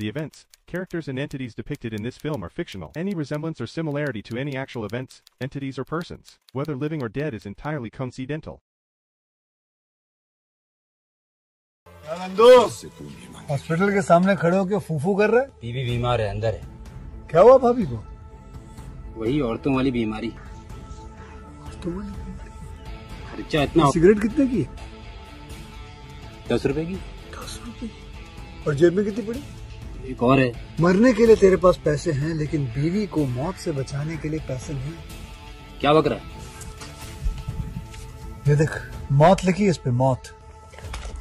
The events, characters and entities depicted in this film are fictional. Any resemblance or similarity to any actual events, entities or persons, whether living or dead is entirely coincidental. Hospital के सामने खड़े होकर फूफू कर रहे बीवी बीमार है अंदर है क्या हुआ भाभी को वही औरतों वाली बीमारी औरतों वाली खर्चा इतना सिगरेट कितने की दस रुपए की दस रुपए की। और जेब में कितनी पड़ी एक और है मरने के लिए तेरे पास पैसे हैं लेकिन बीवी को मौत से बचाने के लिए पैसे नहीं क्या बक रहा है ये देख मौत लिखी इस पे मौत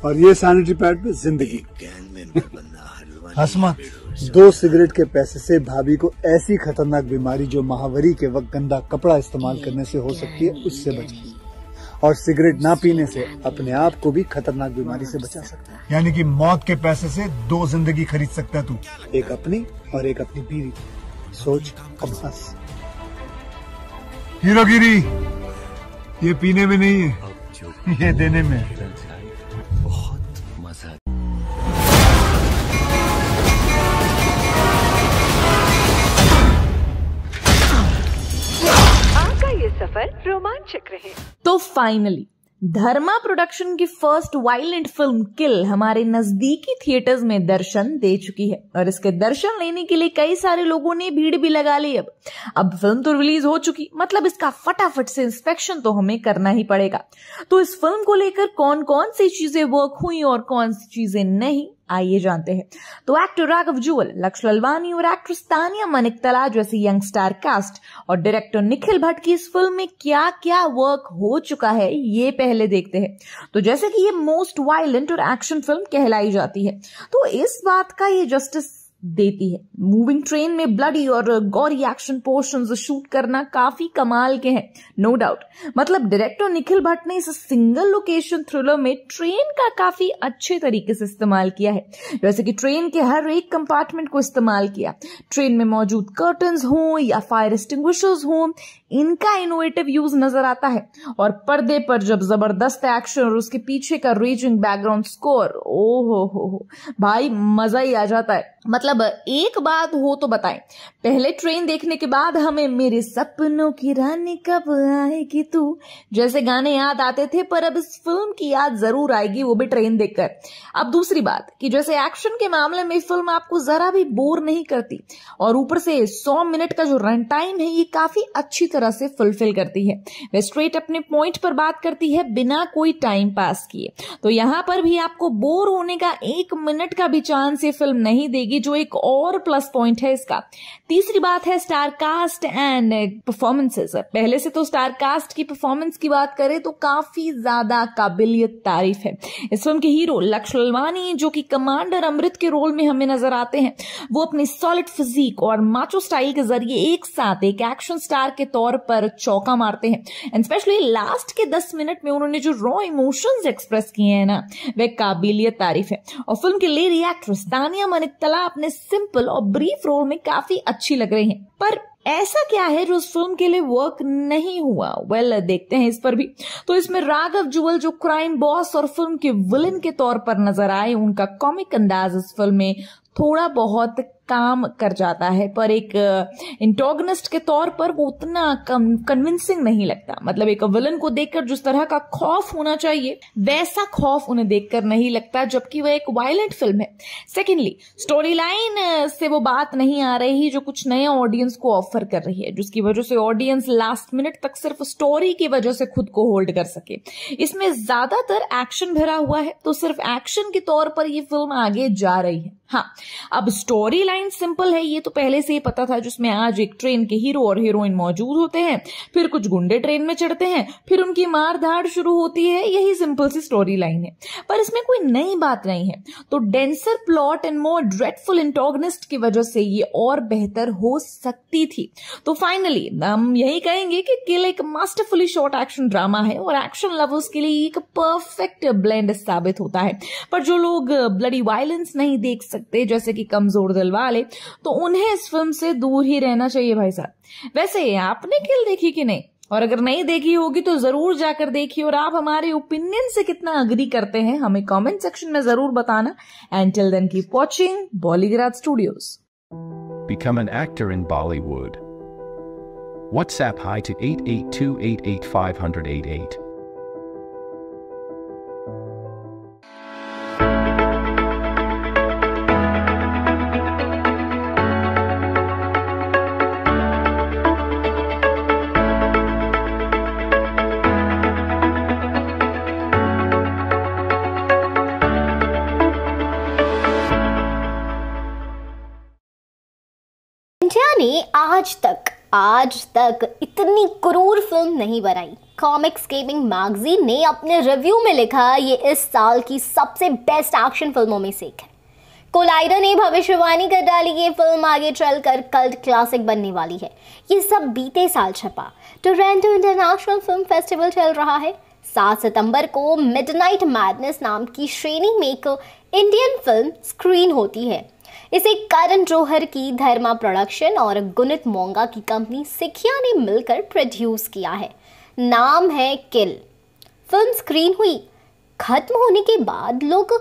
और ये सैनिटरी पैड पे जिंदगी हसमत दो सिगरेट के पैसे से भाभी को ऐसी खतरनाक बीमारी जो महावरी के वक्त गंदा कपड़ा इस्तेमाल करने से हो सकती है उससे बचा और सिगरेट ना पीने से अपने आप को भी खतरनाक बीमारी से बचा सकता है यानी कि मौत के पैसे से दो जिंदगी खरीद सकता तू एक अपनी और एक अपनी बीवी सोच अब बस हीरोगिरी ये पीने में नहीं है ये देने में है रोमांचक रहे तो फाइनली धर्मा प्रोडक्शन की फर्स्ट वाइल्ड फिल्म किल हमारे नजदीकी थिएटर्स में दर्शन दे चुकी है और इसके दर्शन लेने के लिए कई सारे लोगों ने भीड़ भी लगा ली अब अब फिल्म तो रिलीज हो चुकी मतलब इसका फटाफट से इंस्पेक्शन तो हमें करना ही पड़ेगा तो इस फिल्म को लेकर कौन कौन सी चीजें वर्क हुई और कौन सी चीजें नहीं आइए जानते हैं तो एक्टर राघव जुअल लक्ष ललवानी और एक्ट्रेस तानिया मनिक तला जैसी यंग स्टार कास्ट और डायरेक्टर निखिल भट्ट की इस फिल्म में क्या क्या वर्क हो चुका है ये पहले देखते हैं तो जैसे कि ये मोस्ट वायलेंट और एक्शन फिल्म कहलाई जाती है तो इस बात का ये जस्टिस देती है मूविंग ट्रेन में ब्लडी और गौरी एक्शन पोर्शन शूट करना काफी कमाल के हैं नो डाउट मतलब डायरेक्टर निखिल भट्ट ने इस सिंगल लोकेशन थ्रिलर में ट्रेन का काफी अच्छे तरीके से इस्तेमाल किया है जैसे कि ट्रेन के हर एक कंपार्टमेंट को इस्तेमाल किया ट्रेन में मौजूद कर्टन हो या फायर एक्सटिंग्विशर्स हों इनका इनोवेटिव यूज नजर आता है और पर्दे पर जब जबरदस्त एक्शन और उसके पीछे का रेजिंग बैकग्राउंड स्कोर ओ हो हो भाई मजा ही आ जाता है मतलब एक बात हो तो बताएं पहले ट्रेन देखने के बाद हमें मेरे सपनों की रानी कब आएगी तू जैसे गाने याद आते थे पर अब इस फिल्म की याद जरूर आएगी वो भी ट्रेन देखकर अब दूसरी बात कि जैसे एक्शन के मामले में फिल्म आपको जरा भी बोर नहीं करती और ऊपर से सौ मिनट का जो रन टाइम है ये काफी अच्छी तरह से फुलफिल करती है वे स्ट्रेट अपने पॉइंट पर बात करती है बिना कोई टाइम पास किए तो यहां पर भी आपको बोर होने का एक मिनट का भी चांस ये फिल्म नहीं देगी ये जो एक और प्लस पॉइंट है इसका तीसरी बात है स्टार कास्ट एंड परफॉर्मेंसेस पहले से तो स्टार कास्ट की परफॉर्मेंस की बात करें तो काफी ज्यादा काबिलियत तारीफ है इस फिल्म के हीरो लक्ष ललवानी जो कि कमांडर अमृत के रोल में हमें नजर आते हैं वो अपने सॉलिड फिजिक और माचो स्टाइल के जरिए एक साथ एक एक्शन स्टार के तौर पर चौका मारते हैं एंड स्पेशली लास्ट के दस मिनट में उन्होंने जो रॉ इमोशंस एक्सप्रेस किए हैं ना वह काबिलियत तारीफ है और फिल्म के लीड एक्ट्रेस तानिया मनिकला अपने सिंपल और ब्रीफ रोल में काफी अच्छी लग रही हैं पर ऐसा क्या है जो उस फिल्म के लिए वर्क नहीं हुआ वेल well, देखते हैं इस पर भी तो इसमें राघव जुवल जो क्राइम बॉस और फिल्म के विलन के तौर पर नजर आए उनका कॉमिक अंदाज इस फिल्म में थोड़ा बहुत काम कर जाता है पर एक इंटोगनिस्ट के तौर पर वो उतना कन्विंसिंग नहीं लगता मतलब एक विलन को देखकर जिस तरह का खौफ होना चाहिए वैसा खौफ उन्हें देखकर नहीं लगता जबकि वह एक वायलेंट फिल्म है सेकेंडली स्टोरी लाइन से वो बात नहीं आ रही जो कुछ नए ऑडियंस को ऑफर कर रही है जिसकी वजह से ऑडियंस लास्ट मिनट तक सिर्फ स्टोरी की वजह से खुद को होल्ड कर सके इसमें ज्यादातर एक्शन भरा हुआ है तो सिर्फ एक्शन के तौर पर यह फिल्म आगे जा रही है हाँ अब स्टोरी लाइन लाइन सिंपल है ये तो पहले से ही पता था जिसमें आज एक ट्रेन के हीरो और हीरोइन मौजूद होते हैं फिर कुछ गुंडे ट्रेन में चढ़ते हैं फिर उनकी मार धाड़ शुरू होती है यही सिंपल सी स्टोरी लाइन है पर इसमें कोई नई बात नहीं है तो denser plot and more dreadful antagonist की वजह से ये और बेहतर हो सकती थी तो फाइनली हम यही कहेंगे कि किल एक मास्टरफुली शॉर्ट एक्शन ड्रामा है और एक्शन लवर्स के लिए एक परफेक्ट ब्लेंड साबित होता है पर जो लोग ब्लडी वायलेंस नहीं देख सकते जैसे कि कमजोर दिलवा वाले तो उन्हें इस फिल्म से दूर ही रहना चाहिए भाई साहब वैसे आपने किल देखी कि नहीं और अगर नहीं देखी होगी तो जरूर जाकर देखिए और आप हमारे ओपिनियन से कितना अग्री करते हैं हमें कमेंट सेक्शन में जरूर बताना and till then keep watching Bollygrad studios become an actor in Bollywood WhatsApp hi to 8828850088. ने आज तक आज तक इतनी क्रूर फिल्म नहीं बनाई कॉमिक स्केपिंग मैगजीन ने अपने रिव्यू में लिखा ये इस साल की सबसे बेस्ट एक्शन फिल्मों में से एक है कोलाइडर ने भविष्यवाणी कर डाली ये फिल्म आगे चलकर कल्ट क्लासिक बनने वाली है ये सब बीते साल छपा टोरेंटो इंटरनेशनल फिल्म फेस्टिवल चल रहा है सात सितंबर को मिडनाइट मैडनेस नाम की श्रेणी में एक इंडियन फिल्म स्क्रीन होती है इसे करण जोहर की धर्मा प्रोडक्शन और गुणित मोंगा की कंपनी सिखिया ने मिलकर प्रोड्यूस किया है नाम है किल फिल्म स्क्रीन हुई खत्म होने के बाद लोग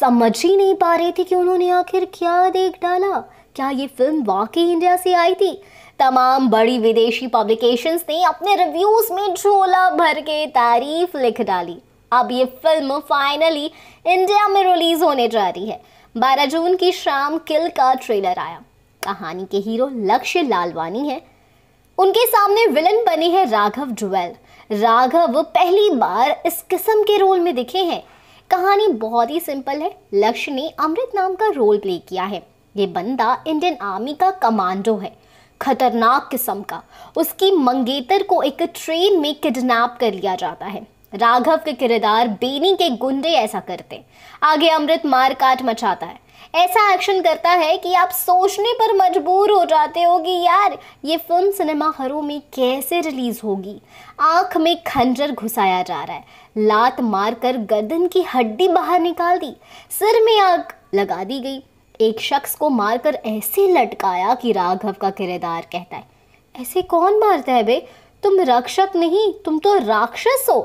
समझ ही नहीं पा रहे थे कि उन्होंने आखिर क्या देख डाला क्या ये फिल्म वाकई इंडिया से आई थी तमाम बड़ी विदेशी पब्लिकेशंस ने अपने रिव्यूज में झोला भर के तारीफ लिख डाली अब ये फिल्म फाइनली इंडिया में रिलीज होने जा रही है बारह जून की शाम किल का ट्रेलर आया कहानी के हीरो लक्ष्य लालवानी है उनके सामने विलन बने हैं राघव जुवेल राघव पहली बार इस किस्म के रोल में दिखे हैं कहानी बहुत ही सिंपल है लक्ष्य ने अमृत नाम का रोल प्ले किया है ये बंदा इंडियन आर्मी का कमांडो है खतरनाक किस्म का उसकी मंगेतर को एक ट्रेन में किडनैप कर लिया जाता है राघव के किरदार बेनी के गुंडे ऐसा करते आगे अमृत मार काट मचाता है ऐसा एक्शन करता है कि आप सोचने पर मजबूर हो जाते होगी यार ये फिल्म सिनेमा हरों में कैसे रिलीज होगी आंख में खंजर घुसाया जा रहा है लात मारकर गर्दन की हड्डी बाहर निकाल दी सिर में आग लगा दी गई एक शख्स को मारकर ऐसे लटकाया कि राघव का किरदार कहता है ऐसे कौन मारता है बे तुम रक्षक नहीं तुम तो राक्षस हो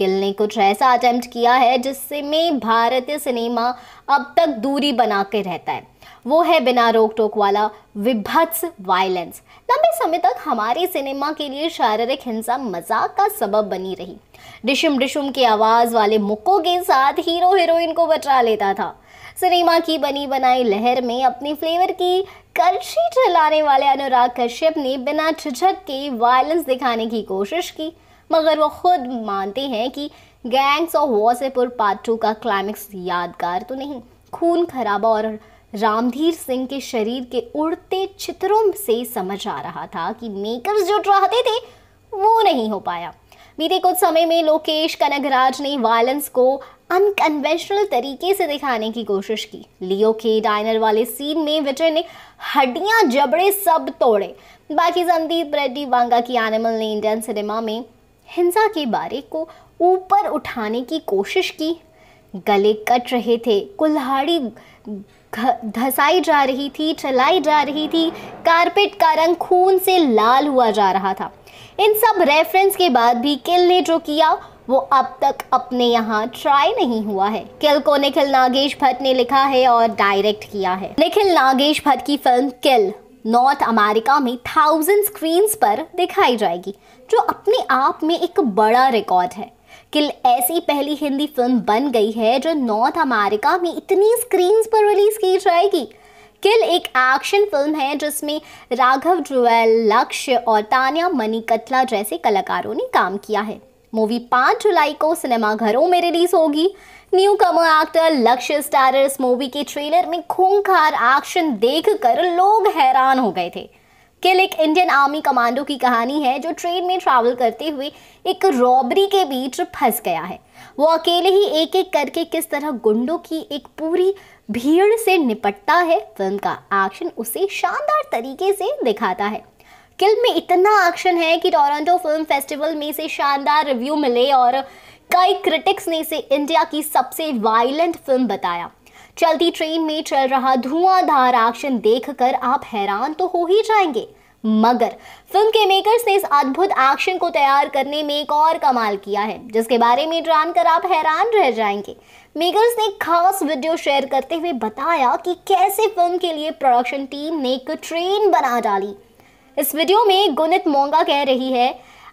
गिल ने कुछ ऐसा अटेम्प्ट किया है जिससे में भारतीय सिनेमा अब तक दूरी बना के रहता है वो है बिना रोक टोक वाला विभत्स वायलेंस लंबे समय तक हमारे सिनेमा के लिए शारीरिक हिंसा मजाक का सबब बनी रही डिशुम डिशुम की आवाज़ वाले मुक्कों के साथ हीरो हीरोइन को बचा लेता था सिनेमा की बनी बनाई लहर में अपने फ्लेवर की कलशी चलाने वाले अनुराग कश्यप ने बिना झिझक के वायलेंस दिखाने की कोशिश की मगर वो खुद मानते हैं कि gangs of Wasseypur part two का क्लाइमेक्स यादगार तो नहीं खून खराबा और रामधीर सिंह के शरीर के उड़ते चित्रों से समझ आ रहा था कि मेकर्स जो चाहते थे वो नहीं हो पाया बीते कुछ समय में लोकेश कनगराज ने वायलेंस को अनकन्वेंशनल तरीके से दिखाने की कोशिश की लियो के डाइनर वाले सीन में विजय ने हड्डियां जबड़े सब तोड़े बाकी संदीप रेड्डी वांगा की एनिमल ने इंडियन सिनेमा में हिंसा के बारे को ऊपर उठाने की कोशिश की गले कट रहे थे कुल्हाड़ी धसाई जा रही थी चलाई जा रही थी कारपेट का रंग खून से लाल हुआ जा रहा था इन सब रेफरेंस के बाद भी किल ने जो किया वो अब तक अपने यहाँ ट्राई नहीं हुआ है किल को निखिल नागेश भट्ट ने लिखा है और डायरेक्ट किया है निखिल नागेश भट्ट की फिल्म किल नॉर्थ अमेरिका में थाउजेंड स्क्रीन्स पर दिखाई जाएगी जो अपने आप में एक बड़ा रिकॉर्ड है किल ऐसी पहली हिंदी फिल्म बन गई है जो नॉर्थ अमेरिका में इतनी स्क्रीन्स पर रिलीज की जाएगी किल एक एक्शन फिल्म है जिसमें राघव जुएल लक्ष्य और तानिया मणिकतला जैसे कलाकारों ने काम किया है मूवी पाँच जुलाई को सिनेमाघरों में रिलीज होगी newcomer actor Lakshya starrer इस मूवी के ट्रेलर में खूंखार एक्शन देखकर लोग हैरान हो गए थे किल एक इंडियन आर्मी कमांडो की कहानी है जो ट्रेन में ट्रैवल करते हुए एक रॉबरी के बीच फंस गया है वो अकेले ही एक एक करके किस तरह गुंडों की एक पूरी भीड़ से निपटता है फिल्म का एक्शन उसे शानदार तरीके से दिखाता है किल में इतना एक्शन है कि टोरंटो फिल्म फेस्टिवल में इसे शानदार रिव्यू मिले और कई क्रिटिक्स ने इसे इंडिया की सबसे वायलेंट फिल्म बताया चलती ट्रेन में चल रहा धुआंधार एक्शन देखकर आप हैरान तो हो ही जाएंगे मगर फिल्म के मेकर्स ने इस अद्भुत एक्शन को तैयार करने में एक और कमाल किया है जिसके बारे में जानकर आप हैरान रह जाएंगे मेकर्स ने खास वीडियो शेयर करते हुए बताया कि कैसे फिल्म के लिए प्रोडक्शन टीम ने एक ट्रेन बना डाली इस वीडियो में गुनित मोंगा कह रही है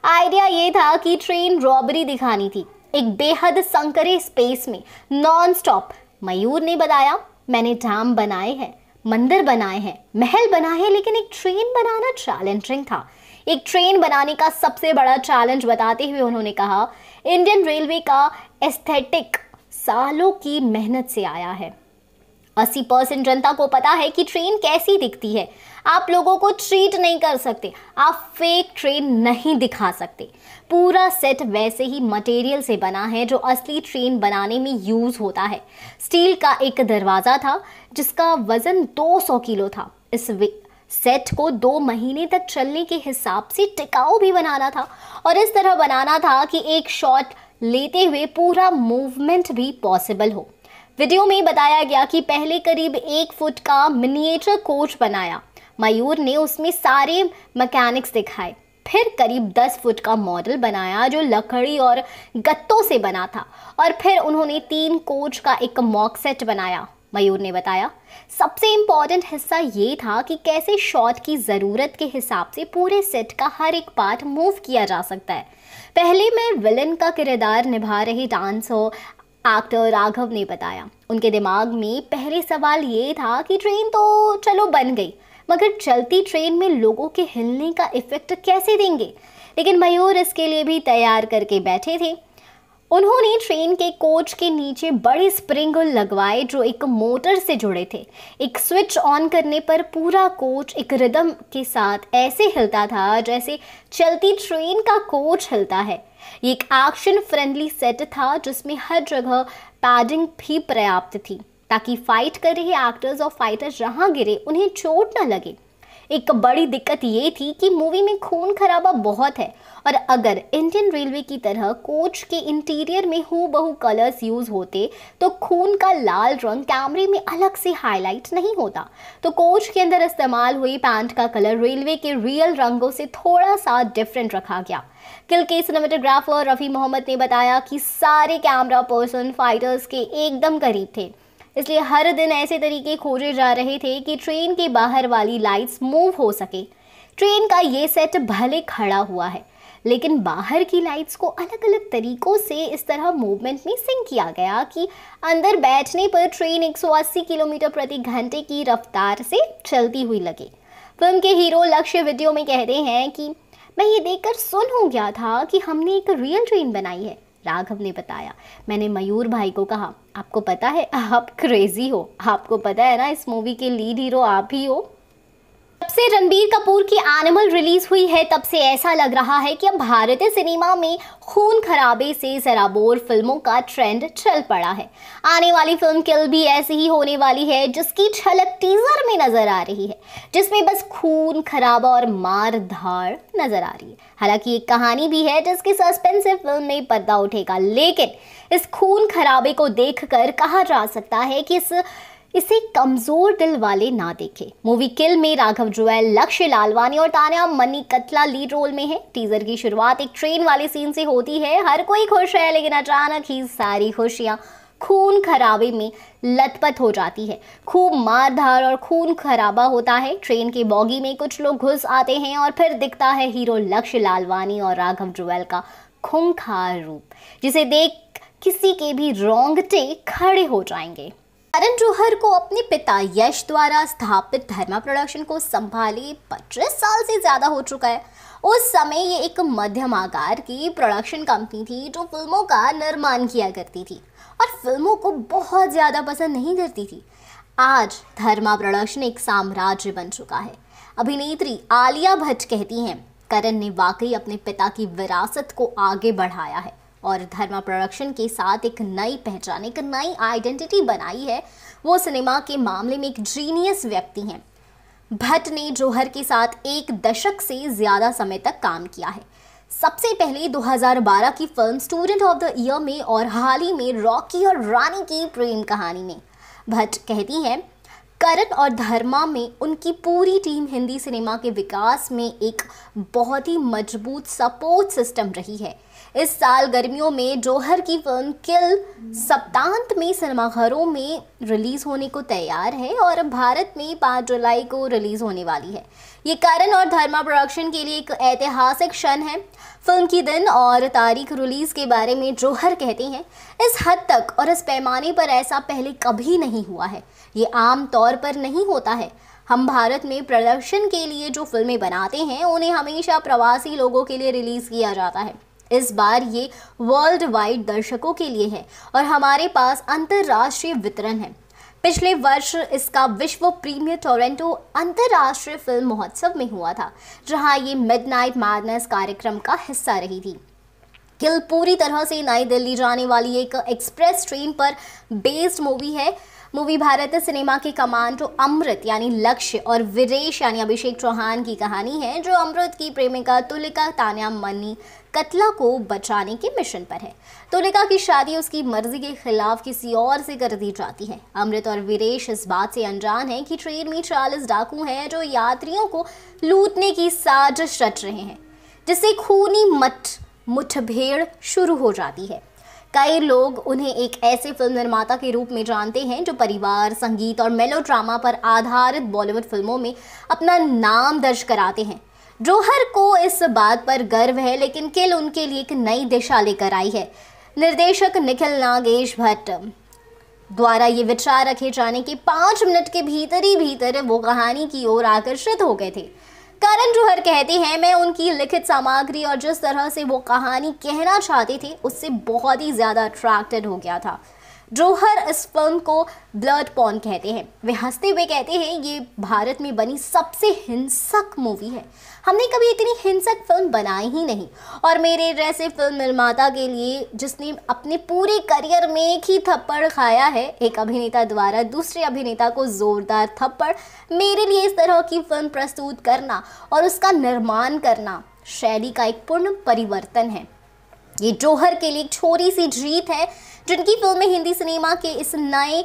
आइडिया ये था कि ट्रेन रॉबरी दिखानी थी एक बेहद संकरे स्पेस में नॉन स्टॉप मयूर ने बताया मैंने डैम बनाए हैं मंदिर बनाए हैं महल बनाए हैं लेकिन एक ट्रेन बनाना चैलेंजिंग था एक ट्रेन बनाने का सबसे बड़ा चैलेंज बताते हुए उन्होंने कहा इंडियन रेलवे का एस्थेटिक सालों की मेहनत से आया है अस्सी परसेंट जनता को पता है कि ट्रेन कैसी दिखती है आप लोगों को ट्रीट नहीं कर सकते आप फेक ट्रेन नहीं दिखा सकते पूरा सेट वैसे ही मटेरियल से बना है जो असली ट्रेन बनाने में यूज़ होता है स्टील का एक दरवाज़ा था जिसका वज़न 200 किलो था इस सेट को दो महीने तक चलने के हिसाब से टिकाऊ भी बनाना था और इस तरह बनाना था कि एक शॉट लेते हुए पूरा मूवमेंट भी पॉसिबल हो वीडियो में बताया गया कि पहले करीब एक फुट का मिनिएचर कोच बनाया मयूर ने उसमें सारे मैकेनिक्स दिखाए फिर करीब 10 फुट का मॉडल बनाया जो लकड़ी और गत्तों से बना था और फिर उन्होंने तीन कोच का एक मॉक सेट बनाया मयूर ने बताया सबसे इम्पॉर्टेंट हिस्सा ये था कि कैसे शॉट की ज़रूरत के हिसाब से पूरे सेट का हर एक पार्ट मूव किया जा सकता है पहले मैं विलन का किरदार निभा रही डांसर एक्टर राघव ने बताया उनके दिमाग में पहले सवाल ये था कि ट्रेन तो चलो बन गई मगर चलती ट्रेन में लोगों के हिलने का इफेक्ट कैसे देंगे लेकिन मयूर इसके लिए भी तैयार करके बैठे थे उन्होंने ट्रेन के कोच के नीचे बड़े स्प्रिंग लगवाए जो एक मोटर से जुड़े थे एक स्विच ऑन करने पर पूरा कोच एक रिदम के साथ ऐसे हिलता था जैसे चलती ट्रेन का कोच हिलता है ये एक एक्शन फ्रेंडली सेट था जिसमें हर जगह पैडिंग भी पर्याप्त थी ताकि फाइट कर रहे एक्टर्स और फाइटर्स जहाँ गिरे उन्हें चोट ना लगे एक बड़ी दिक्कत ये थी कि मूवी में खून खराबा बहुत है और अगर इंडियन रेलवे की तरह कोच के इंटीरियर में हु बहु कलर्स यूज़ होते तो खून का लाल रंग कैमरे में अलग से हाईलाइट नहीं होता तो कोच के अंदर इस्तेमाल हुई पैंट का कलर रेलवे के रियल रंगों से थोड़ा सा डिफरेंट रखा गया किल के सिनेमाटोग्राफर रफ़ी मोहम्मद ने बताया कि सारे कैमरा पर्सन फाइटर्स के एकदम करीब थे इसलिए हर दिन ऐसे तरीके खोजे जा रहे थे कि ट्रेन के बाहर वाली लाइट्स मूव हो सके ट्रेन का ये सेट भले खड़ा हुआ है लेकिन बाहर की लाइट्स को अलग अलग तरीक़ों से इस तरह मूवमेंट में सिंक किया गया कि अंदर बैठने पर ट्रेन 180 किलोमीटर प्रति घंटे की रफ्तार से चलती हुई लगे फिल्म के हीरो लक्ष्य वीडियो में कहते हैं कि मैं ये देखकर सुन हो गया था कि हमने एक रियल ट्रेन बनाई है राघव ने बताया मैंने मयूर भाई को कहा आपको पता है आप क्रेज़ी हो आपको पता है ना इस मूवी के लीड हीरो आप ही हो जब से रणबीर कपूर की एनिमल रिलीज हुई है तब से ऐसा लग रहा है कि अब भारतीय सिनेमा में खून खराबे से जराबोर फिल्मों का ट्रेंड चल पड़ा है आने वाली फिल्म किल भी ऐसी ही होने वाली है जिसकी झलक टीजर में नजर आ रही है जिसमें बस खून खराबा और मार धाड़ नजर आ रही है हालांकि एक कहानी भी है जिसके सस्पेंसिव फिल्म में पर्दा उठेगा लेकिन इस खून खराबे को देख कहा जा सकता है कि इस इसे कमजोर दिल वाले ना देखे मूवी किल में राघव जुएल लक्ष्य लालवानी और Tanya Maniktala lead role में है टीजर की शुरुआत एक ट्रेन वाले सीन से होती है हर कोई खुश है लेकिन अचानक ही सारी खुशियाँ खून खराबे में लतपत हो जाती है खूब मार धार और खून खराबा होता है ट्रेन के बॉगी में कुछ लोग घुस आते हैं और फिर दिखता है हीरो लक्ष्य लालवानी और राघव जुएल का खूंखार रूप जिसे देख किसी के भी रोंगटे खड़े हो जाएंगे करण जोहर को अपने पिता यश द्वारा स्थापित धर्मा प्रोडक्शन को संभाले पच्चीस साल से ज़्यादा हो चुका है उस समय ये एक मध्यम आकार की प्रोडक्शन कंपनी थी जो फिल्मों का निर्माण किया करती थी और फिल्मों को बहुत ज़्यादा पसंद नहीं करती थी आज धर्मा प्रोडक्शन एक साम्राज्य बन चुका है अभिनेत्री आलिया भट्ट कहती हैं करण ने वाकई अपने पिता की विरासत को आगे बढ़ाया है और धर्मा प्रोडक्शन के साथ एक नई पहचान एक नई आइडेंटिटी बनाई है वो सिनेमा के मामले में एक जीनियस व्यक्ति हैं भट्ट ने जौहर के साथ एक दशक से ज़्यादा समय तक काम किया है सबसे पहले 2012 की film student of the year में और हाल ही में रॉकी और रानी की प्रेम कहानी में भट्ट कहती हैं करण और धर्मा में उनकी पूरी टीम हिंदी सिनेमा के विकास में एक बहुत ही मजबूत सपोर्ट सिस्टम रही है इस साल गर्मियों में जौहर की फिल्म किल सप्तांत में सिनेमाघरों में रिलीज़ होने को तैयार है और भारत में पाँच जुलाई को रिलीज़ होने वाली है ये करण और धर्मा प्रोडक्शन के लिए एक ऐतिहासिक क्षण है फिल्म की दिन और तारीख रिलीज़ के बारे में जौहर कहते हैं इस हद तक और इस पैमाने पर ऐसा पहले कभी नहीं हुआ है ये आम तौर पर नहीं होता है हम भारत में प्रोडक्शन के लिए जो फिल्में बनाते हैं उन्हें हमेशा प्रवासी लोगों के लिए रिलीज़ किया जाता है इस बार ये वर्ल्ड वाइड दर्शकों के लिए है और हमारे पास अंतर्राष्ट्रीय वितरण है पिछले वर्ष इसका विश्व प्रीमियर टोरेंटो अंतर्राष्ट्रीय फिल्म महोत्सव में हुआ था जहां ये मिडनाइट मैडनेस कार्यक्रम का हिस्सा रही थी किल पूरी तरह से नई दिल्ली जाने वाली एक एक्सप्रेस ट्रेन पर बेस्ड मूवी है मूवी भारतीय सिनेमा के कमांडो अमृत यानी लक्ष्य और विरेश यानी अभिषेक चौहान की कहानी है जो अमृत की प्रेमिका तुलिका तान्या मनी कतला को बचाने के मिशन पर है तो कहा की शादी उसकी मर्जी के खिलाफ किसी और से कर दी जाती है अमृत और वीरेश इस बात से अनजान है कि ट्रेन में चालीस डाकू हैं जो यात्रियों को लूटने की साजिश रच रहे हैं जिससे खूनी मठ मुठभेड़ शुरू हो जाती है कई लोग उन्हें एक ऐसे फिल्म निर्माता के रूप में जानते हैं जो परिवार संगीत और मेलोड्रामा पर आधारित बॉलीवुड फिल्मों में अपना नाम दर्ज कराते हैं जोहर को इस बात पर गर्व है लेकिन किल उनके लिए एक नई दिशा लेकर आई है निर्देशक निखिल नागेश भट्ट द्वारा ये विचार रखे जाने के पाँच मिनट के भीतर ही भीतर वो कहानी की ओर आकर्षित हो गए थे करण जोहर कहते हैं मैं उनकी लिखित सामग्री और जिस तरह से वो कहानी कहना चाहते थे उससे बहुत ही ज़्यादा अट्रैक्टेड हो गया था जोहर इस फिल्म को ब्लड पॉन कहते हैं वे हंसते हुए कहते हैं ये भारत में बनी सबसे हिंसक मूवी है हमने कभी इतनी हिंसक फिल्म बनाई ही नहीं और मेरे ऐसे फिल्म निर्माता के लिए जिसने अपने पूरे करियर में एक ही थप्पड़ खाया है एक अभिनेता द्वारा दूसरे अभिनेता को ज़ोरदार थप्पड़ मेरे लिए इस तरह की फिल्म प्रस्तुत करना और उसका निर्माण करना शैली का एक पूर्ण परिवर्तन है ये जोहर के लिए एक छोटी सी जीत है जिनकी फिल्में हिंदी सिनेमा के इस नए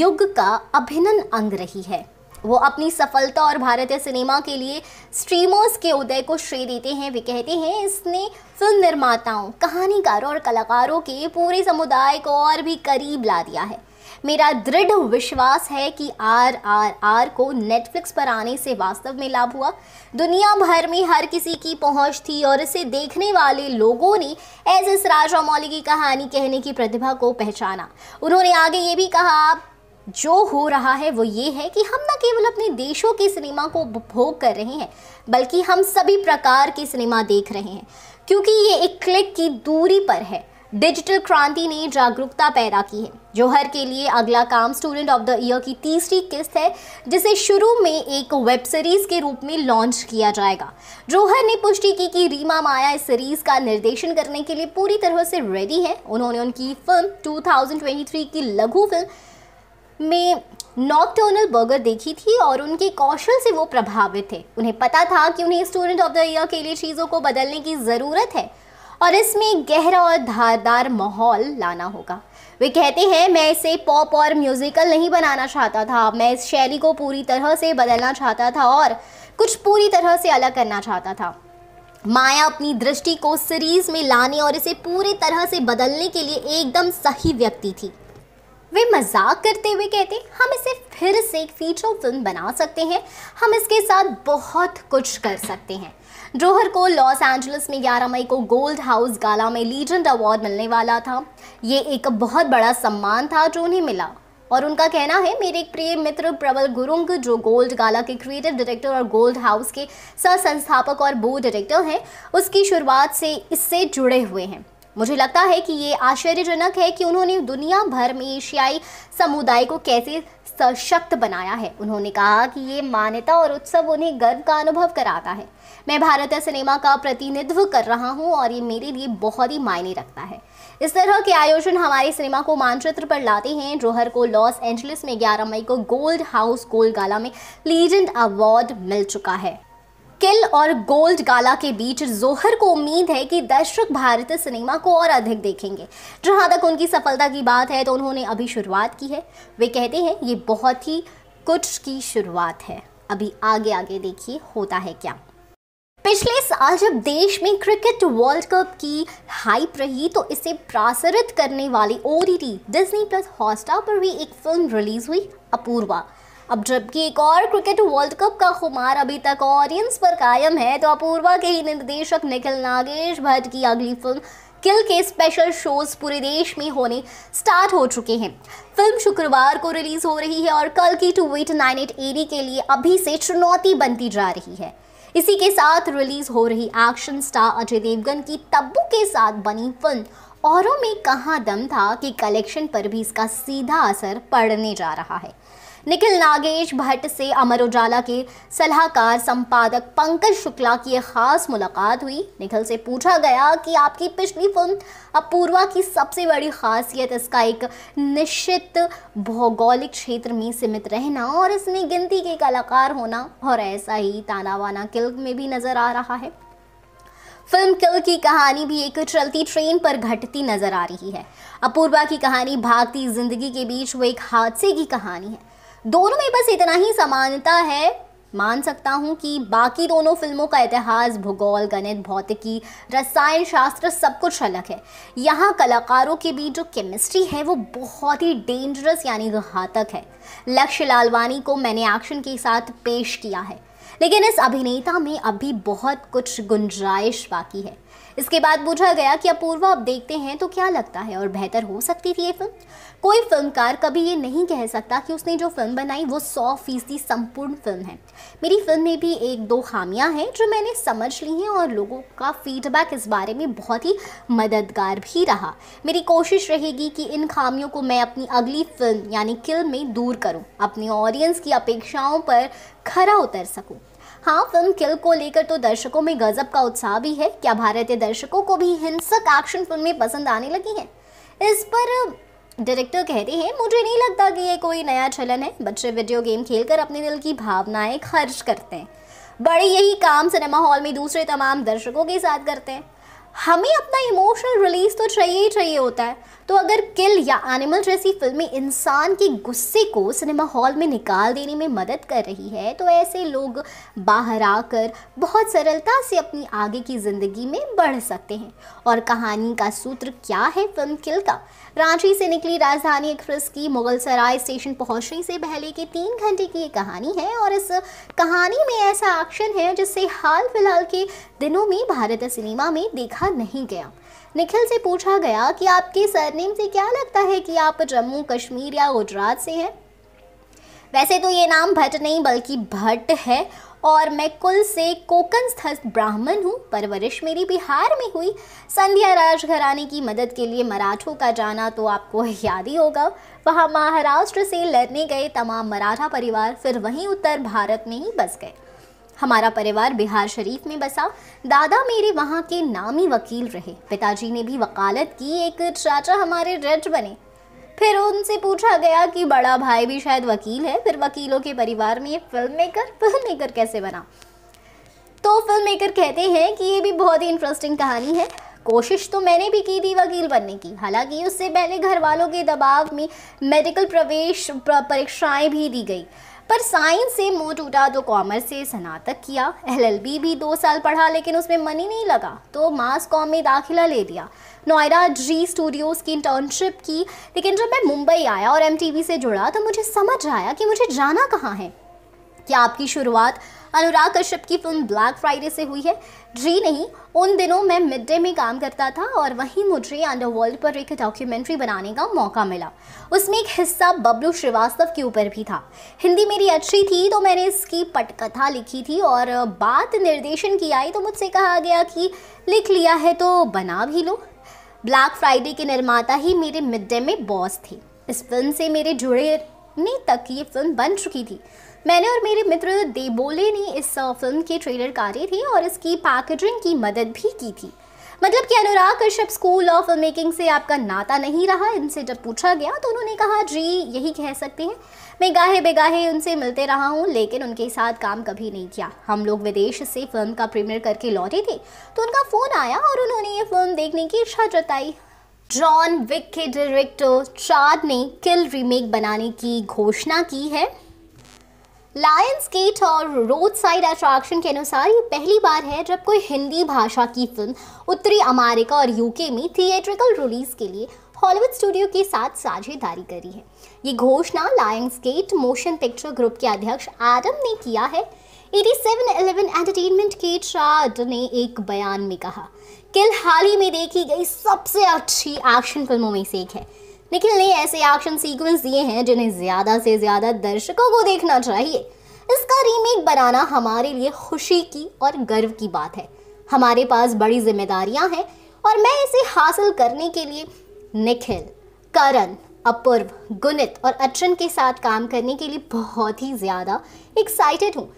युग का अभिनन अंग रही है वो अपनी सफलता और भारतीय सिनेमा के लिए स्ट्रीमर्स के उदय को श्रेय देते हैं वे कहते हैं इसने फिल्म निर्माताओं कहानीकारों और कलाकारों के पूरे समुदाय को और भी करीब ला दिया है मेरा दृढ़ विश्वास है कि आर आर आर को नेटफ्लिक्स पर आने से वास्तव में लाभ हुआ दुनिया भर में हर किसी की पहुंच थी और इसे देखने वाले लोगों ने एस एस राजामौली की कहानी कहने की प्रतिभा को पहचाना उन्होंने आगे ये भी कहा आप जो हो रहा है वो ये है कि हम न केवल अपने देशों के सिनेमा को उपभोग कर रहे हैं बल्कि हम सभी प्रकार के सिनेमा देख रहे हैं क्योंकि ये एक क्लिक की दूरी पर है डिजिटल क्रांति ने जागरूकता पैदा की है जोहर के लिए अगला काम स्टूडेंट ऑफ द ईयर की तीसरी किस्त है जिसे शुरू में एक वेब सीरीज के रूप में लॉन्च किया जाएगा जौहर ने पुष्टि की कि रीमा माया इस सीरीज का निर्देशन करने के लिए पूरी तरह से रेडी है उन्होंने उनकी फिल्म 2023 की लघु फिल्म में नॉकटर्नल बर्गर देखी थी और उनके कौशल से वो प्रभावित थे उन्हें पता था कि उन्हें स्टूडेंट ऑफ द ईयर के लिए चीज़ों को बदलने की ज़रूरत है और इसमें गहरा और धारदार माहौल लाना होगा वे कहते हैं मैं इसे पॉप और म्यूज़िकल नहीं बनाना चाहता था मैं इस शैली को पूरी तरह से बदलना चाहता था और कुछ पूरी तरह से अलग करना चाहता था माया अपनी दृष्टि को सीरीज़ में लाने और इसे पूरी तरह से बदलने के लिए एकदम सही व्यक्ति थी वे मजाक करते हुए कहते हम इसे फिर से एक फीचर फिल्म बना सकते हैं हम इसके साथ बहुत कुछ कर सकते हैं ड्रोहर को लॉस एंजलिस में 11 मई को गोल्ड हाउस गाला में लीजेंड अवार्ड मिलने वाला था ये एक बहुत बड़ा सम्मान था जो उन्हें मिला और उनका कहना है मेरे एक प्रिय मित्र प्रबल गुरुंग जो गोल्ड गाला के क्रिएटिव डायरेक्टर और गोल्ड हाउस के सह संस्थापक और बो डायरेक्टर हैं उसकी शुरुआत से इससे जुड़े हुए हैं मुझे लगता है कि ये आश्चर्यजनक है कि उन्होंने दुनिया भर में एशियाई समुदाय को कैसे सशक्त बनाया है उन्होंने कहा कि ये मान्यता और उत्सव उन्हें गर्व का अनुभव कराता है मैं भारतीय सिनेमा का प्रतिनिधित्व कर रहा हूँ और ये मेरे लिए बहुत ही मायने रखता है इस तरह के आयोजन हमारे सिनेमा को मानचित्र पर लाते हैं जोहर को लॉस एंजलिस में 11 मई को गोल्ड हाउस गोल्ड गाला में लीजेंड अवार्ड मिल चुका है किल और गोल्ड गाला के बीच जोहर को उम्मीद है कि दर्शक भारतीय सिनेमा को और अधिक देखेंगे जहां तक उनकी सफलता की बात है तो उन्होंने अभी शुरुआत की है वे कहते हैं ये बहुत ही कुछ की शुरुआत है अभी आगे आगे देखिए होता है क्या पिछले साल जब देश में क्रिकेट वर्ल्ड कप की हाइप रही तो इसे प्रसारित करने वाली O T Disney plus Hotstar पर भी एक फिल्म रिलीज हुई अपूर्वा अब जबकि एक और क्रिकेट वर्ल्ड कप का खुमार अभी तक ऑडियंस पर कायम है तो अपूर्वा के ही निर्देशक निखिल नागेश भट्ट की अगली फिल्म किल के स्पेशल शोज पूरे देश में होने स्टार्ट हो चुके हैं फिल्म शुक्रवार को रिलीज हो रही है और कल की two eight nine eight AD के लिए अभी से चुनौती बनती जा रही है इसी के साथ रिलीज हो रही एक्शन स्टार अजय देवगन की तब्बू के साथ बनी फिल्म औरों में कहाँ दम था कि कलेक्शन पर भी इसका सीधा असर पड़ने जा रहा है निखिल नागेश भट्ट से अमर उजाला के सलाहकार संपादक पंकज शुक्ला की एक खास मुलाकात हुई निखिल से पूछा गया कि आपकी पिछली फिल्म अपूर्वा की सबसे बड़ी खासियत इसका एक निश्चित भौगोलिक क्षेत्र में सीमित रहना और इसमें गिनती के कलाकार होना और ऐसा ही तानावाना किल में भी नज़र आ रहा है फिल्म किल की कहानी भी एक चलती ट्रेन पर घटती नजर आ रही है अपूर्वा की कहानी भागती जिंदगी के बीच वो एक हादसे की कहानी है दोनों में बस इतना ही समानता है मान सकता हूँ कि बाकी दोनों फिल्मों का इतिहास भूगोल गणित भौतिकी रसायन शास्त्र सब कुछ अलग है यहाँ कलाकारों के बीच जो केमिस्ट्री है वो बहुत ही डेंजरस यानी घातक है लक्ष्य लालवानी को मैंने एक्शन के साथ पेश किया है लेकिन इस अभिनेता में अभी बहुत कुछ गुंजाइश बाकी है इसके बाद पूछा गया कि अपूर्वा अब देखते हैं तो क्या लगता है और बेहतर हो सकती थी ये फिल्म कोई फिल्मकार कभी ये नहीं कह सकता कि उसने जो फिल्म बनाई वो सौ फीसदी संपूर्ण फिल्म है मेरी फिल्म में भी एक दो खामियां हैं जो मैंने समझ ली हैं और लोगों का फीडबैक इस बारे में बहुत ही मददगार भी रहा मेरी कोशिश रहेगी कि इन खामियों को मैं अपनी अगली फिल्म यानी किल में दूर करूँ अपने ऑडियंस की अपेक्षाओं पर खरा उतर सकूँ हाँ फिल्म किल को लेकर तो दर्शकों में गजब का उत्साह भी है क्या भारतीय दर्शकों को भी हिंसक एक्शन फिल्में पसंद आने लगी हैं इस पर डायरेक्टर कहते हैं मुझे नहीं लगता कि ये कोई नया चलन है बच्चे वीडियो गेम खेलकर अपने दिल की भावनाएं खर्च करते हैं बड़े यही काम सिनेमा हॉल में दूसरे तमाम दर्शकों के साथ करते हैं हमें अपना इमोशनल रिलीज तो चाहिए ही चाहिए होता है तो अगर किल या एनिमल जैसी फिल्में इंसान के गुस्से को सिनेमा हॉल में निकाल देने में मदद कर रही है तो ऐसे लोग बाहर आकर बहुत सरलता से अपनी आगे की ज़िंदगी में बढ़ सकते हैं और कहानी का सूत्र क्या है फिल्म किल का रांची से निकली राजधानी एक्सप्रेस की मुगल सराय स्टेशन पहुंचने से पहले के तीन घंटे की ये कहानी है और इस कहानी में ऐसा एक्शन है जिससे हाल फिलहाल के दिनों में भारतीय सिनेमा में देखा देखा नहीं गया निखिल से पूछा गया कि आपके सरनेम से क्या लगता है कि आप जम्मू कश्मीर या गुजरात से हैं वैसे तो ये नाम भट्ट नहीं बल्कि भट्ट है और मैं कुल से कोकनस्थ ब्राह्मण हूँ परवरिश मेरी बिहार में हुई संध्या राजघराने की मदद के लिए मराठों का जाना तो आपको याद ही होगा वहाँ महाराष्ट्र से लड़ने गए तमाम मराठा परिवार फिर वहीं उत्तर भारत में ही बस गए हमारा परिवार बिहार शरीफ में बसा दादा मेरे वहाँ के नामी वकील रहे पिताजी ने भी वकालत की एक चाचा हमारे जज बने फिर उनसे पूछा गया कि बड़ा भाई भी शायद वकील है फिर वकीलों के परिवार में ये फिल्म मेकर फिल्म मेकर कैसे बना तो फिल्म मेकर कहते हैं कि ये भी बहुत ही इंटरेस्टिंग कहानी है कोशिश तो मैंने भी की थी वकील बनने की हालांकि उससे पहले घर वालों के दबाव में मेडिकल प्रवेश परीक्षाएं भी दी गई पर साइंस से मुंह टूटा तो कॉमर्स से स्नातक किया एलएलबी भी दो साल पढ़ा लेकिन उसमें मन ही नहीं लगा तो मास कॉम में दाखिला ले लिया नोएडा जी स्टूडियोज़ की इंटर्नशिप की लेकिन जब मैं मुंबई आया और एम से जुड़ा तो मुझे समझ आया कि मुझे जाना कहाँ है क्या आपकी शुरुआत अनुराग कश्यप की फिल्म ब्लैक फ्राइडे से हुई है जी नहीं उन दिनों मैं मिड डे में काम करता था और वहीं मुझे अंडरवर्ल्ड पर एक डॉक्यूमेंट्री बनाने का मौका मिला उसमें एक हिस्सा बबलू श्रीवास्तव के ऊपर भी था हिंदी मेरी अच्छी थी तो मैंने इसकी पटकथा लिखी थी और बात निर्देशन की आई तो मुझसे कहा गया कि लिख लिया है तो बना भी लो ब्लैक फ्राइडे के निर्माता ही मेरे मिड डे में बॉस थे इस फिल्म से मेरे जुड़े तक ये फिल्म बन चुकी थी मैंने और मेरे मित्र देबोले ने इस फिल्म के ट्रेलर काटे थे और इसकी पैकेजिंग की मदद भी की थी मतलब कि Anurag Kashyap school of film making से आपका नाता नहीं रहा इनसे जब पूछा गया तो उन्होंने कहा जी यही कह सकते हैं मैं गाहे बेगाहे उनसे मिलते रहा हूँ लेकिन उनके साथ काम कभी नहीं किया हम लोग विदेश से फिल्म का प्रीमियर करके लौटे थे तो उनका फ़ोन आया और उन्होंने ये फिल्म देखने की इच्छा जताई जॉन विक के डायरेक्टर चार ने किल रीमेक बनाने की घोषणा की है लायंस गेट और रोड साइड अट्रैक्शन के अनुसार ये पहली बार है जब कोई हिंदी भाषा की फिल्म उत्तरी अमेरिका और यूके में थिएट्रिकल रिलीज के लिए हॉलीवुड स्टूडियो के साथ साझेदारी करी है ये घोषणा Lionsgate motion picture group के अध्यक्ष एडम ने किया है 8711 एंटरटेनमेंट के ट्राड ने एक बयान में कहा किल हाल ही में देखी गई सबसे अच्छी एक्शन फिल्मों में से एक है निखिल ने ऐसे एक्शन सीक्वेंस दिए हैं जिन्हें ज़्यादा से ज़्यादा दर्शकों को देखना चाहिए इसका रीमेक बनाना हमारे लिए खुशी की और गर्व की बात है हमारे पास बड़ी जिम्मेदारियां हैं और मैं इसे हासिल करने के लिए निखिल करण अपूर्व गुणित और अचरन के साथ काम करने के लिए बहुत ही ज़्यादा एक्साइटेड हूँ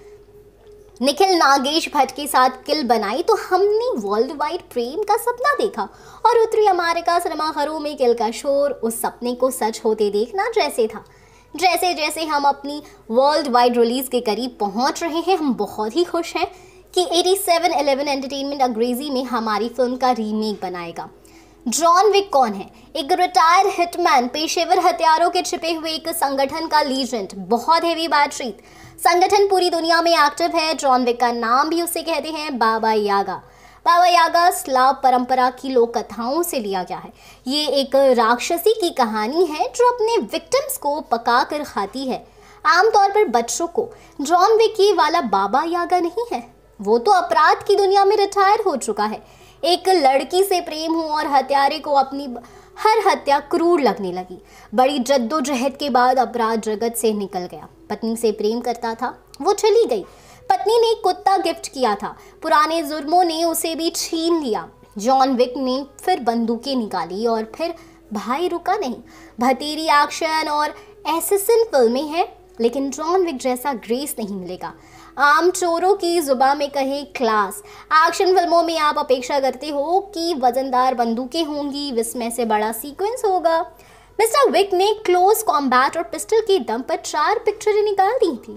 निखिल नागेश भट्ट के साथ किल बनाई तो हमने वर्ल्ड वाइड प्रेम का सपना देखा और उत्तरी अमेरिका सिनेमा घरों में किल का शोर उस सपने को सच होते देखना जैसे था जैसे जैसे हम अपनी वर्ल्ड वाइड रिलीज के करीब पहुंच रहे हैं हम बहुत ही खुश हैं कि 8711 एंटरटेनमेंट अंग्रेजी में हमारी फिल्म का रीमेक बनाएगा जॉन विक कौन है एक रिटायर्ड हिटमैन पेशेवर हथियारों के छिपे हुए एक संगठन का लीजेंट बहुत हैवी बातचीत संगठन पूरी दुनिया में एक्टिव है जॉन विक का नाम भी उसे कहते हैं बाबा यागा बाबा यागा स्लाव परंपरा की लोक कथाओं से लिया गया है ये एक राक्षसी की कहानी है जो अपने विक्टिम्स को पका कर खाती है आमतौर पर बच्चों को जॉन ये वाला बाबा यागा नहीं है वो तो अपराध की दुनिया में रिटायर हो चुका है एक लड़की से प्रेम हो और हत्यारे को अपनी हर हत्या क्रूर लगने लगी बड़ी जद्दोजहद के बाद अपराध जगत से निकल गया पत्नी से प्रेम करता था वो चली गई पत्नी ने कुत्ता गिफ्ट किया था पुराने जुर्मों ने उसे भी छीन लिया जॉन विक ने फिर बंदूकें निकाली और फिर भाई रुका नहीं भतीरी एक्शन और एसेसिन फिल्में हैं लेकिन जॉन विक जैसा ग्रेस नहीं मिलेगा आम चोरों की जुबा में कहें क्लास एक्शन फिल्मों में आप अपेक्षा करते हो कि वजनदार बंदूकें होंगी विस्मय से बड़ा सीक्वेंस होगा मिस्टर विक ने क्लोज कॉम्बैट और पिस्टल के दम पर चार पिक्चरें निकाल दी थी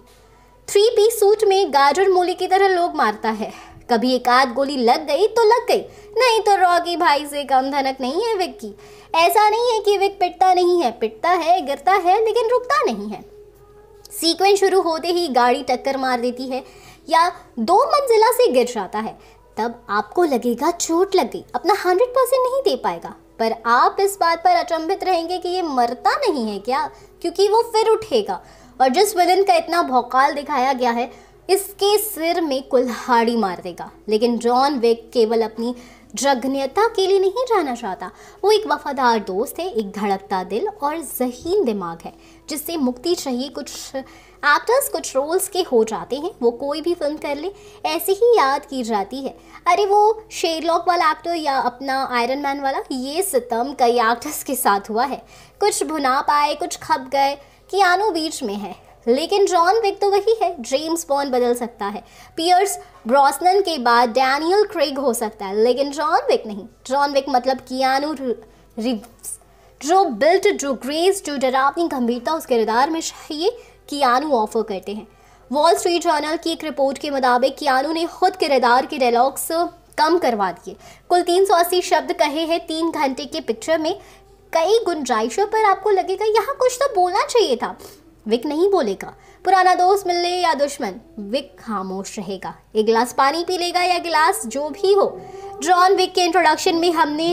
थ्री पी सूट में गाजर मूली की तरह लोग मारता है कभी एक आध गोली लग गई तो लग गई नहीं तो रॉकी भाई से कम धनक नहीं है विक की ऐसा नहीं है कि विक पिटता नहीं है पिटता है गिरता है लेकिन रुकता नहीं है सीक्वेंस शुरू होते ही गाड़ी टक्कर मार देती है या दो मंजिला से गिर जाता है तब आपको लगेगा चोट लग गई अपना हंड्रेड परसेंट नहीं दे पाएगा पर आप इस बात पर अचंभित रहेंगे कि ये मरता नहीं है क्या क्योंकि वो फिर उठेगा और जिस विलन का इतना भौकाल दिखाया गया है इसके सिर में कुल्हाड़ी मार देगा लेकिन जॉन विक केवल अपनी जघन्यता के लिए नहीं जाना जाता वो एक वफादार दोस्त है एक धड़कता दिल और जहीन दिमाग है जिससे मुक्ति चाहिए कुछ एक्टर्स कुछ रोल्स के हो जाते हैं वो कोई भी फिल्म कर ले ऐसे ही याद की जाती है अरे वो शेरलॉक वाला एक्टर या अपना आयरन मैन वाला ये सितम कई एक्टर्स के साथ हुआ है कुछ भुना पाए कुछ खप गए कियानो बीच में है लेकिन जॉन विक तो वही है जेम्स बॉन्ड बदल सकता है पियर्स ब्रॉसनन के बाद डैनियल क्रेग हो सकता है लेकिन जॉन विक नहीं जॉन विक मतलब कियानु रिव्स जो बिल्ट जो ग्रेस जो डरावनी गंभीरता उस किरदार में चाहिए कियानु ऑफर करते हैं वॉल स्ट्रीट जर्नल की एक रिपोर्ट के मुताबिक कियानु ने खुद किरदार के डायलॉग्स कम करवा दिए कुल 380 शब्द कहे हैं तीन घंटे के पिक्चर में कई गुंजाइशों पर आपको लगेगा यहाँ कुछ तो बोलना चाहिए था विक नहीं बोलेगा पुराना दोस्त मिलने या दुश्मन विक खामोश रहेगा एक गिलास पानी पी लेगा या गिलास जो भी हो ड्रॉन विक के इंट्रोडक्शन में हमने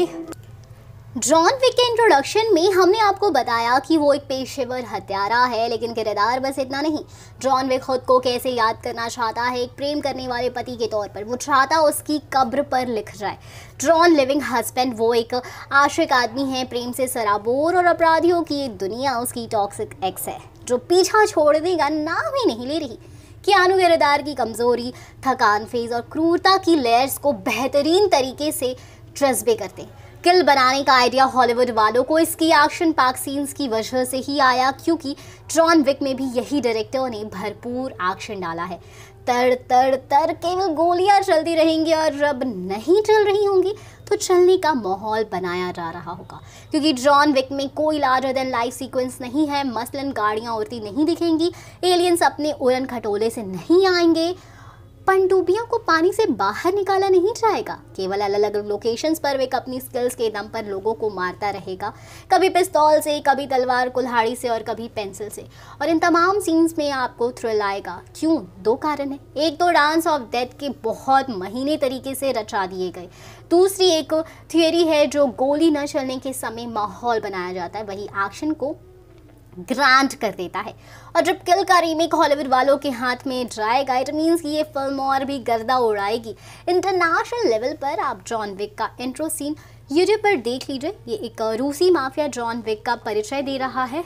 जॉन विक के इंट्रोडक्शन में हमने आपको बताया कि वो एक पेशेवर हत्यारा है लेकिन किरदार बस इतना नहीं जॉन विक खुद को कैसे याद करना चाहता है एक प्रेम करने वाले पति के तौर पर वो चाहता उसकी कब्र पर लिख जाए जॉन लिविंग हस्बैंड वो एक आशिक आदमी है प्रेम से सराबोर और अपराधियों की दुनिया उसकी टॉक्सिक एक्स है जो पीछा छोड़ने का नाम ही नहीं ले रही कियानु किरदार की कमज़ोरी थकान फेज और क्रूरता की लेयर्स को बेहतरीन तरीके से जज्बे करते हैं किल बनाने का आइडिया हॉलीवुड वालों को इसकी एक्शन पैक सीन्स की वजह से ही आया क्योंकि ट्रॉन विक में भी यही डायरेक्टर ने भरपूर एक्शन डाला है तर तर तर केवल गोलियां चलती रहेंगी और रब नहीं चल रही होंगी तो चलने का माहौल बनाया जा रहा होगा क्योंकि जॉन विक में कोई लार्जर देन लाइफ सीक्वेंस नहीं है मसलन गाड़ियाँ उड़ती नहीं दिखेंगी एलियंस अपने उड़न खटोले से नहीं आएंगे पनडुब्बियों को पानी से बाहर निकाला नहीं जाएगा केवल अलग अलग लोकेशन पर वे अपनी स्किल्स के दम पर लोगों को मारता रहेगा कभी पिस्तौल से कभी तलवार कुल्हाड़ी से और कभी पेंसिल से और इन तमाम सीन्स में आपको थ्रिल आएगा क्यों दो कारण है एक तो डांस ऑफ डेथ के बहुत महीने तरीके से रचा दिए गए दूसरी एक थियोरी है जो गोली न चलने के समय माहौल बनाया जाता है वही एक्शन को ग्रांट कर देता है और जब किल का रीमेक हॉलीवुड वालों के हाथ में जाएगा इट मीन्स ये फिल्म और भी गर्दा उड़ाएगी इंटरनेशनल लेवल पर आप जॉन विक का इंट्रो सीन यूट्यूब पर देख लीजिए ये एक रूसी माफिया जॉन विक का परिचय दे रहा है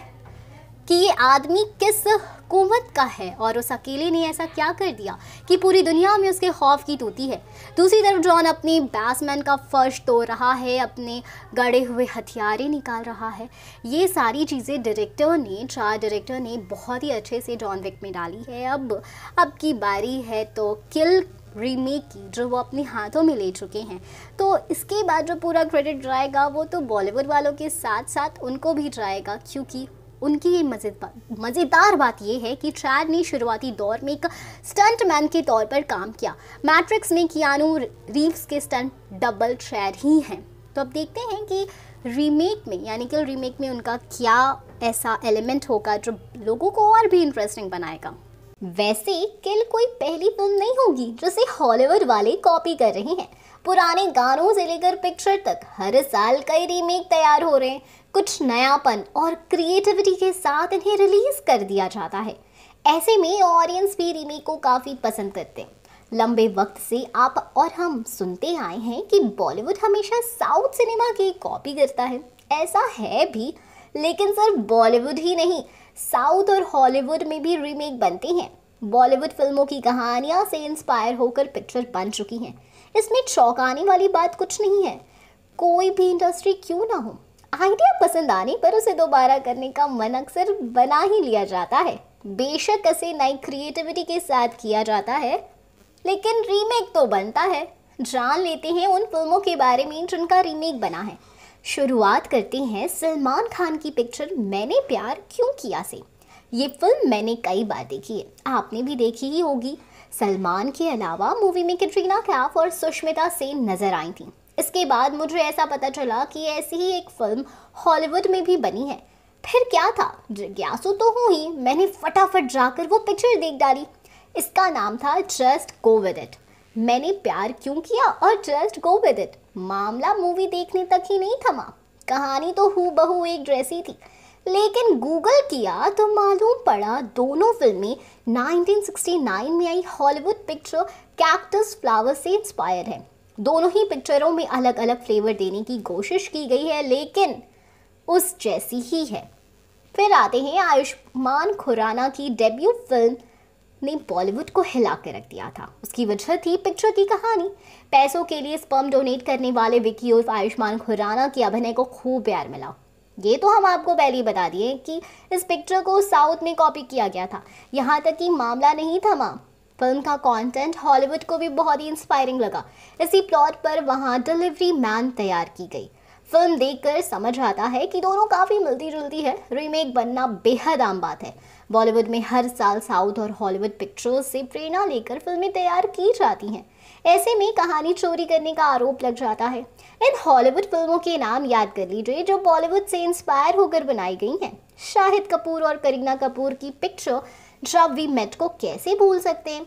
कि ये आदमी किस हुकूमत का है और उस अकेले ने ऐसा क्या कर दिया कि पूरी दुनिया में उसके खौफ की तूती है दूसरी तरफ जॉन अपने बैट्समैन का फर्श तोड़ रहा है अपने गड़े हुए हथियारे निकाल रहा है ये सारी चीज़ें डायरेक्टर ने चार डायरेक्टर ने बहुत ही अच्छे से जॉन विक में डाली है अब अब की बारी है तो किल रीमेक की जो वो अपने हाथों में ले चुके हैं तो इसके बाद जो पूरा क्रेडिट जाएगा वो तो बॉलीवुड वालों के साथ साथ उनको भी जाएगा क्योंकि उनकी ये मज़ेदार बात यह है कि ट्रैड ने शुरुआती दौर में एक स्टंटमैन के तौर पर काम किया मैट्रिक्स में कियानो रीव्स के स्टंट डबल ट्रैड ही हैं तो अब देखते हैं कि रीमेक में यानी कि रीमेक में उनका क्या ऐसा एलिमेंट होगा जो लोगों को और भी इंटरेस्टिंग बनाएगा वैसे किल कोई पहली फिल्म नहीं होगी जिसे हॉलीवुड वाले कॉपी कर रहे हैं पुराने गानों से लेकर पिक्चर तक हर साल कई रीमेक तैयार हो रहे हैं कुछ नयापन और क्रिएटिविटी के साथ इन्हें रिलीज कर दिया जाता है ऐसे में ऑडियंस भी रीमेक को काफ़ी पसंद करते हैं लंबे वक्त से आप और हम सुनते आए हैं कि बॉलीवुड हमेशा साउथ सिनेमा की कॉपी करता है ऐसा है भी लेकिन सर बॉलीवुड ही नहीं साउथ और हॉलीवुड में भी रीमेक बनते हैं बॉलीवुड फिल्मों की कहानियाँ से इंस्पायर होकर पिक्चर बन चुकी हैं इसमें चौंकाने वाली बात कुछ नहीं है कोई भी इंडस्ट्री क्यों ना हो आइडिया पसंद आने पर उसे दोबारा करने का मन अक्सर बना ही लिया जाता है बेशक इसे नई क्रिएटिविटी के साथ किया जाता है लेकिन रीमेक तो बनता है जान लेते हैं उन फिल्मों के बारे में जिनका रीमेक बना है शुरुआत करते हैं सलमान खान की पिक्चर मैंने प्यार क्यों किया से ये फिल्म मैंने कई बार देखी है आपने भी देखी ही होगी सलमान के अलावा मूवी में कैटरीना कैफ और सुष्मिता सेन नज़र आई थी इसके बाद मुझे ऐसा पता चला कि ऐसी ही एक फिल्म हॉलीवुड में भी बनी है फिर क्या था जिज्ञासु तो हूँ ही मैंने फटाफट जाकर वो पिक्चर देख डाली इसका नाम था जस्ट गो विद इट मैंने प्यार क्यों किया और जस्ट गो विद इट मामला मूवी देखने तक ही नहीं थमा कहानी तो हु बहू एक ड्रेसी थी लेकिन गूगल किया तो मालूम पड़ा दोनों फिल्में 1969 में आई हॉलीवुड पिक्चर कैक्टस फ्लावर से इंस्पायर हैं दोनों ही पिक्चरों में अलग अलग फ्लेवर देने की कोशिश की गई है लेकिन उस जैसी ही है फिर आते हैं आयुष्मान खुराना की डेब्यू फिल्म ने बॉलीवुड को हिला के रख दिया था उसकी वजह थी पिक्चर की कहानी पैसों के लिए स्पर्म डोनेट करने वाले विकी उर्फ आयुष्मान खुराना के अभिनय को खूब प्यार मिला ये तो हम आपको पहले ही बता दिए कि इस पिक्चर को साउथ में कॉपी किया गया था यहाँ तक कि मामला नहीं थमा फिल्म का कंटेंट हॉलीवुड को भी बहुत ही इंस्पायरिंग लगा इसी प्लॉट पर वहाँ डिलीवरी मैन तैयार की गई फिल्म देखकर समझ आता है कि दोनों काफ़ी मिलती जुलती है रीमेक बनना बेहद आम बात है बॉलीवुड में हर साल साउथ और हॉलीवुड पिक्चर्स से प्रेरणा लेकर फिल्में तैयार की जाती हैं ऐसे में कहानी चोरी करने का आरोप लग जाता है इन हॉलीवुड फिल्मों के नाम याद कर लीजिए जो बॉलीवुड से इंस्पायर होकर बनाई गई हैं शाहिद कपूर और करीना कपूर की पिक्चर जब वी मेट को कैसे भूल सकते हैं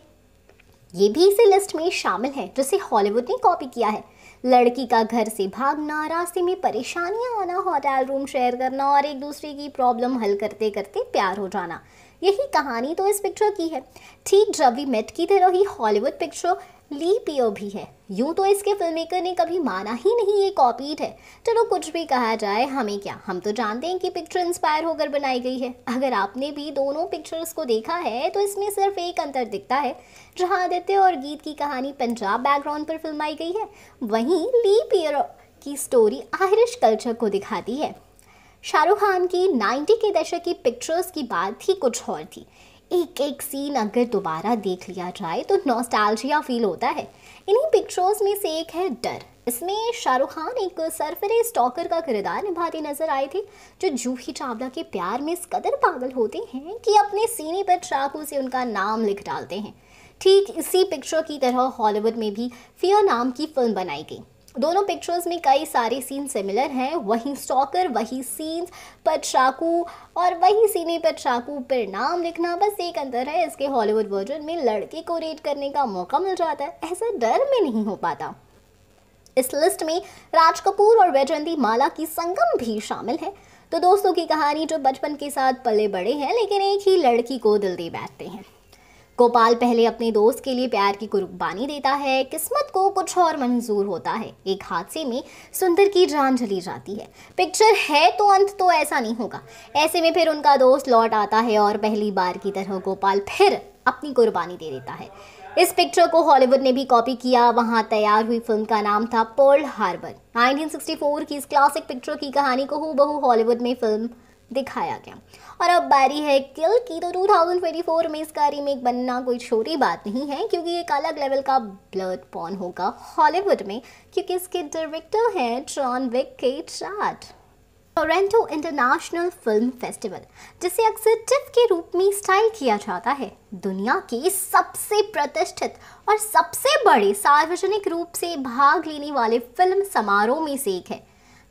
ये भी इसी लिस्ट में शामिल है जिसे हॉलीवुड ने कॉपी किया है लड़की का घर से भागना रास्ते में परेशानियां आना होटल रूम शेयर करना और एक दूसरे की प्रॉब्लम हल करते करते प्यार हो जाना यही कहानी तो इस पिक्चर की है ठीक जब वी मेट की तरह ही हॉलीवुड पिक्चर ली पीओ भी है यूं तो इसके फिल्म मेकर ने कभी माना ही नहीं ये कॉपीड है चलो कुछ भी कहा जाए हमें क्या हम तो जानते हैं कि पिक्चर इंस्पायर होकर बनाई गई है अगर आपने भी दोनों पिक्चर्स को देखा है तो इसमें सिर्फ एक अंतर दिखता है जहां आदित्य और गीत की कहानी पंजाब बैकग्राउंड पर फिल्माई गई है वहीं लीप ईयर की स्टोरी आयरिश कल्चर को दिखाती है शाहरुख खान की नाइन्टी के दशक की पिक्चर्स की बात ही कुछ और थी एक एक सीन अगर दोबारा देख लिया जाए तो नॉस्टैल्जिया फील होता है इन्हीं पिक्चर्स में से एक है डर इसमें शाहरुख खान एक सरफरे स्टॉकर का किरदार निभाते नजर आए थे जो जूही चावला के प्यार में इस कदर पागल होते हैं कि अपने सीने पर चाकू से उनका नाम लिख डालते हैं ठीक इसी पिक्चर की तरह हॉलीवुड में भी फियर नाम की फिल्म बनाई गई दोनों पिक्चर्स में कई सारे सीन सिमिलर हैं वही स्टॉकर वही सीन्स पर चाकू और वही सीने पर चाकू पर नाम लिखना बस एक अंतर है इसके हॉलीवुड वर्जन में लड़के को रेट करने का मौका मिल जाता है ऐसा डर में नहीं हो पाता इस लिस्ट में राज कपूर और वैजयंती माला की संगम भी शामिल है तो दोस्तों की कहानी जो बचपन के साथ पले बड़े हैं लेकिन एक ही लड़की को दिल दे बैठते हैं गोपाल पहले अपने दोस्त के लिए प्यार की कुर्बानी देता है किस्मत को कुछ और मंजूर होता है एक हादसे में सुंदर की जान चली जाती है पिक्चर है तो अंत तो ऐसा नहीं होगा ऐसे में फिर उनका दोस्त लौट आता है और पहली बार की तरह गोपाल फिर अपनी कुर्बानी दे देता है इस पिक्चर को हॉलीवुड ने भी कॉपी किया वहां तैयार हुई फिल्म का नाम था पर्ल हार्बर 1964 की इस क्लासिक पिक्चर की कहानी को हूबहू हॉलीवुड में फिल्म दिखाया गया और अब बारी है किल की तो 2024 में इसका रीमेक बनना कोई छोटी बात नहीं है क्योंकि एक अलग लेवल का ब्लड पॉन होगा हॉलीवुड में क्योंकि इसके डायरेक्टर हैं ट्रॉन विक के चार्ट टोरेंटो इंटरनेशनल फिल्म फेस्टिवल जिसे अक्सर टिफ के रूप में स्टाइल किया जाता है दुनिया के सबसे प्रतिष्ठित और सबसे बड़े सार्वजनिक रूप से भाग लेने वाले फिल्म समारोह में से एक है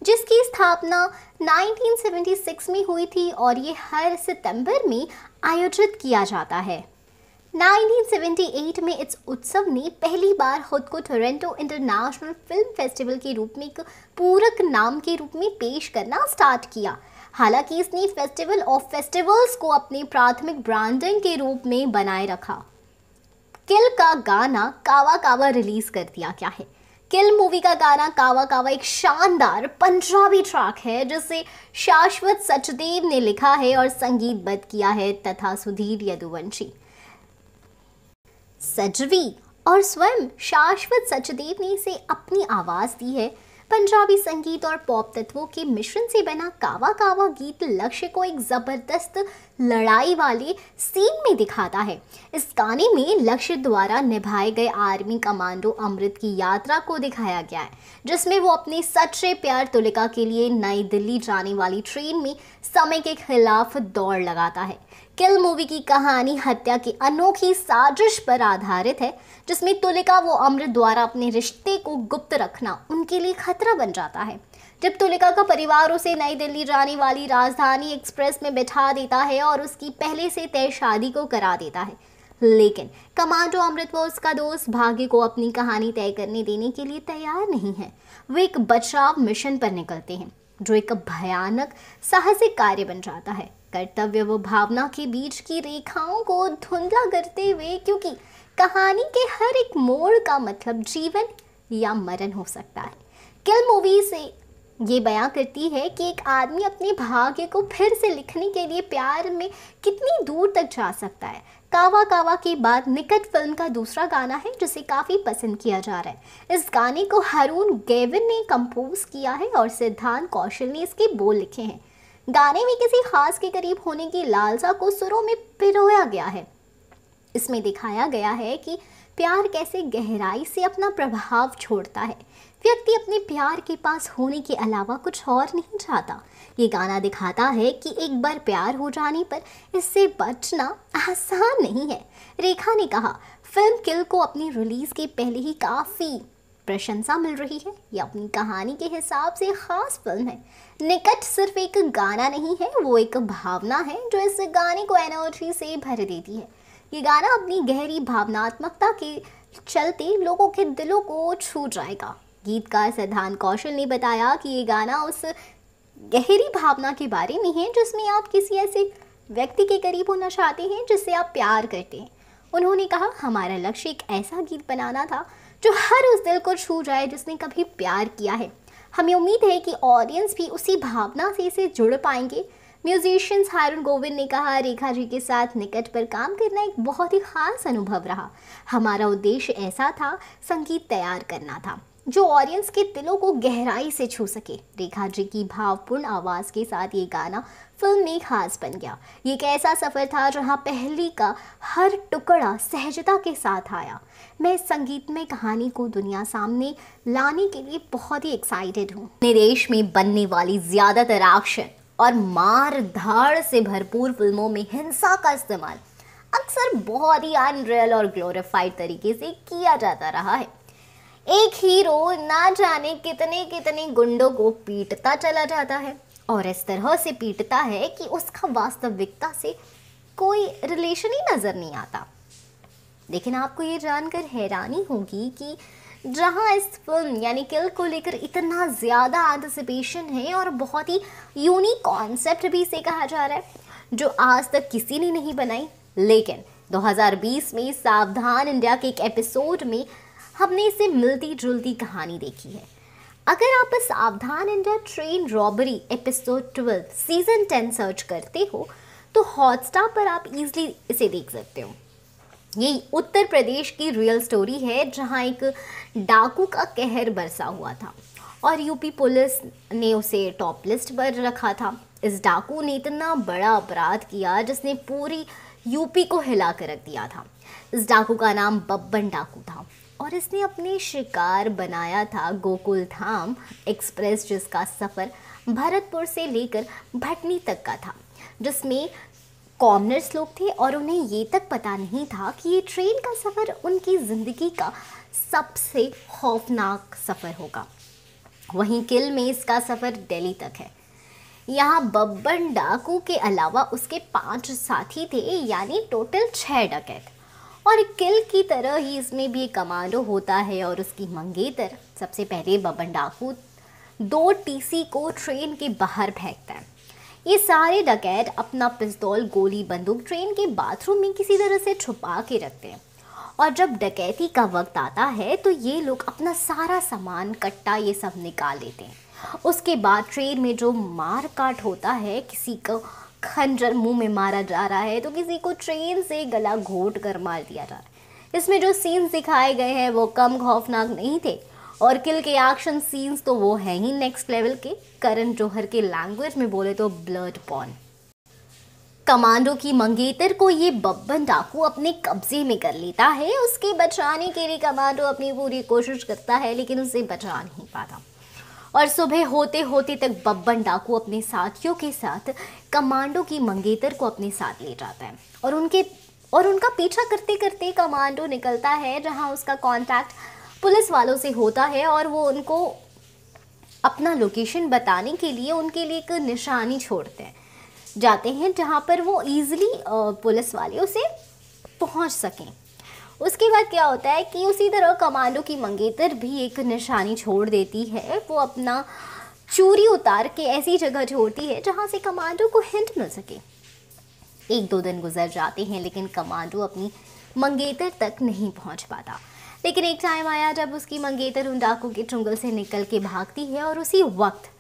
जिसकी स्थापना 1976 में हुई थी और ये हर सितंबर में आयोजित किया जाता है 1978 में इस उत्सव ने पहली बार खुद को टोरेंटो इंटरनेशनल फिल्म फेस्टिवल के रूप में एक पूरक नाम के रूप में पेश करना स्टार्ट किया हालांकि इसने फेस्टिवल ऑफ फेस्टिवल्स को अपने प्राथमिक ब्रांडिंग के रूप में बनाए रखा किल का गाना कावा कावा रिलीज कर दिया क्या है किल मूवी का गाना कावा कावा एक शानदार पंजाबी ट्रैक है जिसे शाश्वत सचदेव ने लिखा है और संगीतबद्ध किया है तथा सुधीर यदुवंशी सजवी और स्वयं शाश्वत सचदेव ने इसे अपनी आवाज़ दी है पंजाबी संगीत और पॉप तत्वों के मिश्रण से बना कावा कावा गीत लक्ष्य को एक ज़बरदस्त लड़ाई वाले सीन में दिखाता है इस गाने में लक्ष्य द्वारा निभाए गए आर्मी कमांडो अमृत की यात्रा को दिखाया गया है जिसमें वो अपने सच्चे प्यार तुलिका के लिए नई दिल्ली जाने वाली ट्रेन में समय के खिलाफ दौड़ लगाता है किल मूवी की कहानी हत्या की अनोखी साजिश पर आधारित है जिसमें तुलिका वो अमृत द्वारा अपने रिश्ते को गुप्त रखना उनके लिए खतरा बन जाता है जब तुलिका का परिवार उसे नई दिल्ली जाने वाली राजधानी एक्सप्रेस में बिठा देता है और उसकी पहले से तय शादी को करा देता है लेकिन कमांडो अमृत व उसका दोस्त भाग्य को अपनी कहानी तय करने देने के लिए तैयार नहीं है वे एक बचाव मिशन पर निकलते हैं जो एक भयानक साहसिक कार्य बन जाता है कर्तव्य व भावना के बीच की रेखाओं को धुंधला करते हुए क्योंकि कहानी के हर एक मोड़ का मतलब जीवन या मरण हो सकता है किल मूवी से ये बयां करती है कि एक आदमी अपने भाग्य को फिर से लिखने के लिए प्यार में कितनी दूर तक जा सकता है कावा कावा के बाद निकट फिल्म का दूसरा गाना है जिसे काफ़ी पसंद किया जा रहा है इस गाने को हरून गेविन ने कंपोज किया है और सिद्धांत कौशल ने इसके बोल लिखे हैं गाने में किसी खास के करीब होने की लालसा को सुरों में पिरोया गया है इसमें दिखाया गया है कि प्यार कैसे गहराई से अपना प्रभाव छोड़ता है व्यक्ति अपने प्यार के पास होने के अलावा कुछ और नहीं चाहता ये गाना दिखाता है कि एक बार प्यार हो जाने पर इससे बचना आसान नहीं है रेखा ने कहा फिल्म किल को अपनी रिलीज़ के पहले ही काफ़ी प्रशंसा मिल रही है यह अपनी कहानी के हिसाब से ख़ास फिल्म है निकट सिर्फ एक गाना नहीं है वो एक भावना है जो इस गाने को एनर्जी से भर देती है ये गाना अपनी गहरी भावनात्मकता के चलते लोगों के दिलों को छू जाएगा गीतकार सिद्धांत कौशल ने बताया कि ये गाना उस गहरी भावना के बारे में है जिसमें आप किसी ऐसे व्यक्ति के करीब होना चाहते हैं जिससे आप प्यार करते हैं उन्होंने कहा हमारा लक्ष्य एक ऐसा गीत बनाना था जो हर उस दिल को छू जाए जिसने कभी प्यार किया है हमें उम्मीद है कि ऑडियंस भी उसी भावना से इसे जुड़ पाएंगे म्यूजिशियंस हारून गोविंद ने कहा रेखा जी के साथ निकट पर काम करना एक बहुत ही खास अनुभव रहा हमारा उद्देश्य ऐसा था संगीत तैयार करना था जो ऑडियंस के दिलों को गहराई से छू सके रेखा जी की भावपूर्ण आवाज़ के साथ ये गाना फिल्म में खास बन गया ये एक ऐसा सफ़र था जहाँ पहली का हर टुकड़ा सहजता के साथ आया मैं संगीत में कहानी को दुनिया सामने लाने के लिए बहुत ही एक्साइटेड हूँ निदेश में बनने वाली ज़्यादातर एक्शन और मार धाड़ से भरपूर फिल्मों में हिंसा का इस्तेमाल अक्सर बहुत ही अनरियल और ग्लोरिफाइड तरीके से किया जाता रहा है एक हीरो ना जाने कितने कितने गुंडों को पीटता चला जाता है और इस तरह से पीटता है कि उसका वास्तविकता से कोई रिलेशन ही नज़र नहीं आता लेकिन आपको ये जानकर हैरानी होगी कि जहाँ इस फिल्म यानी किल को लेकर इतना ज़्यादा एंटिसिपेशन है और बहुत ही यूनिक कॉन्सेप्ट भी इसे कहा जा रहा है जो आज तक किसी ने नहीं बनाई लेकिन 2020 में सावधान इंडिया के एक एपिसोड में हमने इसे मिलती जुलती कहानी देखी है अगर आप इस सावधान India train robbery episode twelve season ten search करते हो तो हॉटस्टार पर आप इजीली इसे देख सकते हो ये उत्तर प्रदेश की रियल स्टोरी है जहाँ एक डाकू का कहर बरसा हुआ था और यूपी पुलिस ने उसे टॉप लिस्ट पर रखा था इस डाकू ने इतना बड़ा अपराध किया जिसने पूरी यूपी को हिला कर रख दिया था इस डाकू का नाम बब्बन डाकू था और इसने अपने शिकार बनाया था गोकुल धाम एक्सप्रेस जिसका सफ़र भरतपुर से लेकर भटनी तक का था जिसमें कॉमनर्स लोग थे और उन्हें ये तक पता नहीं था कि ये ट्रेन का सफ़र उनकी ज़िंदगी का सबसे खौफनाक सफ़र होगा वहीं किल में इसका सफ़र दिल्ली तक है यहाँ बब्बन डाकू के अलावा उसके पांच साथी थे यानी टोटल छः डकैत और किल की तरह ही इसमें भी एक कमांडो होता है और उसकी मंगेतर सबसे पहले बबन डाकू दो टीसी को ट्रेन के बाहर फेंकता है ये सारे डकैत अपना पिस्तौल गोली बंदूक ट्रेन के बाथरूम में किसी तरह से छुपा के रखते हैं और जब डकैती का वक्त आता है तो ये लोग अपना सारा सामान कट्टा ये सब निकाल लेते हैं उसके बाद ट्रेन में जो मार काट होता है किसी को खंजर मुंह में मारा जा रहा है तो किसी को ट्रेन से गला घोट कर मार दिया जा रहा है इसमें जो सीन्स दिखाए गए हैं वो कम खौफनाक नहीं थे और किल के एक्शन सीन्स तो वो हैं ही नेक्स्ट लेवल के करण जौहर के लैंग्वेज में बोले तो ब्लड पॉन कमांडो की मंगेतर को ये बब्बन डाकू अपने कब्जे में कर लेता है उसके बचाने के लिए कमांडो अपनी पूरी कोशिश करता है लेकिन उसे बचा नहीं पाता और सुबह होते होते तक बब्बन डाकू अपने साथियों के साथ कमांडो की मंगेतर को अपने साथ ले जाता है और उनके और उनका पीछा करते करते कमांडो निकलता है जहाँ उसका कांटेक्ट पुलिस वालों से होता है और वो उनको अपना लोकेशन बताने के लिए उनके लिए एक निशानी छोड़ते हैं जाते हैं जहाँ पर वो ईज़िली पुलिस वाले उसे पहुँच सकें उसके बाद क्या होता है कि उसी तरह कमांडो की मंगेतर भी एक निशानी छोड़ देती है वो अपना चूरी उतार के ऐसी जगह छोड़ती है जहाँ से कमांडो को हिंट मिल सके एक दो दिन गुजर जाते हैं लेकिन कमांडो अपनी मंगेतर तक नहीं पहुँच पाता लेकिन एक टाइम आया जब उसकी मंगेतर उन डाकू के चुंगल से निकल के भागती है और उसी वक्त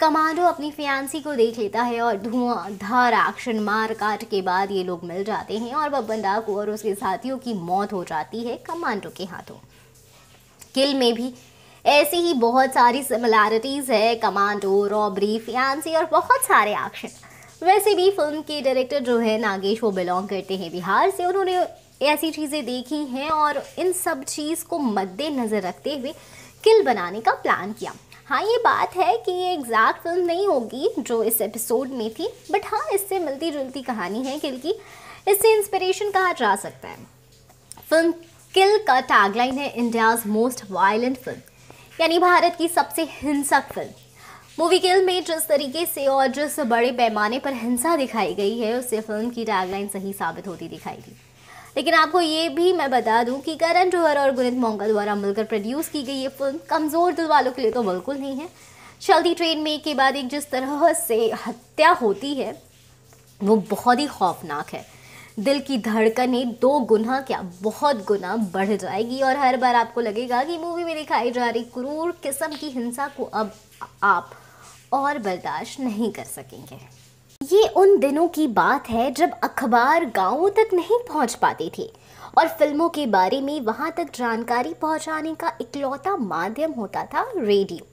कमांडो अपनी फियांसी को देख लेता है और धुआंधार एक्शन मार काट के बाद ये लोग मिल जाते हैं और बब्बन डाकू और उसके साथियों की मौत हो जाती है कमांडो के हाथों किल में भी ऐसी ही बहुत सारी सिमिलैरिटीज़ है कमांडो रॉबरी फियांसी और बहुत सारे एक्शन वैसे भी फिल्म के डायरेक्टर जो है नागेश वो बिलोंग करते हैं बिहार से उन्होंने ऐसी चीज़ें देखी हैं और इन सब चीज़ को मद्देनज़र रखते हुए किल बनाने का प्लान किया हाँ ये बात है कि ये एग्जैक्ट फिल्म नहीं होगी जो इस एपिसोड में थी बट हाँ इससे मिलती जुलती कहानी है किल की इससे इंस्पिरेशन कहा जा सकता है फिल्म किल का टैगलाइन है इंडियाज़ मोस्ट वायलेंट फिल्म यानी भारत की सबसे हिंसक फिल्म मूवी किल में जिस तरीके से और जिस बड़े पैमाने पर हिंसा दिखाई गई है उससे फिल्म की टैगलाइन सही साबित होती दिखाई दी लेकिन आपको ये भी मैं बता दूं कि करण जोहर और गुनित मोंगा द्वारा मिलकर प्रोड्यूस की गई ये फिल्म कमज़ोर दिल वालों के लिए तो बिल्कुल नहीं है चलती ट्रेन में के बाद एक जिस तरह से हत्या होती है वो बहुत ही खौफनाक है दिल की धड़कनें दो गुना क्या बहुत गुना बढ़ जाएगी और हर बार आपको लगेगा कि मूवी में दिखाई जा रही क्रूर किस्म की हिंसा को अब आप और बर्दाश्त नहीं कर सकेंगे ये उन दिनों की बात है जब अखबार गांवों तक नहीं पहुंच पाते थे और फिल्मों के बारे में वहां तक जानकारी पहुंचाने का इकलौता माध्यम होता था रेडियो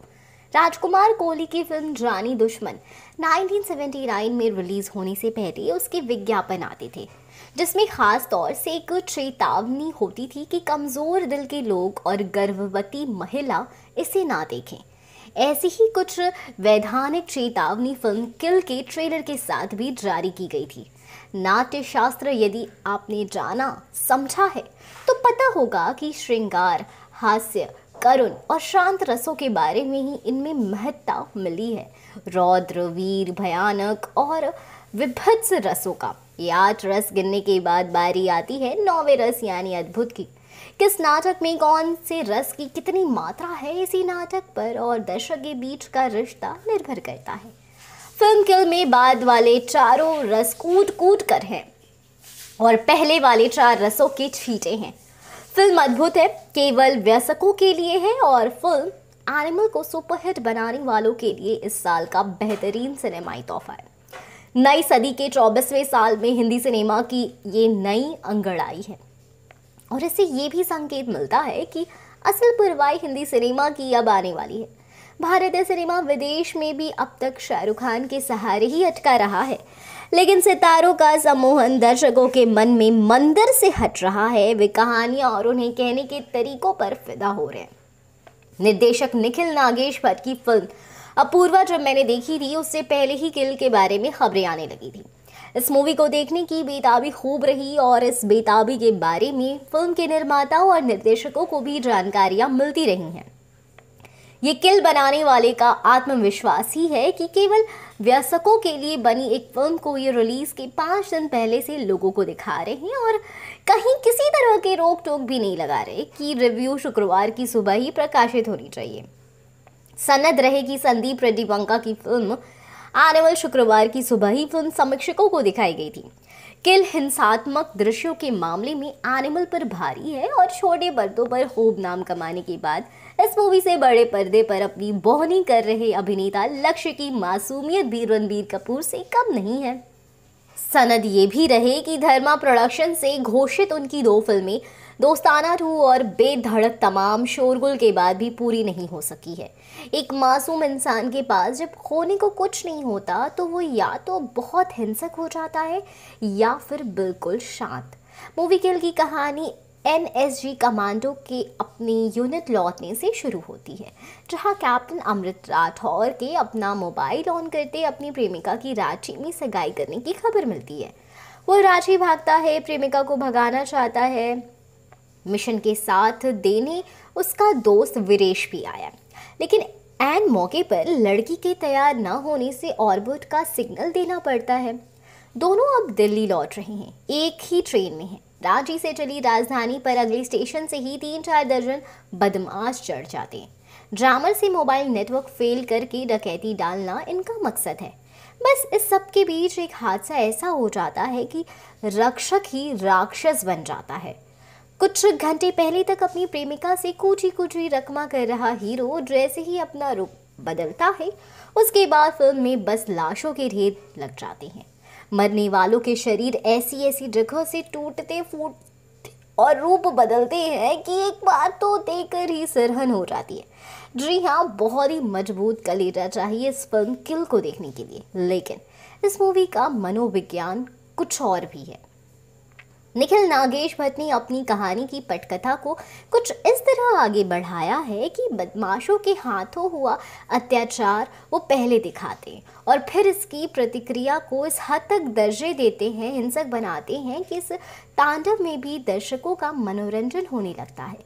राजकुमार कोहली की फिल्म जानी दुश्मन 1979 में रिलीज़ होने से पहले उसके विज्ञापन आते थे जिसमें ख़ास तौर से एक चेतावनी होती थी कि कमज़ोर दिल के लोग और गर्भवती महिला इसे ना देखें ऐसी ही कुछ वैधानिक चेतावनी फिल्म किल के ट्रेलर के साथ भी जारी की गई थी नाट्य शास्त्र यदि आपने जाना समझा है तो पता होगा कि श्रृंगार हास्य करुण और शांत रसों के बारे में ही इनमें महत्ता मिली है रौद्र वीर भयानक और विभत्स रसों का ये आठ रस गिनने के बाद बारी आती है नौवे रस यानी अद्भुत की किस नाटक में कौन से रस की कितनी मात्रा है इसी नाटक पर और दर्शक के बीच का रिश्ता निर्भर करता है फिल्म किल में बाद वाले चारों रस कूट कूट कर हैं और पहले वाले चार रसों के छीटे हैं फिल्म अद्भुत है केवल व्यसकों के लिए है और फिल्म एनिमल को सुपरहिट बनाने वालों के लिए इस साल का बेहतरीन सिनेमाई तोहफा है नई सदी के चौबीसवें साल में हिंदी सिनेमा की ये नई अंगड़ाई है और इससे ये भी संकेत मिलता है कि असल पुरवाई हिंदी सिनेमा की अब आने वाली है भारतीय सिनेमा विदेश में भी अब तक शाहरुख खान के सहारे ही अटका रहा है लेकिन सितारों का सम्मोहन दर्शकों के मन में मंदिर से हट रहा है वे कहानियां और उन्हें कहने के तरीकों पर फिदा हो रहे हैं निर्देशक निखिल नागेश भट्ट की फिल्म अपूर्वा जब मैंने देखी थी उससे पहले ही किल के बारे में खबरें आने लगी थी इस मूवी को देखने की बेताबी खूब रही और इस बेताबी के बारे में फिल्म के निर्माताओं और निर्देशकों को भी जानकारियां मिलती रही हैं ये किल बनाने वाले का आत्मविश्वास ही है कि केवल व्यसकों के लिए बनी एक फिल्म को ये रिलीज़ के पाँच दिन पहले से लोगों को दिखा रहे हैं और कहीं किसी तरह के रोक टोक भी नहीं लगा रहे कि रिव्यू शुक्रवार की सुबह ही प्रकाशित होनी चाहिए सनद रहेगी संदीप रेड्डी बंका की फिल्म एनिमल शुक्रवार की सुबह ही फिल्म समीक्षकों को दिखाई गई थी किल हिंसात्मक दृश्यों के मामले में एनिमल पर भारी है और छोटे पर्दों पर खूब नाम कमाने के बाद इस मूवी से बड़े पर्दे पर अपनी बोहनी कर रहे अभिनेता लक्ष्य की मासूमियत भी रणबीर कपूर से कम नहीं है सनद ये भी रहे कि धर्मा प्रोडक्शन से घोषित उनकी दो फिल्में दोस्ताना टू और बेधड़क तमाम शोरगुल के बाद भी पूरी नहीं हो सकी है एक मासूम इंसान के पास जब खोने को कुछ नहीं होता तो वो या तो बहुत हिंसक हो जाता है या फिर बिल्कुल शांत मूवी किल की कहानी एन एस जी कमांडो के अपनी यूनिट लौटने से शुरू होती है जहां कैप्टन अमृत राठौर के अपना मोबाइल ऑन करते अपनी प्रेमिका की रांची में सगाई करने की खबर मिलती है वो रांची भागता है प्रेमिका को भगाना चाहता है मिशन के साथ देने उसका दोस्त वीरेश भी आया लेकिन एंड मौके पर लड़की के तैयार न होने से ऑर्बिट का सिग्नल देना पड़ता है दोनों अब दिल्ली लौट रहे हैं एक ही ट्रेन में हैं रांची से चली राजधानी पर अगले स्टेशन से ही तीन चार दर्जन बदमाश चढ़ जाते हैं ड्रामर से मोबाइल नेटवर्क फेल करके डकैती डालना इनका मकसद है बस इस सब के बीच एक हादसा ऐसा हो जाता है कि रक्षक ही राक्षस बन जाता है कुछ घंटे पहले तक अपनी प्रेमिका से कूची कूची रकमा कर रहा हीरो जैसे ही अपना रूप बदलता है उसके बाद फिल्म में बस लाशों के ढेर लग जाते हैं मरने वालों के शरीर ऐसी ऐसी जगहों से टूटते फूटते और रूप बदलते हैं कि एक बार तो देखकर ही सरहन हो जाती है जी हाँ बहुत ही मजबूत कलेजा चाहिए इस फिल्म किल को देखने के लिए लेकिन इस मूवी का मनोविज्ञान कुछ और भी है निखिल नागेश भट्ट ने अपनी कहानी की पटकथा को कुछ इस तरह आगे बढ़ाया है कि बदमाशों के हाथों हुआ अत्याचार वो पहले दिखाते और फिर इसकी प्रतिक्रिया को इस हद तक दर्जे देते हैं हिंसक बनाते हैं कि इस तांडव में भी दर्शकों का मनोरंजन होने लगता है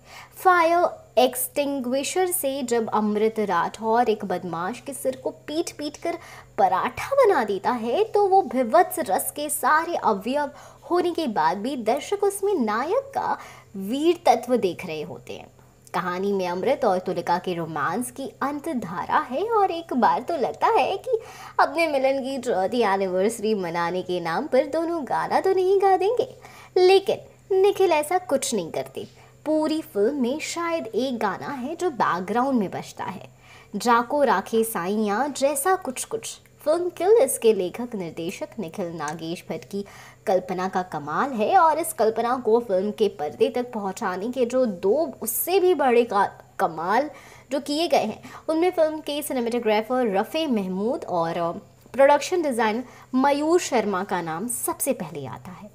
फायर एक्सटिंग्विशर से जब अमृत राठौर एक बदमाश के सिर को पीट पीट कर पराठा बना देता है तो वो भिवत्स रस के सारे अवयव होने के बाद भी दर्शक उसमें नायक का वीर तत्व देख रहे होते हैं कहानी में अमृत और तुलिका के रोमांस की अंत धारा है और एक बार तो लगता है कि अपने मिलन की चौथी एनिवर्सरी मनाने के नाम पर दोनों गाना तो नहीं गा देंगे लेकिन निखिल ऐसा कुछ नहीं करते पूरी फिल्म में शायद एक गाना है जो बैकग्राउंड में बजता है जाको राखे साइया जैसा कुछ कुछ फिल्म किल इसके लेखक निर्देशक निखिल नागेश भट्ट की कल्पना का कमाल है और इस कल्पना को फिल्म के पर्दे तक पहुंचाने के जो दो उससे भी बड़े का कमाल जो किए गए हैं उनमें फिल्म के सिनेमाटोग्राफर रफ़े महमूद और प्रोडक्शन डिज़ाइन मयूर शर्मा का नाम सबसे पहले आता है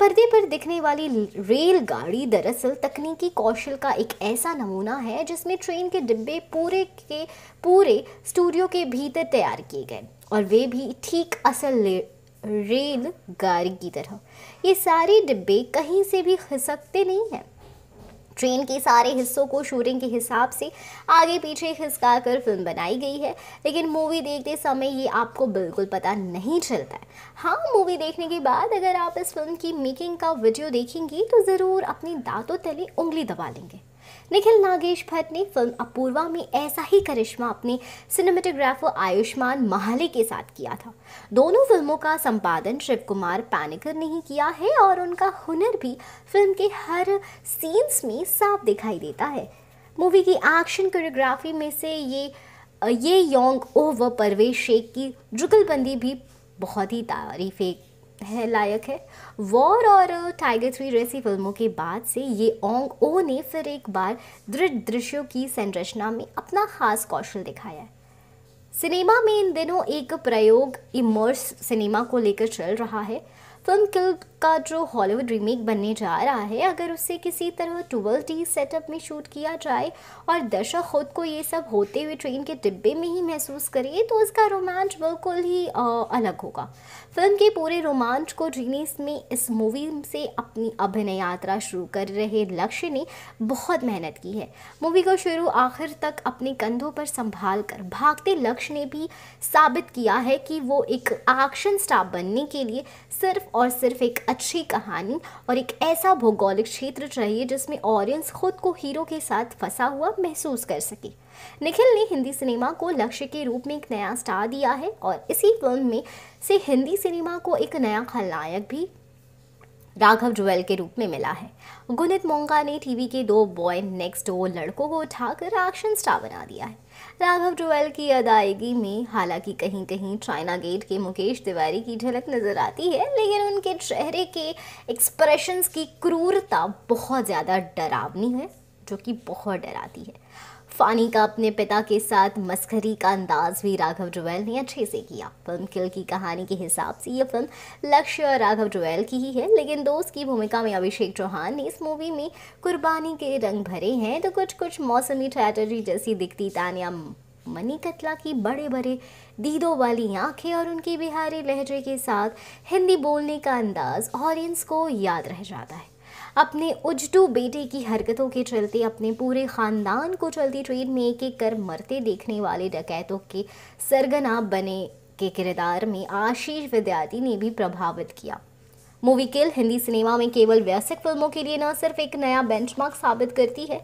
पर्दे पर दिखने वाली रेलगाड़ी दरअसल तकनीकी कौशल का एक ऐसा नमूना है जिसमें ट्रेन के डिब्बे पूरे के पूरे स्टूडियो के भीतर तैयार किए गए और वे भी ठीक असल रेल गाड़ी की तरह ये सारे डिब्बे कहीं से भी खिसकते नहीं हैं ट्रेन के सारे हिस्सों को शूटिंग के हिसाब से आगे पीछे खिसका कर फिल्म बनाई गई है लेकिन मूवी देखते समय ये आपको बिल्कुल पता नहीं चलता है हाँ मूवी देखने के बाद अगर आप इस फिल्म की मेकिंग का वीडियो देखेंगी तो ज़रूर अपनी दांतों तले उंगली दबा लेंगे निखिल नागेश भट्ट ने फिल्म अपूर्वा में ऐसा ही करिश्मा अपने सिनेमेटोग्राफर आयुष्मान महाले के साथ किया था दोनों फिल्मों का संपादन शिव कुमार पैनिकर ने ही किया है और उनका हुनर भी फिल्म के हर सीन्स में साफ दिखाई देता है मूवी की एक्शन कोरियोग्राफी में से ये ये योंग ओ व परवेश शेख की जुगलबंदी भी बहुत ही तारीफ़ है लायक है वॉर और टाइगर थ्री जैसी फिल्मों के बाद से ये ओंग ओ ने फिर एक बार दृढ़ दृश्यों की संरचना में अपना खास कौशल दिखाया है सिनेमा में इन दिनों एक प्रयोग इमर्स सिनेमा को लेकर चल रहा है फिल्म किल का जो हॉलीवुड रीमेक बनने जा रहा है अगर उसे किसी तरह ट्वेल्व टी सेटअप में शूट किया जाए और दर्शक खुद को ये सब होते हुए ट्रेन के डिब्बे में ही महसूस करे तो उसका रोमांच बिल्कुल ही आ, अलग होगा फिल्म के पूरे रोमांच को जीने में इस मूवी से अपनी अभिनय यात्रा शुरू कर रहे लक्ष्य ने बहुत मेहनत की है मूवी को शुरू आखिर तक अपने कंधों पर संभाल कर भागते लक्ष्य ने भी साबित किया है कि वो एक एक्शन स्टार बनने के लिए सिर्फ और सिर्फ एक अच्छी कहानी और एक ऐसा भौगोलिक क्षेत्र चाहिए जिसमें ऑडियंस खुद को हीरो के साथ फंसा हुआ महसूस कर सके निखिल ने हिंदी सिनेमा को लक्ष्य के रूप में एक नया स्टार दिया है और इसी फिल्म में से हिंदी सिनेमा को एक नया खलनायक भी राघव जुएल के रूप में मिला है गुनित मोंगा ने टीवी के दो बॉय नेक्स्ट डोर लड़कों को उठाकर एक्शन स्टार बना दिया है राघव जुवैल की अदायगी में हालांकि कहीं कहीं चाइना गेट के मुकेश तिवारी की झलक नज़र आती है लेकिन उनके चेहरे के एक्सप्रेशंस की क्रूरता बहुत ज़्यादा डरावनी है जो कि बहुत डराती है फानी का अपने पिता के साथ मस्करी का अंदाज भी राघव जुवेल ने अच्छे से किया फिल्म किल की कहानी के हिसाब से ये फिल्म लक्ष्य और राघव जुवेल की ही है लेकिन दोस्त की भूमिका में अभिषेक चौहान ने इस मूवी में कुर्बानी के रंग भरे हैं तो कुछ कुछ मौसमी ट्रैटरी जैसी दिखती तानिया मनी कतला की बड़े बड़े दीदों वाली आंखें और उनके बिहारी लहजे के साथ हिंदी बोलने का अंदाज ऑडियंस को याद रह जाता है अपने उजटू बेटे की हरकतों के चलते अपने पूरे ख़ानदान को चलती ट्रेन में एक एक कर मरते देखने वाले डकैतों के सरगना बने के किरदार में आशीष विद्यार्थी ने भी प्रभावित किया मूवी किल हिंदी सिनेमा में केवल वयस्क फिल्मों के लिए न सिर्फ एक नया बेंचमार्क साबित करती है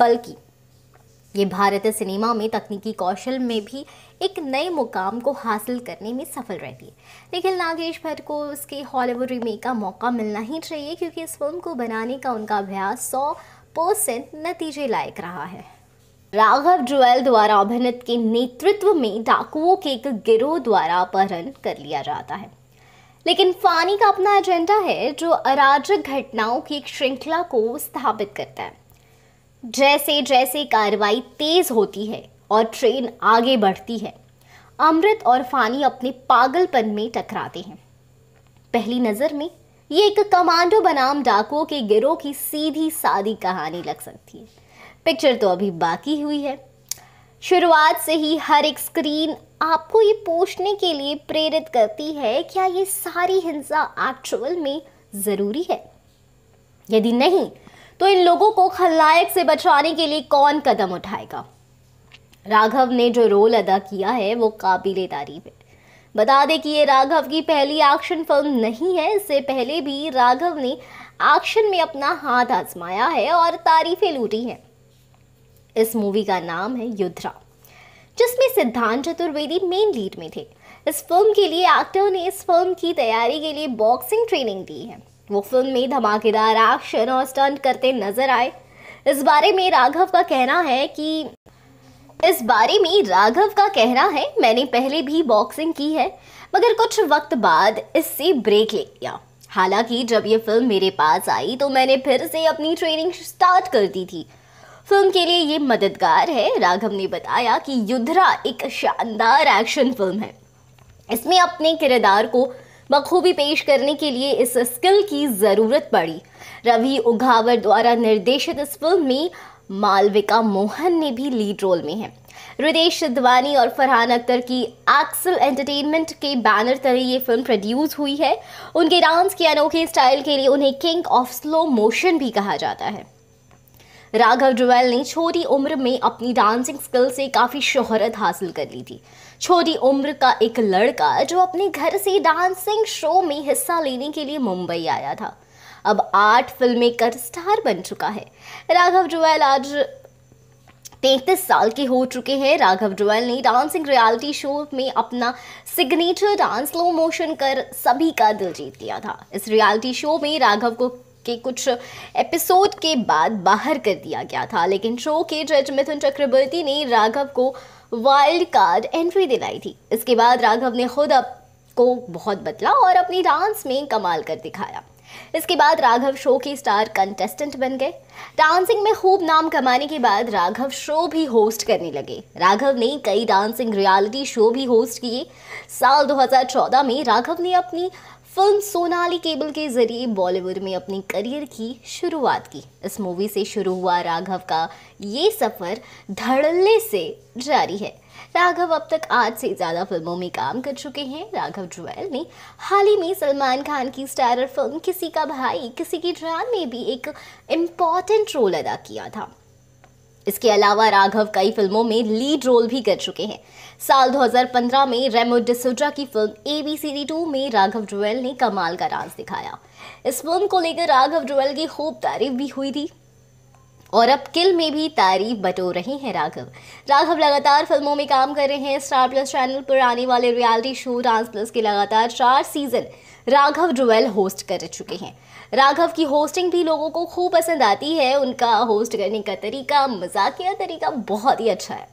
बल्कि ये भारतीय सिनेमा में तकनीकी कौशल में भी एक नए मुकाम को हासिल करने में सफल रहती है लेकिन नागेश भट्ट को उसके हॉलीवुड रीमेक का मौका मिलना ही चाहिए क्योंकि इस फिल्म को बनाने का उनका अभ्यास सौ परसेंट नतीजे लायक रहा है राघव जुएल द्वारा अभिनत के नेतृत्व में डाकुओं के एक गिरोह द्वारा अपहरण कर लिया जाता है लेकिन फानी का अपना एजेंडा है जो अराजक घटनाओं की एक श्रृंखला को स्थापित करता है जैसे जैसे कार्रवाई तेज होती है और ट्रेन आगे बढ़ती है अमृत और फानी अपने पागलपन में टकराते हैं पहली नज़र में ये एक कमांडो बनाम डाकुओं के गिरोह की सीधी सादी कहानी लग सकती है पिक्चर तो अभी बाकी हुई है शुरुआत से ही हर एक स्क्रीन आपको ये पूछने के लिए प्रेरित करती है क्या ये सारी हिंसा एक्चुअल में ज़रूरी है यदि नहीं तो इन लोगों को खलनायक से बचाने के लिए कौन कदम उठाएगा राघव ने जो रोल अदा किया है वो काबिल तारीफ है बता दें कि ये राघव की पहली एक्शन फिल्म नहीं है इससे पहले भी राघव ने एक्शन में अपना हाथ आजमाया है और तारीफें लूटी हैं इस मूवी का नाम है युद्धरा जिसमें सिद्धांत चतुर्वेदी मेन लीड में थे इस फिल्म के लिए एक्टर ने इस फिल्म की तैयारी के लिए बॉक्सिंग ट्रेनिंग दी है वो फिल्म में धमाकेदार एक्शन और स्टंट करते नजर आए इस बारे में राघव का कहना है कि इस बारे में राघव का कहना है मैंने पहले भी बॉक्सिंग की है मगर कुछ वक्त बाद इससे ब्रेक ले लिया हालांकि जब ये फिल्म मेरे पास आई तो मैंने फिर से अपनी ट्रेनिंग स्टार्ट कर दी थी फिल्म के लिए ये मददगार है राघव ने बताया कि युद्धरा एक शानदार एक्शन फिल्म है इसमें अपने किरदार को बखूबी पेश करने के लिए इस स्किल की ज़रूरत पड़ी रवि उघावर द्वारा निर्देशित इस फिल्म में मालविका मोहन ने भी लीड रोल में है रिदेश सिद्धवानी और फरहान अख्तर की एक्सल एंटरटेनमेंट के बैनर तले ये फिल्म प्रोड्यूस हुई है उनके डांस के अनोखे स्टाइल के लिए उन्हें किंग ऑफ स्लो मोशन भी कहा जाता है राघव जुवैल ने छोटी उम्र में अपनी डांसिंग स्किल से काफ़ी शोहरत हासिल कर ली थी छोटी उम्र का एक लड़का जो अपने घर से डांसिंग शो में हिस्सा लेने के लिए मुंबई आया था अब आठ फिल्में कर स्टार बन चुका है राघव जुवैल आज तैंतीस साल के हो चुके हैं राघव जुवैल ने डांसिंग रियलिटी शो में अपना सिग्नेचर डांस स्लो मोशन कर सभी का दिल जीत लिया था इस रियलिटी शो में राघव को के कुछ एपिसोड के बाद बाहर कर दिया गया था लेकिन शो के जज मिथुन चक्रवर्ती ने राघव को वाइल्ड कार्ड एंट्री दिलाई थी इसके बाद राघव ने खुद अप को बहुत बदला और अपनी डांस में कमाल कर दिखाया इसके बाद राघव शो के स्टार कंटेस्टेंट बन गए डांसिंग में खूब नाम कमाने के बाद राघव शो भी होस्ट करने लगे राघव ने कई डांसिंग रियलिटी शो भी होस्ट किए साल 2014 में राघव ने अपनी फिल्म सोनाली केबल के जरिए बॉलीवुड में अपनी करियर की शुरुआत की इस मूवी से शुरू हुआ राघव का ये सफ़र धड़ल्ले से जारी है राघव अब तक आठ से ज़्यादा फिल्मों में काम कर चुके हैं राघव जुएल ने हाल ही में सलमान खान की स्टारर फिल्म किसी का भाई किसी की जान में भी एक इम्पॉर्टेंट रोल अदा किया था इसके अलावा राघव कई फिल्मों में लीड रोल भी कर चुके हैं साल 2015 में रेमो डिसोजा की film A B D two में राघव जुएल ने कमाल का राज दिखाया इस फिल्म को लेकर राघव जुएल की खूब तारीफ भी हुई थी और अब किल में भी तारीफ बटोर रहे हैं राघव राघव लगातार फिल्मों में काम कर रहे हैं स्टार प्लस चैनल पर आने वाले रियलिटी शो डांस प्लस के लगातार चार सीजन राघव रुवेल होस्ट कर चुके हैं राघव की होस्टिंग भी लोगों को खूब पसंद आती है उनका होस्ट करने का तरीका मजाकिया तरीका बहुत ही अच्छा है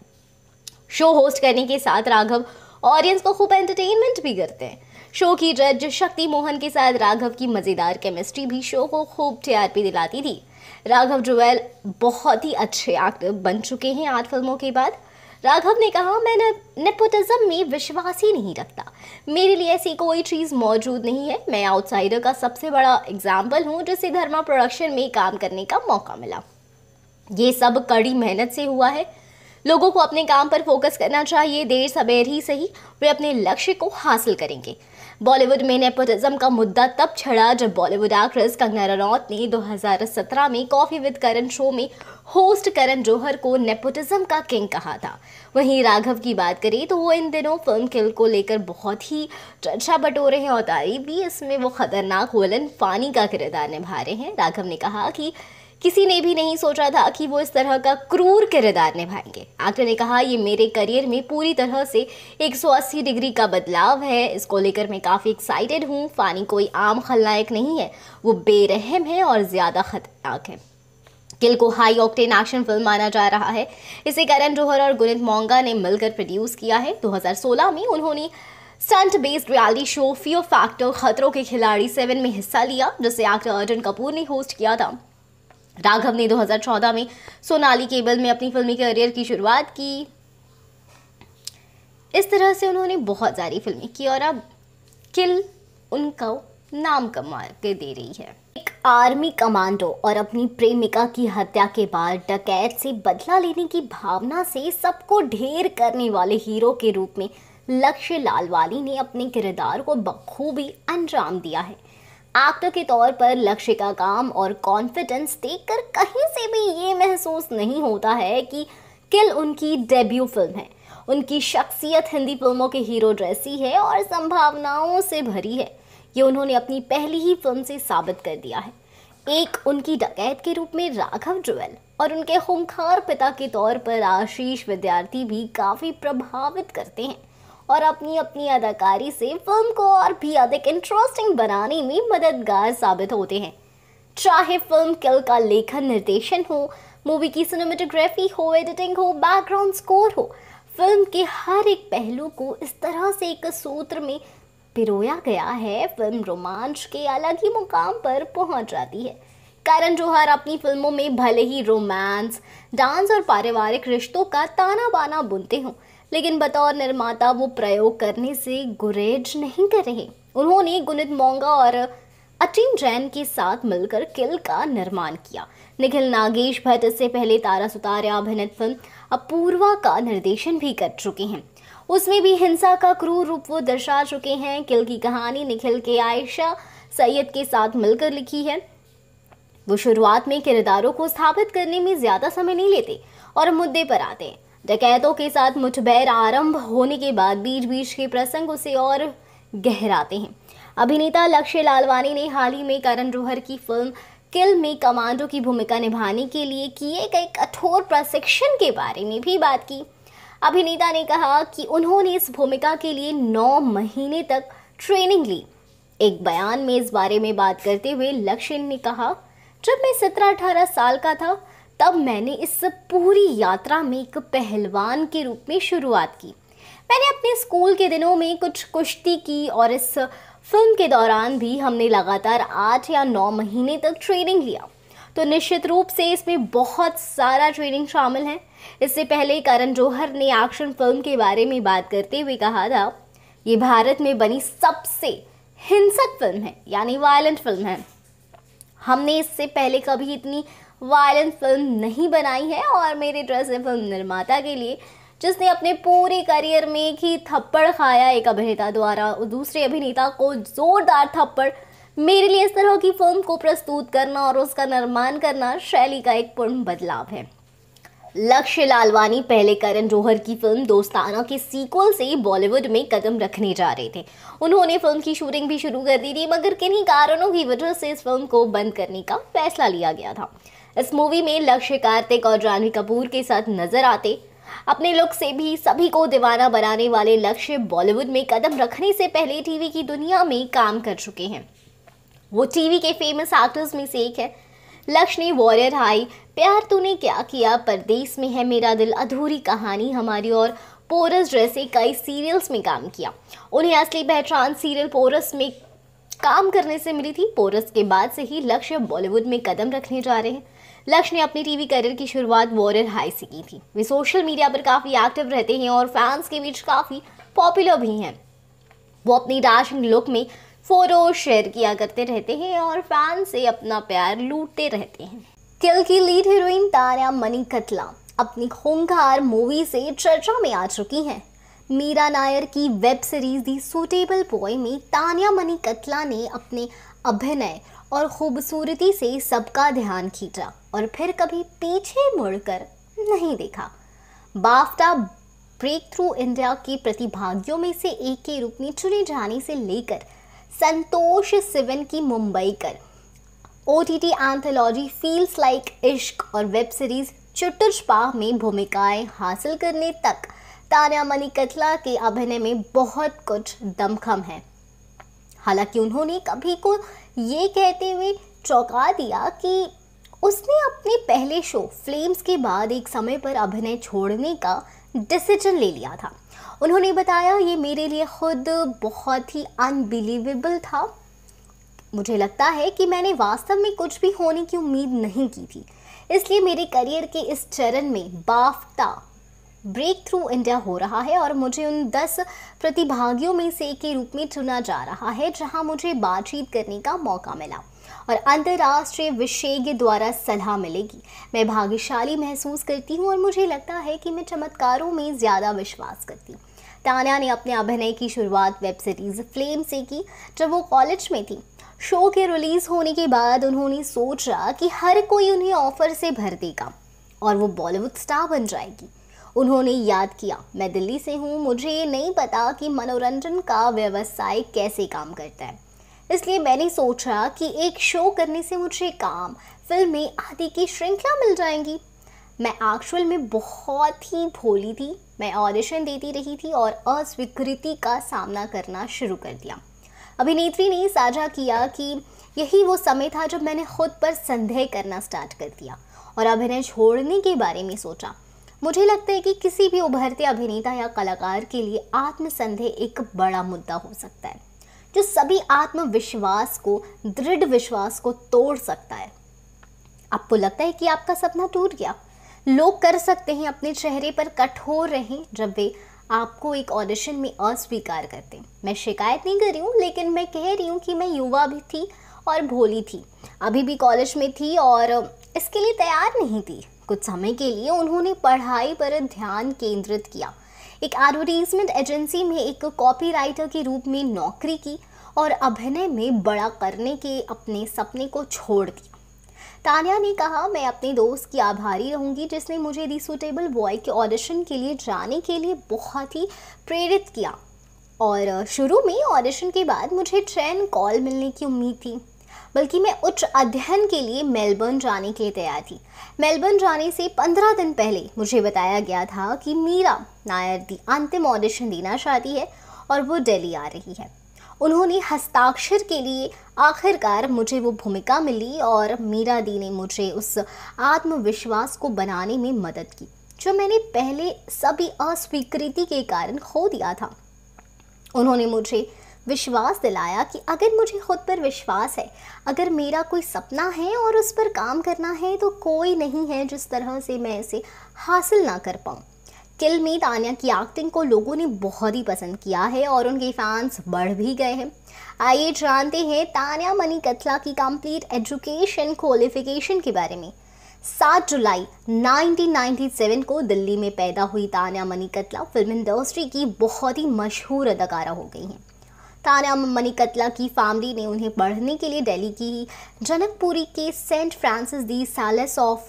शो होस्ट करने के साथ राघव ऑडियंस को खूब एंटरटेनमेंट भी करते हैं शो की जज शक्ति मोहन के साथ राघव की मज़ेदार केमिस्ट्री भी शो को खूब टीआरपी दिलाती थी राघव जुवेल बहुत ही अच्छे एक्टर बन चुके हैं आठ फिल्मों के बाद राघव ने कहा मैं नेपोटिज्म में विश्वास ही नहीं रखता मेरे लिए ऐसी कोई चीज़ मौजूद नहीं है मैं आउटसाइडर का सबसे बड़ा एग्जाम्पल हूँ जिसे धर्मा प्रोडक्शन में काम करने का मौका मिला ये सब कड़ी मेहनत से हुआ है लोगों को अपने काम पर फोकस करना चाहिए देर सवेर ही सही वे अपने लक्ष्य को हासिल करेंगे बॉलीवुड में नेपोटिज्म का मुद्दा तब छड़ा जब बॉलीवुड एक्ट्रेस कंगना रनौत ने 2017 में कॉफी विद करण शो में होस्ट करण जौहर को नेपोटिज्म का किंग कहा था वहीं राघव की बात करें तो वो इन दिनों फिल्म किल को लेकर बहुत ही चर्चा बटोरे हैं और तारीफ भी इसमें वो खतरनाक होलन फानी का किरदार निभा रहे हैं राघव ने कहा कि किसी ने भी नहीं सोचा था कि वो इस तरह का क्रूर किरदार निभाएंगे एक्टर ने कहा ये मेरे करियर में पूरी तरह से 180 डिग्री का बदलाव है इसको लेकर मैं काफ़ी एक्साइटेड हूँ फ़ानी कोई आम खलनायक नहीं है वो बेरहम है और ज़्यादा ख़तरनाक है किल को हाई ऑक्टेन एक्शन फिल्म माना जा रहा है इसे करण जोहर और गुनित मोंगा ने मिलकर प्रोड्यूस किया है 2016 में उन्होंने stunt based reality show fear factor खतरों के खिलाड़ी सेवन में हिस्सा लिया जिसे एक्टर अर्जुन कपूर ने होस्ट किया था राघव ने 2014 में सोनाली केबल में अपनी फिल्मी करियर की शुरुआत की इस तरह से उन्होंने बहुत सारी फिल्में की और अब किल उनका नाम कमा के दे रही है एक आर्मी कमांडो और अपनी प्रेमिका की हत्या के बाद डकैत से बदला लेने की भावना से सबको ढेर करने वाले हीरो के रूप में लक्ष्य लालवाली ने अपने किरदार को बखूबी अंजाम दिया है एक्टर के तौर पर लक्ष्य का काम और कॉन्फिडेंस देखकर कहीं से भी ये महसूस नहीं होता है कि किल उनकी डेब्यू फिल्म है उनकी शख्सियत हिंदी फिल्मों के हीरो ड्रेसी है और संभावनाओं से भरी है ये उन्होंने अपनी पहली ही फिल्म से साबित कर दिया है एक उनकी डकैत के रूप में राघव ज्वेल और उनके खूंखार पिता के तौर पर आशीष विद्यार्थी भी काफ़ी प्रभावित करते हैं और अपनी अपनी अदाकारी से फिल्म को और भी अधिक इंटरेस्टिंग बनाने में मददगार साबित होते हैं चाहे फिल्म किल का लेखन निर्देशन हो मूवी की सिनेमेटोग्राफी हो एडिटिंग हो बैकग्राउंड स्कोर हो फिल्म के हर एक पहलू को इस तरह से एक सूत्र में पिरोया गया है फिल्म रोमांच के अलग ही मुकाम पर पहुंच जाती है करण जौहर अपनी फिल्मों में भले ही रोमांस डांस और पारिवारिक रिश्तों का ताना बाना बुनते हों लेकिन बतौर निर्माता वो प्रयोग करने से गुरेज नहीं कर रहे उन्होंने गुनित मोंगा और अचिन जैन के साथ मिलकर किल का निर्माण किया निखिल नागेश भट्ट से पहले तारा सुतार्या अभिनत फिल्म अपूर्वा का निर्देशन भी कर चुके हैं उसमें भी हिंसा का क्रूर रूप वो दर्शा चुके हैं किल की कहानी निखिल के आयशा सैयद के साथ मिलकर लिखी है वो शुरुआत में किरदारों को स्थापित करने में ज़्यादा समय नहीं लेते और मुद्दे पर आते हैं डकैतों के साथ मुठभेड़ आरंभ होने के बाद बीच बीच के प्रसंग उसे और गहराते हैं अभिनेता लक्ष्य लालवानी ने हाल ही में करण जोहर की फिल्म किल में कमांडो की भूमिका निभाने के लिए किए गए कठोर प्रशिक्षण के बारे में भी बात की अभिनेता ने कहा कि उन्होंने इस भूमिका के लिए नौ महीने तक ट्रेनिंग ली एक बयान में इस बारे में बात करते हुए लक्ष्य ने कहा जब मैं सत्रह अठारह साल का था तब मैंने इस पूरी यात्रा में एक पहलवान के रूप में शुरुआत की मैंने अपने स्कूल के दिनों में कुछ कुश्ती की और इस फिल्म के दौरान भी हमने लगातार आठ या नौ महीने तक ट्रेनिंग लिया तो निश्चित रूप से इसमें बहुत सारा ट्रेनिंग शामिल है इससे पहले करण जौहर ने एक्शन फिल्म के बारे में बात करते हुए कहा था ये भारत में बनी सबसे हिंसक फिल्म है यानी वायलेंट फिल्म है हमने इससे पहले कभी इतनी वायलेंट फिल्म नहीं बनाई है और मेरे ड्रेस है फिल्म निर्माता के लिए जिसने अपने पूरे करियर में एक ही थप्पड़ खाया एक अभिनेता द्वारा दूसरे अभिनेता को जोरदार थप्पड़ मेरे लिए इस तरह की फिल्म को प्रस्तुत करना और उसका निर्माण करना शैली का एक पूर्ण बदलाव है लक्ष्य लालवानी पहले करण जौहर की फिल्म दोस्ताना के सीक्वल से बॉलीवुड में कदम रखने जा रहे थे उन्होंने फिल्म की शूटिंग भी शुरू कर दी थी मगर किन्हीं कारणों की वजह से इस फिल्म को बंद करने का फैसला लिया गया था इस मूवी में लक्ष्य कार्तिक और जानवी कपूर के साथ नजर आते अपने लुक से भी सभी को दीवाना बनाने वाले लक्ष्य बॉलीवुड में कदम रखने से पहले टीवी की दुनिया में काम कर चुके हैं वो टीवी के फेमस एक्टर्स में से एक है लक्ष्य ने वॉरियर हाई प्यार तूने क्या किया परदेश में है मेरा दिल अधूरी कहानी हमारी और पोरस जैसे कई सीरियल्स में काम किया उन्हें असली पहचान सीरियल पोरस में काम करने से मिली थी पोरस के बाद से ही लक्ष्य बॉलीवुड में कदम रखने जा रहे हैं लक्ष्य ने अपनी टीवी करियर की शुरुआत वॉरियर हाई से की थी वे सोशल मीडिया पर काफ़ी एक्टिव रहते हैं और फैंस के बीच काफ़ी पॉपुलर भी हैं वो अपनी डार्जिंग लुक में फ़ोटो शेयर किया करते रहते हैं और फैन से अपना प्यार लूटते रहते हैं किल की लीड हीरोइन तारा मनी कतला अपनी खूंखार मूवी से चर्चा में आ चुकी हैं मीरा नायर की web series the suitable boy में तानिया मनी कतला ने अपने अभिनय और खूबसूरती से सबका ध्यान खींचा और फिर कभी पीछे मुड़कर नहीं देखा बाफ्टा ब्रेक थ्रू इंडिया की प्रतिभागियों में से एक के रूप में चुने जाने से लेकर संतोष सिवन की मुंबई कर O T T anthology feels like Ishq और वेब सीरीज चुटुचपा में भूमिकाएं हासिल करने तक तारा मनी कथला के अभिनय में बहुत कुछ दमखम है हालांकि उन्होंने कभी को ये कहते हुए चौंका दिया कि उसने अपने पहले शो फ्लेम्स के बाद एक समय पर अभिनय छोड़ने का डिसीजन ले लिया था उन्होंने बताया ये मेरे लिए खुद बहुत ही अनबिलीवेबल था मुझे लगता है कि मैंने वास्तव में कुछ भी होने की उम्मीद नहीं की थी इसलिए मेरे करियर के इस चरण में बाफ्टा ब्रेक थ्रू इंडिया हो रहा है और मुझे उन दस प्रतिभागियों में से एक के रूप में चुना जा रहा है जहां मुझे बातचीत करने का मौका मिला और अंतर्राष्ट्रीय विशेषज्ञ द्वारा सलाह मिलेगी मैं भाग्यशाली महसूस करती हूँ और मुझे लगता है कि मैं चमत्कारों में ज़्यादा विश्वास करती हूँ तान्या ने अपने अभिनय की शुरुआत वेब सीरीज़ फ्लेम से की जब वो कॉलेज में थी शो के रिलीज़ होने के बाद उन्होंने सोचा कि हर कोई उन्हें ऑफ़र से भर देगा और वो बॉलीवुड स्टार बन जाएगी उन्होंने याद किया मैं दिल्ली से हूँ मुझे ये नहीं पता कि मनोरंजन का व्यवसाय कैसे काम करता है इसलिए मैंने सोचा कि एक शो करने से मुझे काम फिल्में आदि की श्रृंखला मिल जाएंगी मैं एक्चुअल में बहुत ही भोली थी मैं ऑडिशन देती रही थी और अस्वीकृति का सामना करना शुरू कर दिया अभिनेत्री ने साझा किया कि यही वो समय था जब मैंने खुद पर संदेह करना स्टार्ट कर दिया और अभिनय छोड़ने के बारे में सोचा मुझे लगता है कि किसी भी उभरते अभिनेता या कलाकार के लिए आत्मसंदेह एक बड़ा मुद्दा हो सकता है जो सभी आत्मविश्वास को दृढ़ विश्वास को तोड़ सकता है आपको लगता है कि आपका सपना टूट गया लोग कर सकते हैं अपने चेहरे पर कठोर रहें जब वे आपको एक ऑडिशन में अस्वीकार करते मैं शिकायत नहीं कर रही हूँ लेकिन मैं कह रही हूँ कि मैं युवा भी थी और भोली थी अभी भी कॉलेज में थी और इसके लिए तैयार नहीं थी कुछ समय के लिए उन्होंने पढ़ाई पर ध्यान केंद्रित किया एक एडवर्टीजमेंट एजेंसी में एक कॉपी राइटर के रूप में नौकरी की और अभिनय में बड़ा करने के अपने सपने को छोड़ दिया तानिया ने कहा मैं अपने दोस्त की आभारी रहूंगी जिसने मुझे दी सुटेबल बॉय के ऑडिशन के लिए जाने के लिए बहुत ही प्रेरित किया और शुरू में ऑडिशन के बाद मुझे ट्रेन कॉल मिलने की उम्मीद थी बल्कि मैं उच्च अध्ययन के लिए मेलबर्न जाने के लिए तैयार थी मेलबर्न जाने से पंद्रह दिन पहले मुझे बताया गया था कि मीरा नायर दी अंतिम ऑडिशन देना चाहती है और वो दिल्ली आ रही है उन्होंने हस्ताक्षर के लिए आखिरकार मुझे वो भूमिका मिली और मीरा दी ने मुझे उस आत्मविश्वास को बनाने में मदद की जो मैंने पहले सभी अस्वीकृति के कारण खो दिया था उन्होंने मुझे विश्वास दिलाया कि अगर मुझे खुद पर विश्वास है अगर मेरा कोई सपना है और उस पर काम करना है तो कोई नहीं है जिस तरह से मैं इसे हासिल ना कर पाऊँ किल में तानिया की एक्टिंग को लोगों ने बहुत ही पसंद किया है और उनके फैंस बढ़ भी गए हैं आइए जानते हैं तानिया मनी कथला की कंप्लीट एजुकेशन क्वालिफिकेशन के बारे में 7 जुलाई 1997 को दिल्ली में पैदा हुई Tania Maniktala film industry की बहुत ही मशहूर अदाकारा हो गई हैं ताना मनिकतला की फैमिली ने उन्हें पढ़ने के लिए दिल्ली की जनकपुरी के saint Francis de Sales of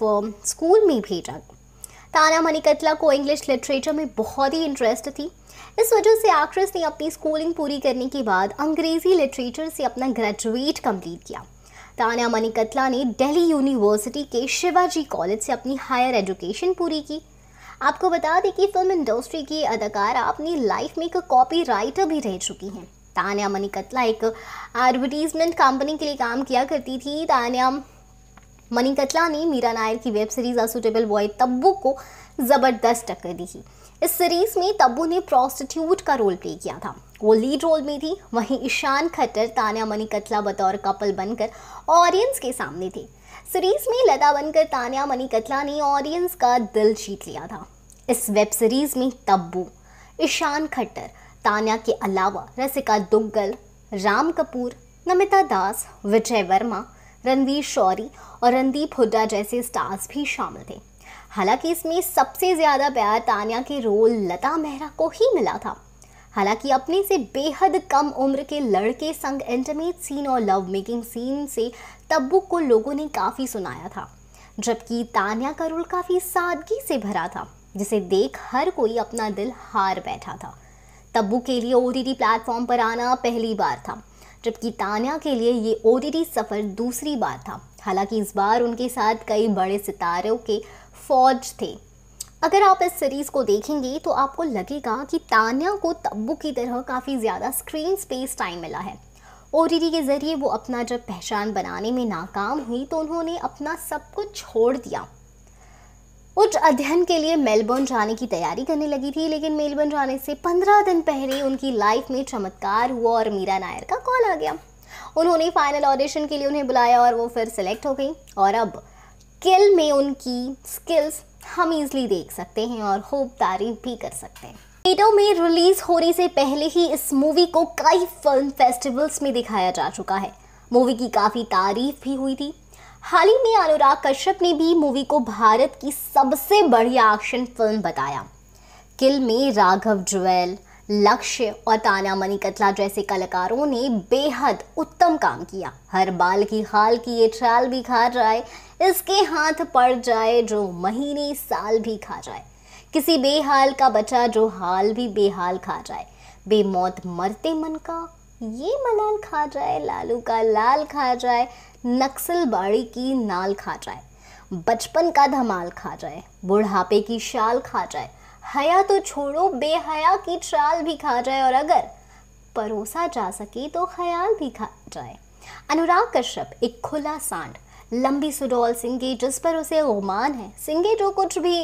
school में भेजा ताना मनिकतला को इंग्लिश लिटरेचर में बहुत ही इंटरेस्ट थी इस वजह से एक्ट्रेस ने अपनी स्कूलिंग पूरी करने के बाद अंग्रेज़ी लिटरेचर से अपना ग्रेजुएट कंप्लीट किया तानिया मनिकतला ने दिल्ली यूनिवर्सिटी के शिवाजी कॉलेज से अपनी हायर एजुकेशन पूरी की आपको बता दें कि फिल्म इंडस्ट्री की अदाकारा अपनी लाइफ में एक कॉपी राइटर भी रह चुकी हैं तान्या मणिकतला एक एडवर्टीजमेंट कंपनी के लिए काम किया करती थी तान्या मणिकतला ने मीरा नायर की web series a suitable boy Tabu को ज़बरदस्त टक्कर दी थी इस सीरीज़ में तब्बू ने प्रोस्टिट्यूट का रोल प्ले किया था वो लीड रोल में थी वहीं ईशान खट्टर तान्या मणिकतला बतौर कपल बनकर ऑडियंस के सामने थे सीरीज़ में लता बनकर तान्या मणिकतला ने ऑडियंस का दिल जीत लिया था इस वेब सीरीज़ में तब्बू ईशान खट्टर तान्या के अलावा रसिका दुग्गल राम कपूर नमिता दास विजय वर्मा रणवीर शौरी और रणदीप हुड्डा जैसे स्टार्स भी शामिल थे हालांकि इसमें सबसे ज़्यादा प्यार तान्या के रोल लता मेहरा को ही मिला था हालांकि अपने से बेहद कम उम्र के लड़के संग इंटरमेट सीन और लव मेकिंग सीन से तब्बू को लोगों ने काफ़ी सुनाया था जबकि तान्या का रोल काफ़ी सादगी से भरा था जिसे देख हर कोई अपना दिल हार बैठा था तब्बू के लिए ओ प्लेटफॉर्म पर आना पहली बार था जबकि तानिया के लिए ये ओ सफ़र दूसरी बार था हालांकि इस बार उनके साथ कई बड़े सितारों के फौज थे अगर आप इस सीरीज़ को देखेंगे तो आपको लगेगा कि तानिया को तब्बू की तरह काफ़ी ज़्यादा स्क्रीन स्पेस टाइम मिला है ओ के ज़रिए वो अपना जब पहचान बनाने में नाकाम हुई तो उन्होंने अपना सब कुछ छोड़ दिया उच्च अध्ययन के लिए मेलबर्न जाने की तैयारी करने लगी थी लेकिन मेलबर्न जाने से पंद्रह दिन पहले उनकी लाइफ में चमत्कार हुआ और मीरा नायर का कॉल आ गया उन्होंने फाइनल ऑडिशन के लिए उन्हें बुलाया और वो फिर सेलेक्ट हो गई और अब किल में उनकी स्किल्स हम इजली देख सकते हैं और खूब तारीफ भी कर सकते हैं थिएटर में रिलीज होने से पहले ही इस मूवी को कई फिल्म फेस्टिवल्स में दिखाया जा चुका है मूवी की काफ़ी तारीफ भी हुई थी हाल ही में अनुराग कश्यप ने भी मूवी को भारत की सबसे बढ़िया एक्शन फिल्म बताया किल में राघव ज्वेल लक्ष्य और ताना मनिकतला जैसे कलाकारों ने बेहद उत्तम काम किया हर बाल की हाल की ये चाल भी खा जाए इसके हाथ पड़ जाए जो महीने साल भी खा जाए किसी बेहाल का बचा जो हाल भी बेहाल खा जाए बेमौत मरते मन का ये मलाल खा जाए लालू का लाल खा जाए नक्सलबाड़ी की नाल खा जाए बचपन का धमाल खा जाए बुढ़ापे की शाल खा जाए हया तो छोड़ो बेहया की चाल भी खा जाए और अगर परोसा जा सके तो ख्याल भी खा जाए अनुराग कश्यप एक खुला सांड लंबी सुडोल सिंगे जिस पर उसे गुमान है सिंगे जो कुछ भी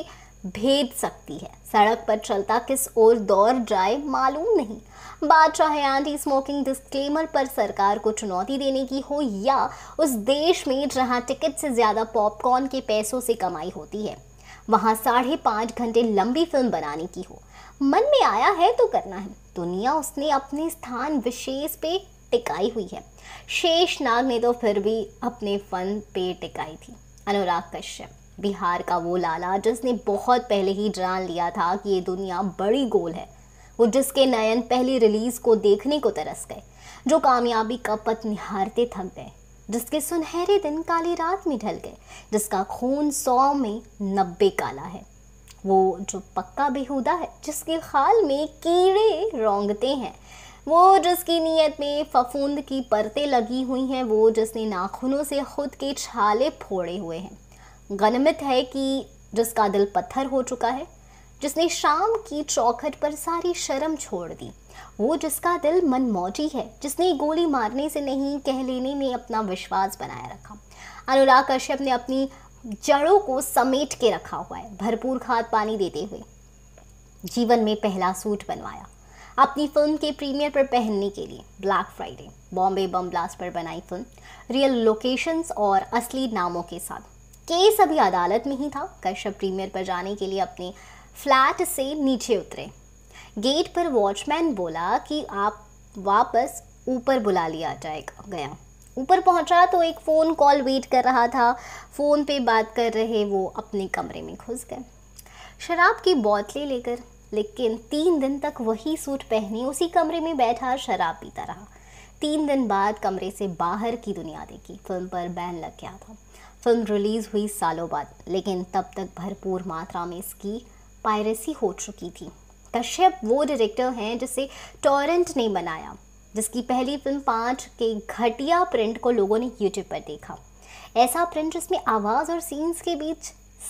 भेद सकती है सड़क पर चलता किस ओर दौड़ जाए मालूम नहीं बात चाहे एंटी स्मोकिंग डिस्क्लेमर पर सरकार को चुनौती देने की हो या उस देश में जहां टिकट से ज़्यादा पॉपकॉर्न के पैसों से कमाई होती है वहां साढ़े पाँच घंटे लंबी फिल्म बनाने की हो मन में आया है तो करना है दुनिया उसने अपने स्थान विशेष पे टिकाई हुई है शेष नाग ने तो फिर भी अपने फन पे टिकाई थी अनुराग कश्यप बिहार का वो लाला जिसने बहुत पहले ही जान लिया था कि ये दुनिया बड़ी गोल है वो जिसके नयन पहली रिलीज को देखने को तरस गए जो कामयाबी का पथ निहारते थक गए जिसके सुनहरे दिन काली रात में ढल गए जिसका खून सौ में नब्बे काला है वो जो पक्का बेहुदा है जिसके खाल में कीड़े रोंगते हैं वो जिसकी नीयत में फफूंद की परतें लगी हुई हैं वो जिसने नाखूनों से खुद के छाले फोड़े हुए हैं गनमित है कि जिसका दिल पत्थर हो चुका है जिसने शाम की चौखट पर सारी शर्म छोड़ दी वो जिसका दिल मनमौजी है जिसने गोली मारने से नहीं कह लेने में अपना विश्वास बनाए रखा अनुराग कश्यप ने अपनी जड़ों को समेट के रखा हुआ है भरपूर खाद पानी देते हुए जीवन में पहला सूट बनवाया अपनी फिल्म के प्रीमियर पर पहनने के लिए black Friday Bombay bomb blast पर बनाई फिल्म रियल लोकेशंस और असली नामों के साथ केस अभी अदालत में ही था कश्यप प्रीमियर पर जाने के लिए अपने फ्लैट से नीचे उतरे गेट पर वॉचमैन बोला कि आप वापस ऊपर बुला लिया जाएगा गया ऊपर पहुंचा तो एक फ़ोन कॉल वेट कर रहा था फ़ोन पे बात कर रहे वो अपने कमरे में घुस गए शराब की बोतलें लेकर लेकिन तीन दिन तक वही सूट पहने उसी कमरे में बैठा शराब पीता रहा तीन दिन बाद कमरे से बाहर की दुनिया देखी फिल्म पर बैन लग गया था फिल्म रिलीज़ हुई सालों बाद लेकिन तब तक भरपूर मात्रा में इसकी पायरेसी हो चुकी थी कश्यप वो डायरेक्टर हैं जिसे टॉरेंट ने बनाया जिसकी पहली फिल्म पाँच के घटिया प्रिंट को लोगों ने यूट्यूब पर देखा ऐसा प्रिंट जिसमें आवाज़ और सीन्स के बीच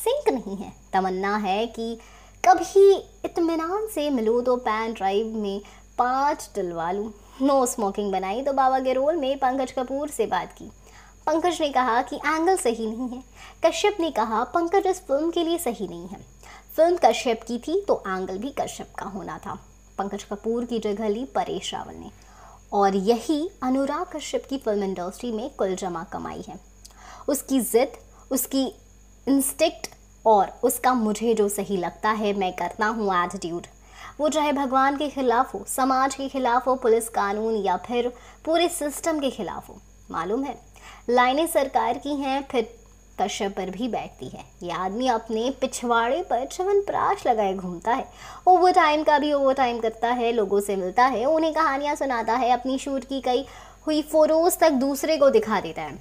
सिंक नहीं है तमन्ना है कि कभी इतमान से मिलो तो पैन ड्राइव में पाँच डलवा लूँ नो स्मोकिंग बनाई तो बाबा के रोल में पंकज कपूर से बात की पंकज ने कहा कि एंगल सही नहीं है कश्यप ने कहा पंकज इस फिल्म के लिए सही नहीं है फिल्म कश्यप की थी तो एंगल भी कश्यप का होना था पंकज कपूर की जगह ली परेश रावल ने और यही अनुराग कश्यप की फिल्म इंडस्ट्री में कुल जमा कमाई है उसकी ज़िद उसकी इंस्टिक्ट और उसका मुझे जो सही लगता है मैं करता हूँ एटीट्यूड वो चाहे भगवान के खिलाफ हो समाज के खिलाफ हो पुलिस कानून या फिर पूरे सिस्टम के खिलाफ हो मालूम है लाइनें सरकार की हैं फिर कश्यप पर भी बैठती है ये आदमी अपने पिछवाड़े पर चवन प्राश लगाए घूमता है ओवर टाइम का भी ओवर टाइम करता है लोगों से मिलता है उन्हें कहानियाँ सुनाता है अपनी शूट की कई हुई फोटोज़ तक दूसरे को दिखा देता है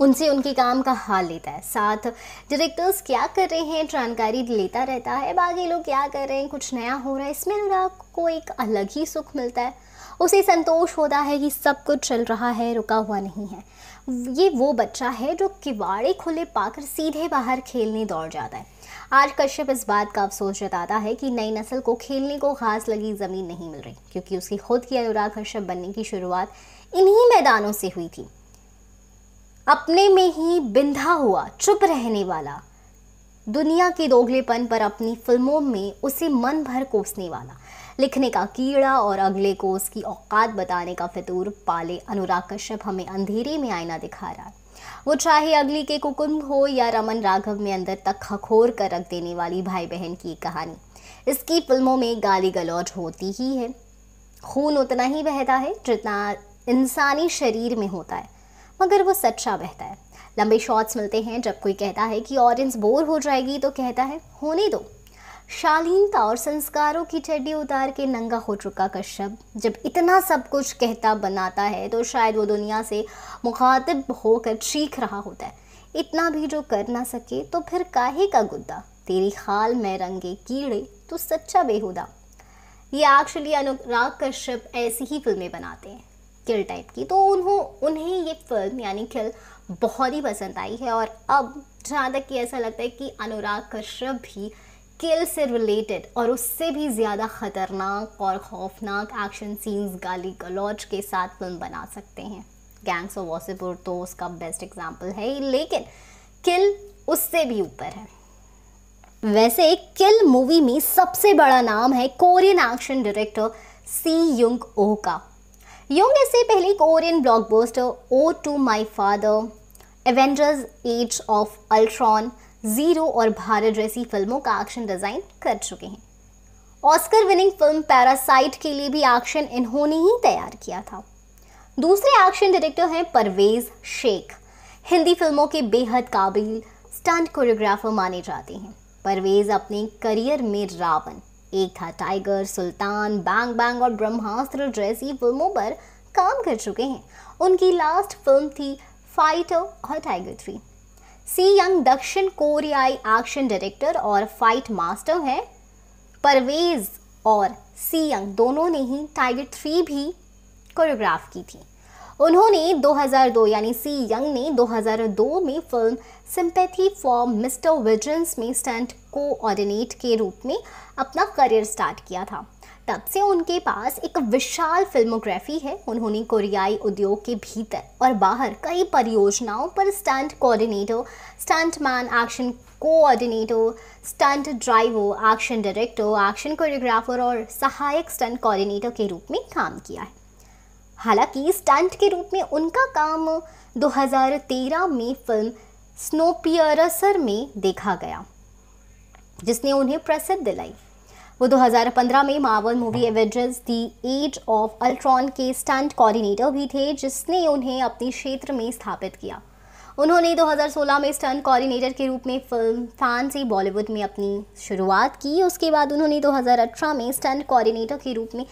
उनसे उनके काम का हाल लेता है साथ डायरेक्टर्स क्या कर रहे हैं जानकारी लेता रहता है बाकी लोग क्या कर रहे हैं कुछ नया हो रहा है इसमें अनुराग को एक अलग ही सुख मिलता है उसे संतोष होता है कि सब कुछ चल रहा है रुका हुआ नहीं है ये वो बच्चा है जो किवाड़े खुले पाकर सीधे बाहर खेलने दौड़ जाता है आज कश्यप इस बात का अफसोस जताता है कि नई नस्ल को खेलने को घास लगी ज़मीन नहीं मिल रही क्योंकि उसकी खुद की अनुराग कश्यप बनने की शुरुआत इन्हीं मैदानों से हुई थी अपने में ही बिंधा हुआ चुप रहने वाला दुनिया के दोगलेपन पर अपनी फिल्मों में उसे मन भर कोसने वाला लिखने का कीड़ा और अगले को उसकी औकात बताने का फितूर पाले अनुराग कश्यप हमें अंधेरे में आईना दिखा रहा है वो चाहे अगली के कुकुम हो या रमन राघव में अंदर तक खखोर कर रख देने वाली भाई बहन की कहानी इसकी फिल्मों में गाली गलौज होती ही है खून उतना ही बहता है जितना इंसानी शरीर में होता है मगर वो सच्चा बहता है लंबे शॉट्स मिलते हैं जब कोई कहता है कि ऑडियंस बोर हो जाएगी तो कहता है होने दो शालीनता और संस्कारों की चड्डी उतार के नंगा हो चुका कश्यप जब इतना सब कुछ कहता बनाता है तो शायद वो दुनिया से मुखातिब होकर चीख रहा होता है इतना भी जो कर ना सके तो फिर काहे का गुद्दा तेरी खाल में रंगे कीड़े तो सच्चा बेहुदा ये एक्चुअली अनुराग कश्यप ऐसी ही फिल्में बनाते हैं किल टाइप की तो उन्हों उन्हें ये फिल्म यानी किल बहुत ही पसंद आई है और अब जहाँ तक कि ऐसा लगता है कि अनुराग कश्यप भी किल से रिलेटेड और उससे भी ज़्यादा ख़तरनाक और खौफनाक एक्शन सीन्स गाली गलौज के साथ फिल्म बना सकते हैं गैंग्स ऑफ वॉसिपुर तो उसका बेस्ट एग्जाम्पल है लेकिन किल उससे भी ऊपर है वैसे किल मूवी में सबसे बड़ा नाम है Korean action director Se Young Oh का युंग इससे पहले Korean blockbuster ode to my father Avengers age of Ultron zero और भारत जैसी फिल्मों का एक्शन डिज़ाइन कर चुके हैं ऑस्कर विनिंग फिल्म पैरासाइट के लिए भी एक्शन इन्होंने ही तैयार किया था दूसरे एक्शन डायरेक्टर हैं परवेज शेख हिंदी फिल्मों के बेहद काबिल स्टंट कोरियोग्राफर माने जाते हैं परवेज अपने करियर में रावण एक था टाइगर सुल्तान बैंग बैंग और ब्रह्मास्त्र जैसी फिल्मों पर काम कर चुके हैं उनकी लास्ट फिल्म थी फाइटर और टाइगर थ्री सी यंग दक्षिण कोरियाई एक्शन डायरेक्टर और फाइट मास्टर हैं परवेज और सी यंग दोनों ने ही टाइगर थ्री भी कोरियोग्राफ की थी उन्होंने 2002 यानी सी यंग ने 2002 में film sympathy for mister vengeance में स्टंट कोऑर्डिनेट के रूप में अपना करियर स्टार्ट किया था तब से उनके पास एक विशाल फिल्मोग्राफी है उन्होंने कोरियाई उद्योग के भीतर और बाहर कई परियोजनाओं पर stunt coordinator stunt man action coordinator stunt driver action director action choreographer और सहायक स्टंट कोऑर्डिनेटर के रूप में काम किया है हालांकि स्टंट के रूप में उनका काम 2013 में फिल्म स्नोपियरसर में देखा गया जिसने उन्हें प्रसिद्ध दिलाई वो 2015 में मार्वल मूवी हाँ। Avengers the age of Ultron के स्टंट कोऑर्डिनेटर भी थे जिसने उन्हें अपने क्षेत्र में स्थापित किया उन्होंने 2016 में स्टंट कोऑर्डिनेटर के रूप में फिल्म फैन से बॉलीवुड में अपनी शुरुआत की उसके बाद उन्होंने 2018 में स्टंट कोऑर्डिनेटर के रूप में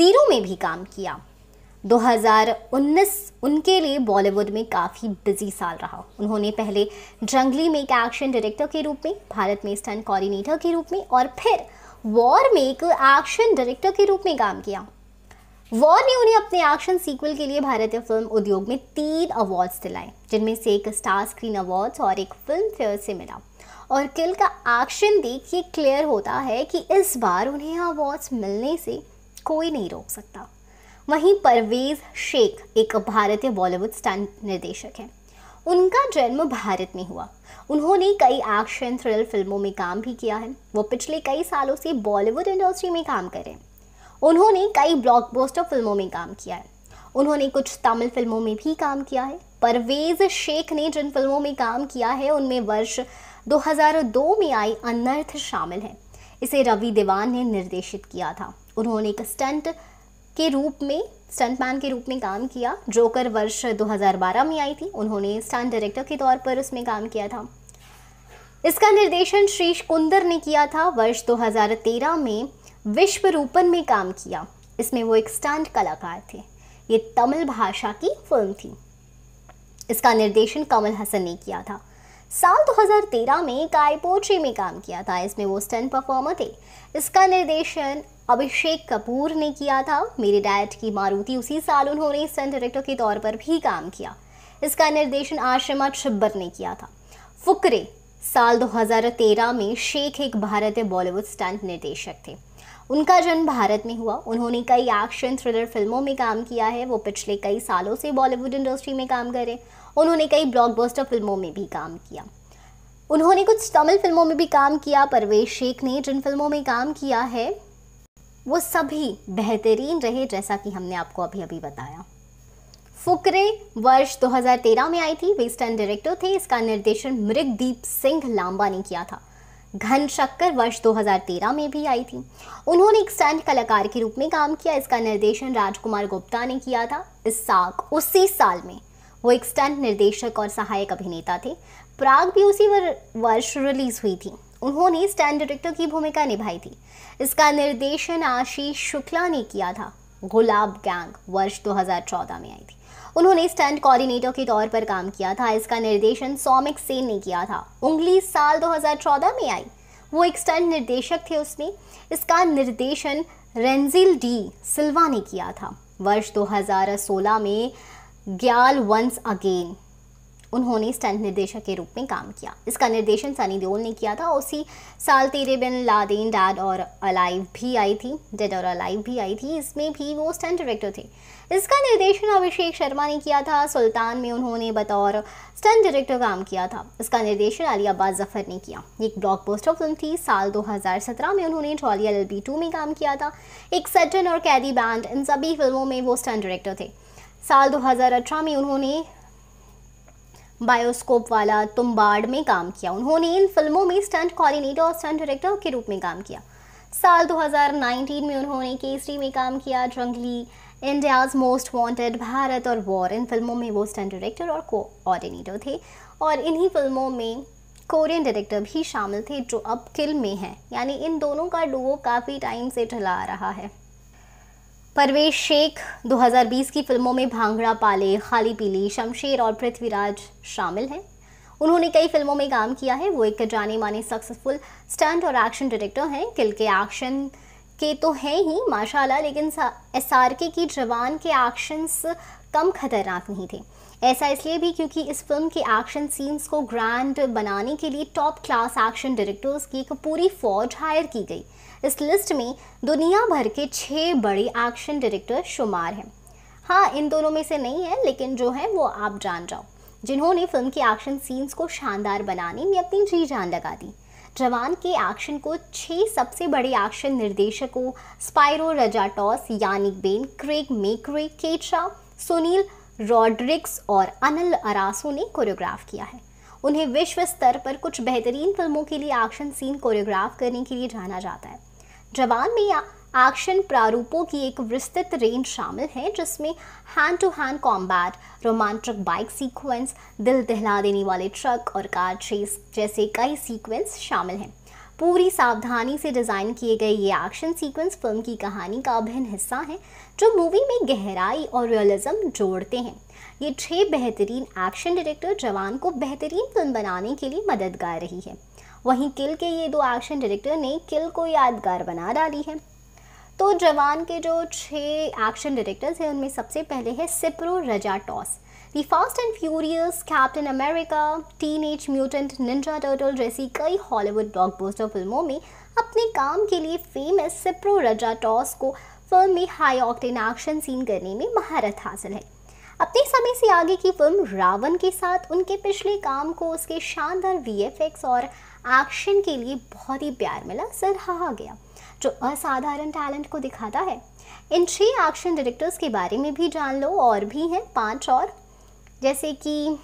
ज़ीरो में भी काम किया 2019 उनके लिए बॉलीवुड में काफ़ी बिजी साल रहा उन्होंने पहले जंगली में एक एक्शन डायरेक्टर के रूप में भारत में स्टंट कोऑर्डिनेटर के रूप में और फिर वॉर में एक एक्शन डायरेक्टर के रूप में काम किया वॉर ने उन्हें अपने एक्शन सीक्वल के लिए भारतीय फिल्म उद्योग में तीन अवार्ड्स दिलाए जिनमें से एक स्टार स्क्रीन अवार्ड्स और एक फिल्म फेयर से मिला और किल का एक्शन देख ये क्लियर होता है कि इस बार उन्हें अवार्ड्स मिलने से कोई नहीं रोक सकता वहीं परवेज़ शेख एक भारतीय बॉलीवुड स्टंट निर्देशक हैं उनका जन्म भारत में हुआ उन्होंने कई एक्शन थ्रिल फिल्मों में काम भी किया है वो पिछले कई सालों से बॉलीवुड इंडस्ट्री में काम कर रहे हैं उन्होंने कई ब्लॉकबस्टर फिल्मों में काम किया है उन्होंने कुछ तमिल फिल्मों में भी काम किया है परवेज शेख ने जिन फिल्मों में काम किया है उनमें वर्ष 2002 में आई अनर्थ शामिल है इसे रवि दीवान ने निर्देशित किया था उन्होंने एक स्टंट के रूप में स्टंटमैन के रूप में काम किया जोकर वर्ष 2012 में आई थी उन्होंने स्टंट डायरेक्टर के तौर पर उसमें काम किया था इसका निर्देशन श्री कुंदर ने किया था वर्ष 2013 में विश्व रूपन में काम किया इसमें वो एक स्टंट कलाकार थे ये तमिल भाषा की फिल्म थी इसका निर्देशन कमल हसन ने किया था साल 2013 में काय पोट्री में काम किया था इसमें वो स्टंट परफॉर्मर थे इसका निर्देशन अभिषेक कपूर ने किया था मेरे डैड की मारुति उसी साल उन्होंने स्टंट डायरेक्टर के तौर पर भी काम किया इसका निर्देशन आश्रमा छब्बर ने किया था फुकरे साल 2013 में शेख एक भारतीय बॉलीवुड स्टंट निर्देशक थे उनका जन्म भारत में हुआ उन्होंने कई एक्शन थ्रिलर फिल्मों में काम किया है वो पिछले कई सालों से बॉलीवुड इंडस्ट्री में काम करे उन्होंने कई ब्लॉकबस्टर फिल्मों में भी काम किया उन्होंने कुछ तमिल फिल्मों में भी काम किया परवेश शेख ने जिन फिल्मों में काम किया है वो सभी बेहतरीन रहे जैसा कि हमने आपको अभी अभी बताया फुकरे वर्ष 2013 में आई थी वेस्टर्न डायरेक्टर थे इसका निर्देशन मृगदीप सिंह लांबा ने किया था घन शक्कर वर्ष 2013 में भी आई थी उन्होंने एक स्टैंड कलाकार के रूप में काम किया इसका निर्देशन राजकुमार गुप्ता ने किया था इस साक उसी साल में वो एक स्टंट निर्देशक और सहायक अभिनेता थे प्राग भी उसी वर्ष रिलीज हुई थी उन्होंने स्टैंड डायरेक्टर की भूमिका निभाई थी इसका निर्देशन आशीष शुक्ला ने किया था गुलाब गैंग वर्ष 2014 में आई थी उन्होंने स्टंट कोऑर्डिनेटर के तौर पर काम किया था इसका निर्देशन सौमिक सेन ने किया था उंगली साल 2014 में आई वो एक स्टंट निर्देशक थे उसमें इसका निर्देशन रेंजिल डी सिल्वा ने किया था वर्ष 2016 में ग्याल वंस अगेन उन्होंने स्टंट निर्देशक के रूप में काम किया इसका निर्देशन सनी देओल ने किया था उसी साल तेरे बिन लादेन डैड और अलाइव भी आई थी डेड और अलाइव भी आई थी इसमें भी वो स्टंट डायरेक्टर थे इसका निर्देशन अभिषेक शर्मा ने किया था सुल्तान में उन्होंने बतौर स्टंट डायरेक्टर काम किया था इसका निर्देशन अली अब्बास जफर ने किया एक ब्लॉकबस्टर फिल्म थी साल 2017 में उन्होंने ट्रॉली एल में काम किया था एक सज्जन और कैदी बैंड इन सभी फिल्मों में वो स्टंट डायरेक्टर थे साल 2018 में उन्होंने बायोस्कोप वाला तुम्बाड़ में काम किया उन्होंने इन फिल्मों में स्टंट कोऑर्डिनेटर और स्टंट डायरेक्टर के रूप में काम किया साल 2019 में उन्होंने केसरी में काम किया जंगली इंडियाज मोस्ट वांटेड भारत और वॉर इन फिल्मों में वो स्टंट डायरेक्टर और कोऑर्डिनेटर थे और इन्हीं फिल्मों में कोरियन डायरेक्टर भी शामिल थे जो अब किल में हैं यानी इन दोनों का डुओ काफ़ी टाइम से ढला रहा है परवेश शेख 2020 की फिल्मों में भांगड़ा पाले खाली पीली शमशेर और पृथ्वीराज शामिल हैं उन्होंने कई फिल्मों में काम किया है वो एक जाने माने सक्सेसफुल स्टंट और एक्शन डायरेक्टर हैं किल के एक्शन के तो हैं ही माशाल्लाह लेकिन एस आर के की जवान के एक्शंस कम खतरनाक नहीं थे ऐसा इसलिए भी क्योंकि इस फिल्म के एक्शन सीन्स को ग्रैंड बनाने के लिए टॉप क्लास एक्शन डायरेक्टर्स की एक पूरी फौज हायर की गई इस लिस्ट में दुनिया भर के छः बड़े एक्शन डायरेक्टर शुमार हैं हाँ इन दोनों में से नहीं है लेकिन जो है वो आप जान जाओ जिन्होंने फिल्म के एक्शन सीन्स को शानदार बनाने में अपनी जी जान लगा दी जवान के एक्शन को छह सबसे बड़े एक्शन निर्देशकों Spiro Razatos Yannick Ben Craig Macrae केटरा सुनील रॉड्रिक्स और अनिल अरासो ने कोरियोग्राफ किया है उन्हें विश्व स्तर पर कुछ बेहतरीन फिल्मों के लिए एक्शन सीन कोरियोग्राफ करने के लिए जाना जाता है जवान में एक्शन प्रारूपों की एक विस्तृत रेंज शामिल है जिसमें hand to hand combat romantic bike sequence दिल दहला देने वाले ट्रक और कार चेस जैसे कई सीक्वेंस शामिल हैं पूरी सावधानी से डिज़ाइन किए गए ये एक्शन सीक्वेंस फिल्म की कहानी का अभिन्न हिस्सा हैं जो मूवी में गहराई और रियलिज्म जोड़ते हैं ये छः बेहतरीन एक्शन डायरेक्टर जवान को बेहतरीन फिल्म बनाने के लिए मददगार रही है वहीं किल के ये दो एक्शन डायरेक्टर ने किल को यादगार बना डाली है तो जवान के जो छः एक्शन डायरेक्टर्स हैं उनमें सबसे पहले है Spiro Razatos the Fast and Furious Captain America Teenage Mutant Ninja Turtle जैसी कई हॉलीवुड ब्लॉकबस्टर फिल्मों में अपने काम के लिए फेमस सिप्रो रजा टॉस को फिल्म में हाई ऑक्टेन एक्शन सीन करने में महारत हासिल है अपने समय से आगे की फिल्म रावण के साथ उनके पिछले काम को उसके शानदार वीएफएक्स और एक्शन के लिए बहुत ही प्यार मिला सराहा गया जो असाधारण टैलेंट को दिखाता है इन छह एक्शन डायरेक्टर्स के बारे में भी जान लो और भी हैं पांच और जैसे कि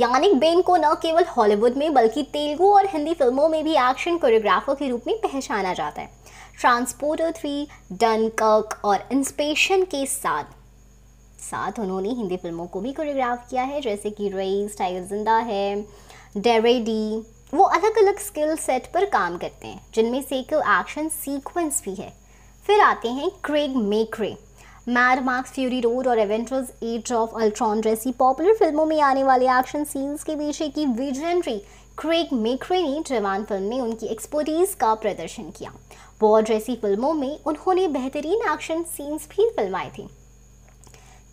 यानिक बेन को न केवल हॉलीवुड में बल्कि तेलुगु और हिंदी फिल्मों में भी एक्शन कोरियोग्राफर के रूप में पहचाना जाता है ट्रांसपोर्टर थ्री डन कर्क और इंस्पेशन के साथ साथ उन्होंने हिंदी फिल्मों को भी कोरियोग्राफ किया है जैसे कि रेस टाइगर जिंदा है डेरेडी वो अलग अलग स्किल सेट पर काम करते हैं जिनमें से एक एक्शन सीक्वेंस भी है फिर आते हैं Craig Macrae Mad Max Fury Road और एवेंटर्स एज ऑफ अल्ट्रॉन जैसी पॉपुलर फिल्मों में आने वाले एक्शन सीन्स के पीछे की विजनरी क्रेग मेक्रे ने जवान फिल्म में उनकी एक्सपर्टीज का प्रदर्शन किया वॉर जैसी फिल्मों में उन्होंने बेहतरीन एक्शन सीन्स भी फिल्माए थे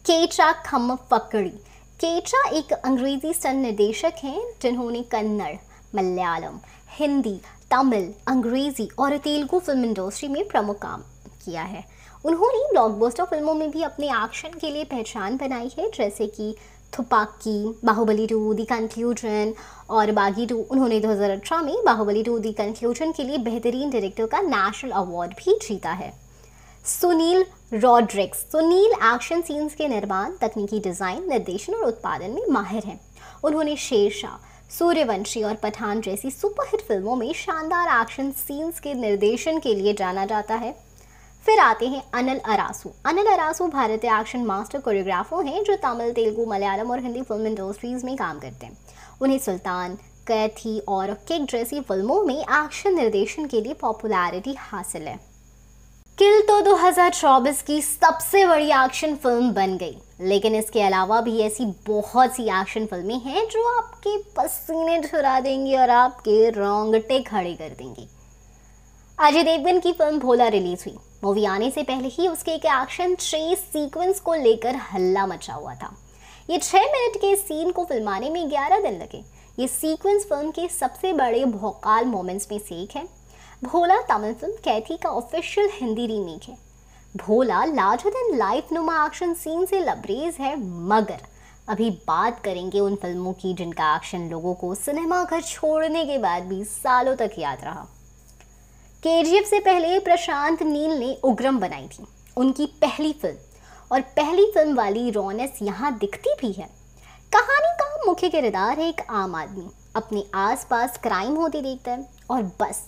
केचा खम फकड़ी केचा एक अंग्रेजी स्टन निर्देशक हैं जिन्होंने कन्नड़ मलयालम हिंदी तमिल अंग्रेजी और तेलुगु फिल्म इंडस्ट्री में प्रमुख काम किया है उन्होंने ब्लॉकबस्टर फिल्मों में भी अपने एक्शन के लिए पहचान बनाई है जैसे कि Thuppakki Baahubali two the conclusion और बागी टू उन्होंने 2018 में बाहुबली टू दी कंक्लूजन के लिए बेहतरीन डायरेक्टर का नेशनल अवार्ड भी जीता है सुनील रॉड्रिक्स सुनील एक्शन सीन्स के निर्माण तकनीकी डिज़ाइन निर्देशन और उत्पादन में माहिर हैं उन्होंने शेरशाह सूर्यवंशी और पठान जैसी सुपरहिट फिल्मों में शानदार एक्शन सीन्स के निर्देशन के लिए जाना जाता है फिर आते हैं अनिल अरासू अनिल अरासू भारतीय एक्शन मास्टर कोरियोग्राफर हैं जो तमिल तेलुगु मलयालम और हिंदी फिल्म इंडस्ट्रीज़ में काम करते हैं उन्हें सुल्तान कैथी और किक जैसी फिल्मों में एक्शन निर्देशन के लिए पॉपुलैरिटी हासिल है किल तो 2024 की सबसे बड़ी एक्शन फिल्म बन गई लेकिन इसके अलावा भी ऐसी बहुत सी एक्शन फिल्में हैं जो आपके पसीने छुरा देंगी और आपके रोंगटे खड़े कर देंगी अजय देवगन की फिल्म भोला रिलीज हुई मूवी आने से पहले ही उसके एक एक्शन ट्रेस सीक्वेंस को लेकर हल्ला मचा हुआ था ये छः मिनट के सीन को फिल्माने में ग्यारह दिन लगे ये सीक्वेंस फिल्म के सबसे बड़े भोकाल मोमेंट्स में से एक है भोला तमिल फिल्म कैथी का ऑफिशियल हिंदी रीमेक है भोला लार्जर देन लाइफ नुमा एक्शन सीन से लबरेज है मगर अभी बात करेंगे उन फिल्मों की जिनका एक्शन लोगों को सिनेमा घर छोड़ने के बाद भी सालों तक याद रहा के से पहले प्रशांत नील ने उग्रम बनाई थी उनकी पहली फिल्म और पहली फिल्म वाली रोनेस यहाँ दिखती भी है कहानी का मुख्य किरदार है एक आम आदमी अपने आसपास क्राइम होते देखता है और बस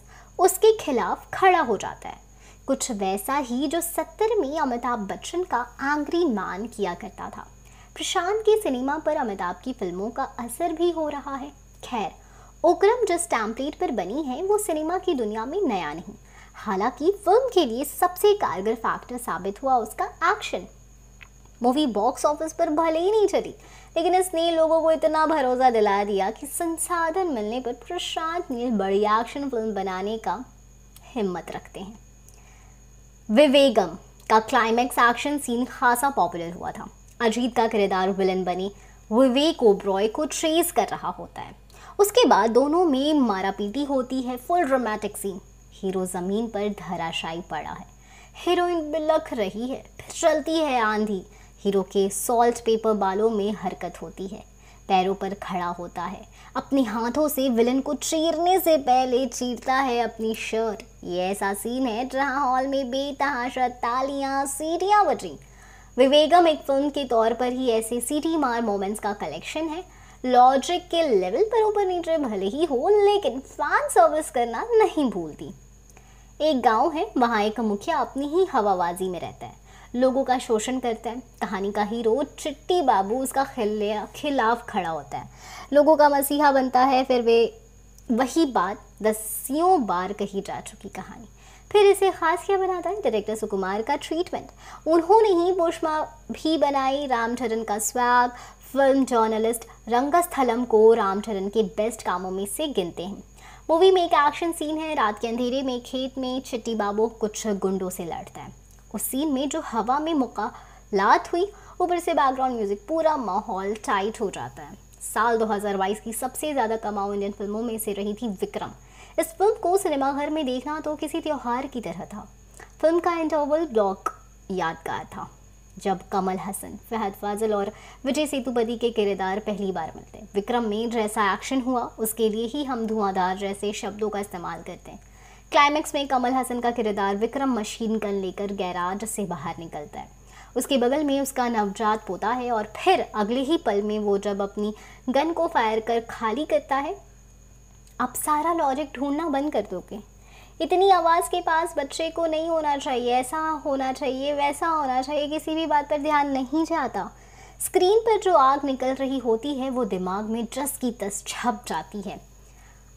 उसके खिलाफ खड़ा हो जाता है कुछ वैसा ही जो सत्तर में अमिताभ बच्चन का आंगरी मान किया करता था प्रशांत के सिनेमा पर अमिताभ की फिल्मों का असर भी हो रहा है खैर ओकरम जिस टैम्पलेट पर बनी है वो सिनेमा की दुनिया में नया नहीं हालांकि फिल्म के लिए सबसे कारगर फैक्टर साबित हुआ उसका एक्शन मूवी बॉक्स ऑफिस पर भले ही नहीं चली लेकिन इसने लोगों को इतना भरोसा दिला दिया कि संसाधन मिलने पर प्रशांत नील बड़ी एक्शन फिल्म बनाने का हिम्मत रखते हैं विवेगम का क्लाइमैक्स एक्शन सीन खासा पॉपुलर हुआ था अजीत का किरदार विलन बने विवेक ओब्रॉय को ट्रेस कर रहा होता है उसके बाद दोनों में मारापीटी होती है फुल ड्रामेटिक सीन हीरो ज़मीन पर धराशायी पड़ा है हीरोइन बिलख रही है फिसलती है आंधी हीरो के सॉल्ट पेपर बालों में हरकत होती है पैरों पर खड़ा होता है अपने हाथों से विलन को चीरने से पहले चीरता है अपनी शर्ट ये ऐसा सीन है जहाँ हॉल में बेतहाशा तालियां सीढ़ियाँ बजी विवेगम एक फिल्म के तौर पर ही ऐसे सीढ़ी मार मोमेंट्स का कलेक्शन है लॉजिक के लेवल पर ऊपर नीचे भले ही हो लेकिन फैन सर्विस करना नहीं भूलती एक गांव है वहाँ एक मुखिया अपनी ही हवाबाजी में रहता है लोगों का शोषण करता है कहानी का हीरो चिट्टी बाबू उसका खिलाफ खड़ा होता है लोगों का मसीहा बनता है फिर वे वही बात दसियों बार कही जा चुकी कहानी फिर इसे खास क्या बनाता है डायरेक्टर सुकुमार का ट्रीटमेंट उन्होंने ही पुष्मा भी बनाई रामचरण का स्वैग फिल्म जर्नलिस्ट रंगस्थलम को रामचरण के बेस्ट कामों में से गिनते हैं मूवी में एक एक्शन सीन है रात के अंधेरे में खेत में चिट्टी बाबू कुछ गुंडों से लड़ता है उस सीन में जो हवा में मुकालात हुई ऊपर से बैकग्राउंड म्यूजिक पूरा माहौल टाइट हो जाता है साल 2022 की सबसे ज़्यादा कमाऊ इंडियन फिल्मों में से रही थी विक्रम इस फिल्म को सिनेमाघर में देखना तो किसी त्यौहार की तरह था फिल्म का इंटरवल ब्लॉक यादगार था जब कमल हसन फहद फाजल और विजय सेतुपति के किरदार पहली बार मिलते हैं विक्रम में जैसा एक्शन हुआ उसके लिए ही हम धुआंधार जैसे शब्दों का इस्तेमाल करते हैं क्लाइमैक्स में कमल हसन का किरदार विक्रम मशीन गन लेकर गैराज से बाहर निकलता है उसके बगल में उसका नवजात पोता है और फिर अगले ही पल में वो जब अपनी गन को फायर कर खाली करता है आप सारा लॉजिक ढूंढना बंद कर दोगे इतनी आवाज़ के पास बच्चे को नहीं होना चाहिए ऐसा होना चाहिए वैसा होना चाहिए किसी भी बात पर ध्यान नहीं जाता स्क्रीन पर जो आग निकल रही होती है वो दिमाग में जस की तस छप जाती है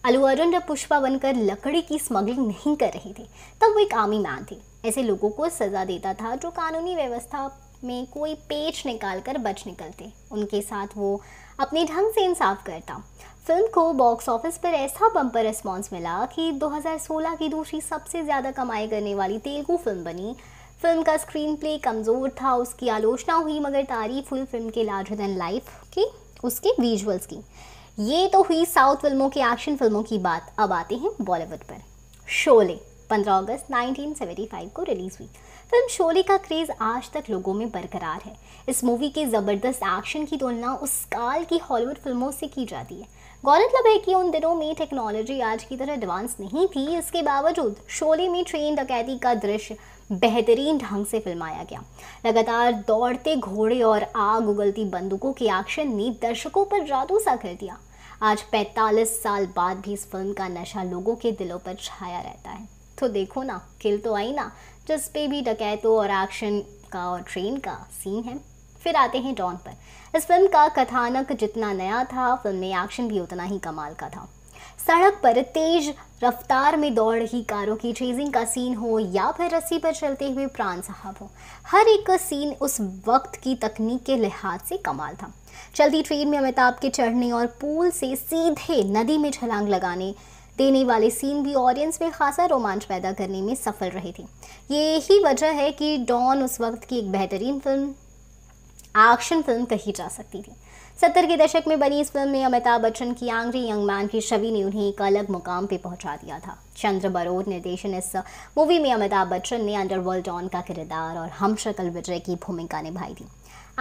अलू अर्जुन जब पुष्पा बनकर लकड़ी की स्मगलिंग नहीं कर रही थी तब वो एक आमी मैन थे ऐसे लोगों को सज़ा देता था जो कानूनी व्यवस्था में कोई पेच निकाल कर बच निकलते उनके साथ वो अपने ढंग से इंसाफ करता फिल्म को बॉक्स ऑफिस पर ऐसा बम्पर रिस्पॉन्स मिला कि 2016 की दूसरी सबसे ज़्यादा कमाई करने वाली तेलुगु फिल्म बनी फिल्म का स्क्रीन प्ले कमज़ोर था उसकी आलोचना हुई मगर तारीफ हुई फिल्म के लार्जर दैन लाइफ की उसके विजुअल्स की ये तो हुई साउथ फिल्मों के एक्शन फिल्मों की बात अब आते हैं बॉलीवुड पर शोले 15 अगस्त 1975 को रिलीज़ हुई फिल्म शोले का क्रेज़ आज तक लोगों में बरकरार है इस मूवी के ज़बरदस्त एक्शन की तुलना उस काल की हॉलीवुड फिल्मों से की जाती है गौरतलब है कि उन दिनों में टेक्नोलॉजी आज की तरह एडवांस नहीं थी इसके बावजूद शोले में ट्रेन डकैती का दृश्य बेहतरीन ढंग से फिल्माया गया लगातार दौड़ते घोड़े और आग उगलती बंदूकों के एक्शन ने दर्शकों पर जादू सा कर दिया आज 45 साल बाद भी इस फिल्म का नशा लोगों के दिलों पर छाया रहता है तो देखो ना किल तो आई ना जिसपे भी डकैतों और एक्शन का और ट्रेन का सीन है फिर आते हैं डॉन पर इस फिल्म का कथानक जितना नया था फिल्म में एक्शन भी उतना ही कमाल का था सड़क पर तेज रफ्तार में दौड़ रही कारों की चेजिंग का सीन हो या फिर रस्सी पर चलते हुए प्राण साहब हो हर एक सीन उस वक्त की तकनीक के लिहाज से कमाल था चलती ट्रेन में अमिताभ के चढ़ने और पूल से सीधे नदी में छलांग लगाने देने वाले सीन भी ऑडियंस में खासा रोमांच पैदा करने में सफल रहे थे ही वजह है कि डॉन उस वक्त की एक बेहतरीन फिल्म एक्शन फिल्म कही जा सकती थी सत्तर के दशक में बनी इस फिल्म में अमिताभ बच्चन की आंग्री यंग मैन की छवि ने उन्हें एक अलग मुकाम पे पहुंचा दिया था चंद्र बरोड निर्देशन इस मूवी में अमिताभ बच्चन ने अंडरवर्ल्ड डॉन का किरदार और हम शक्ल विजय की भूमिका निभाई थी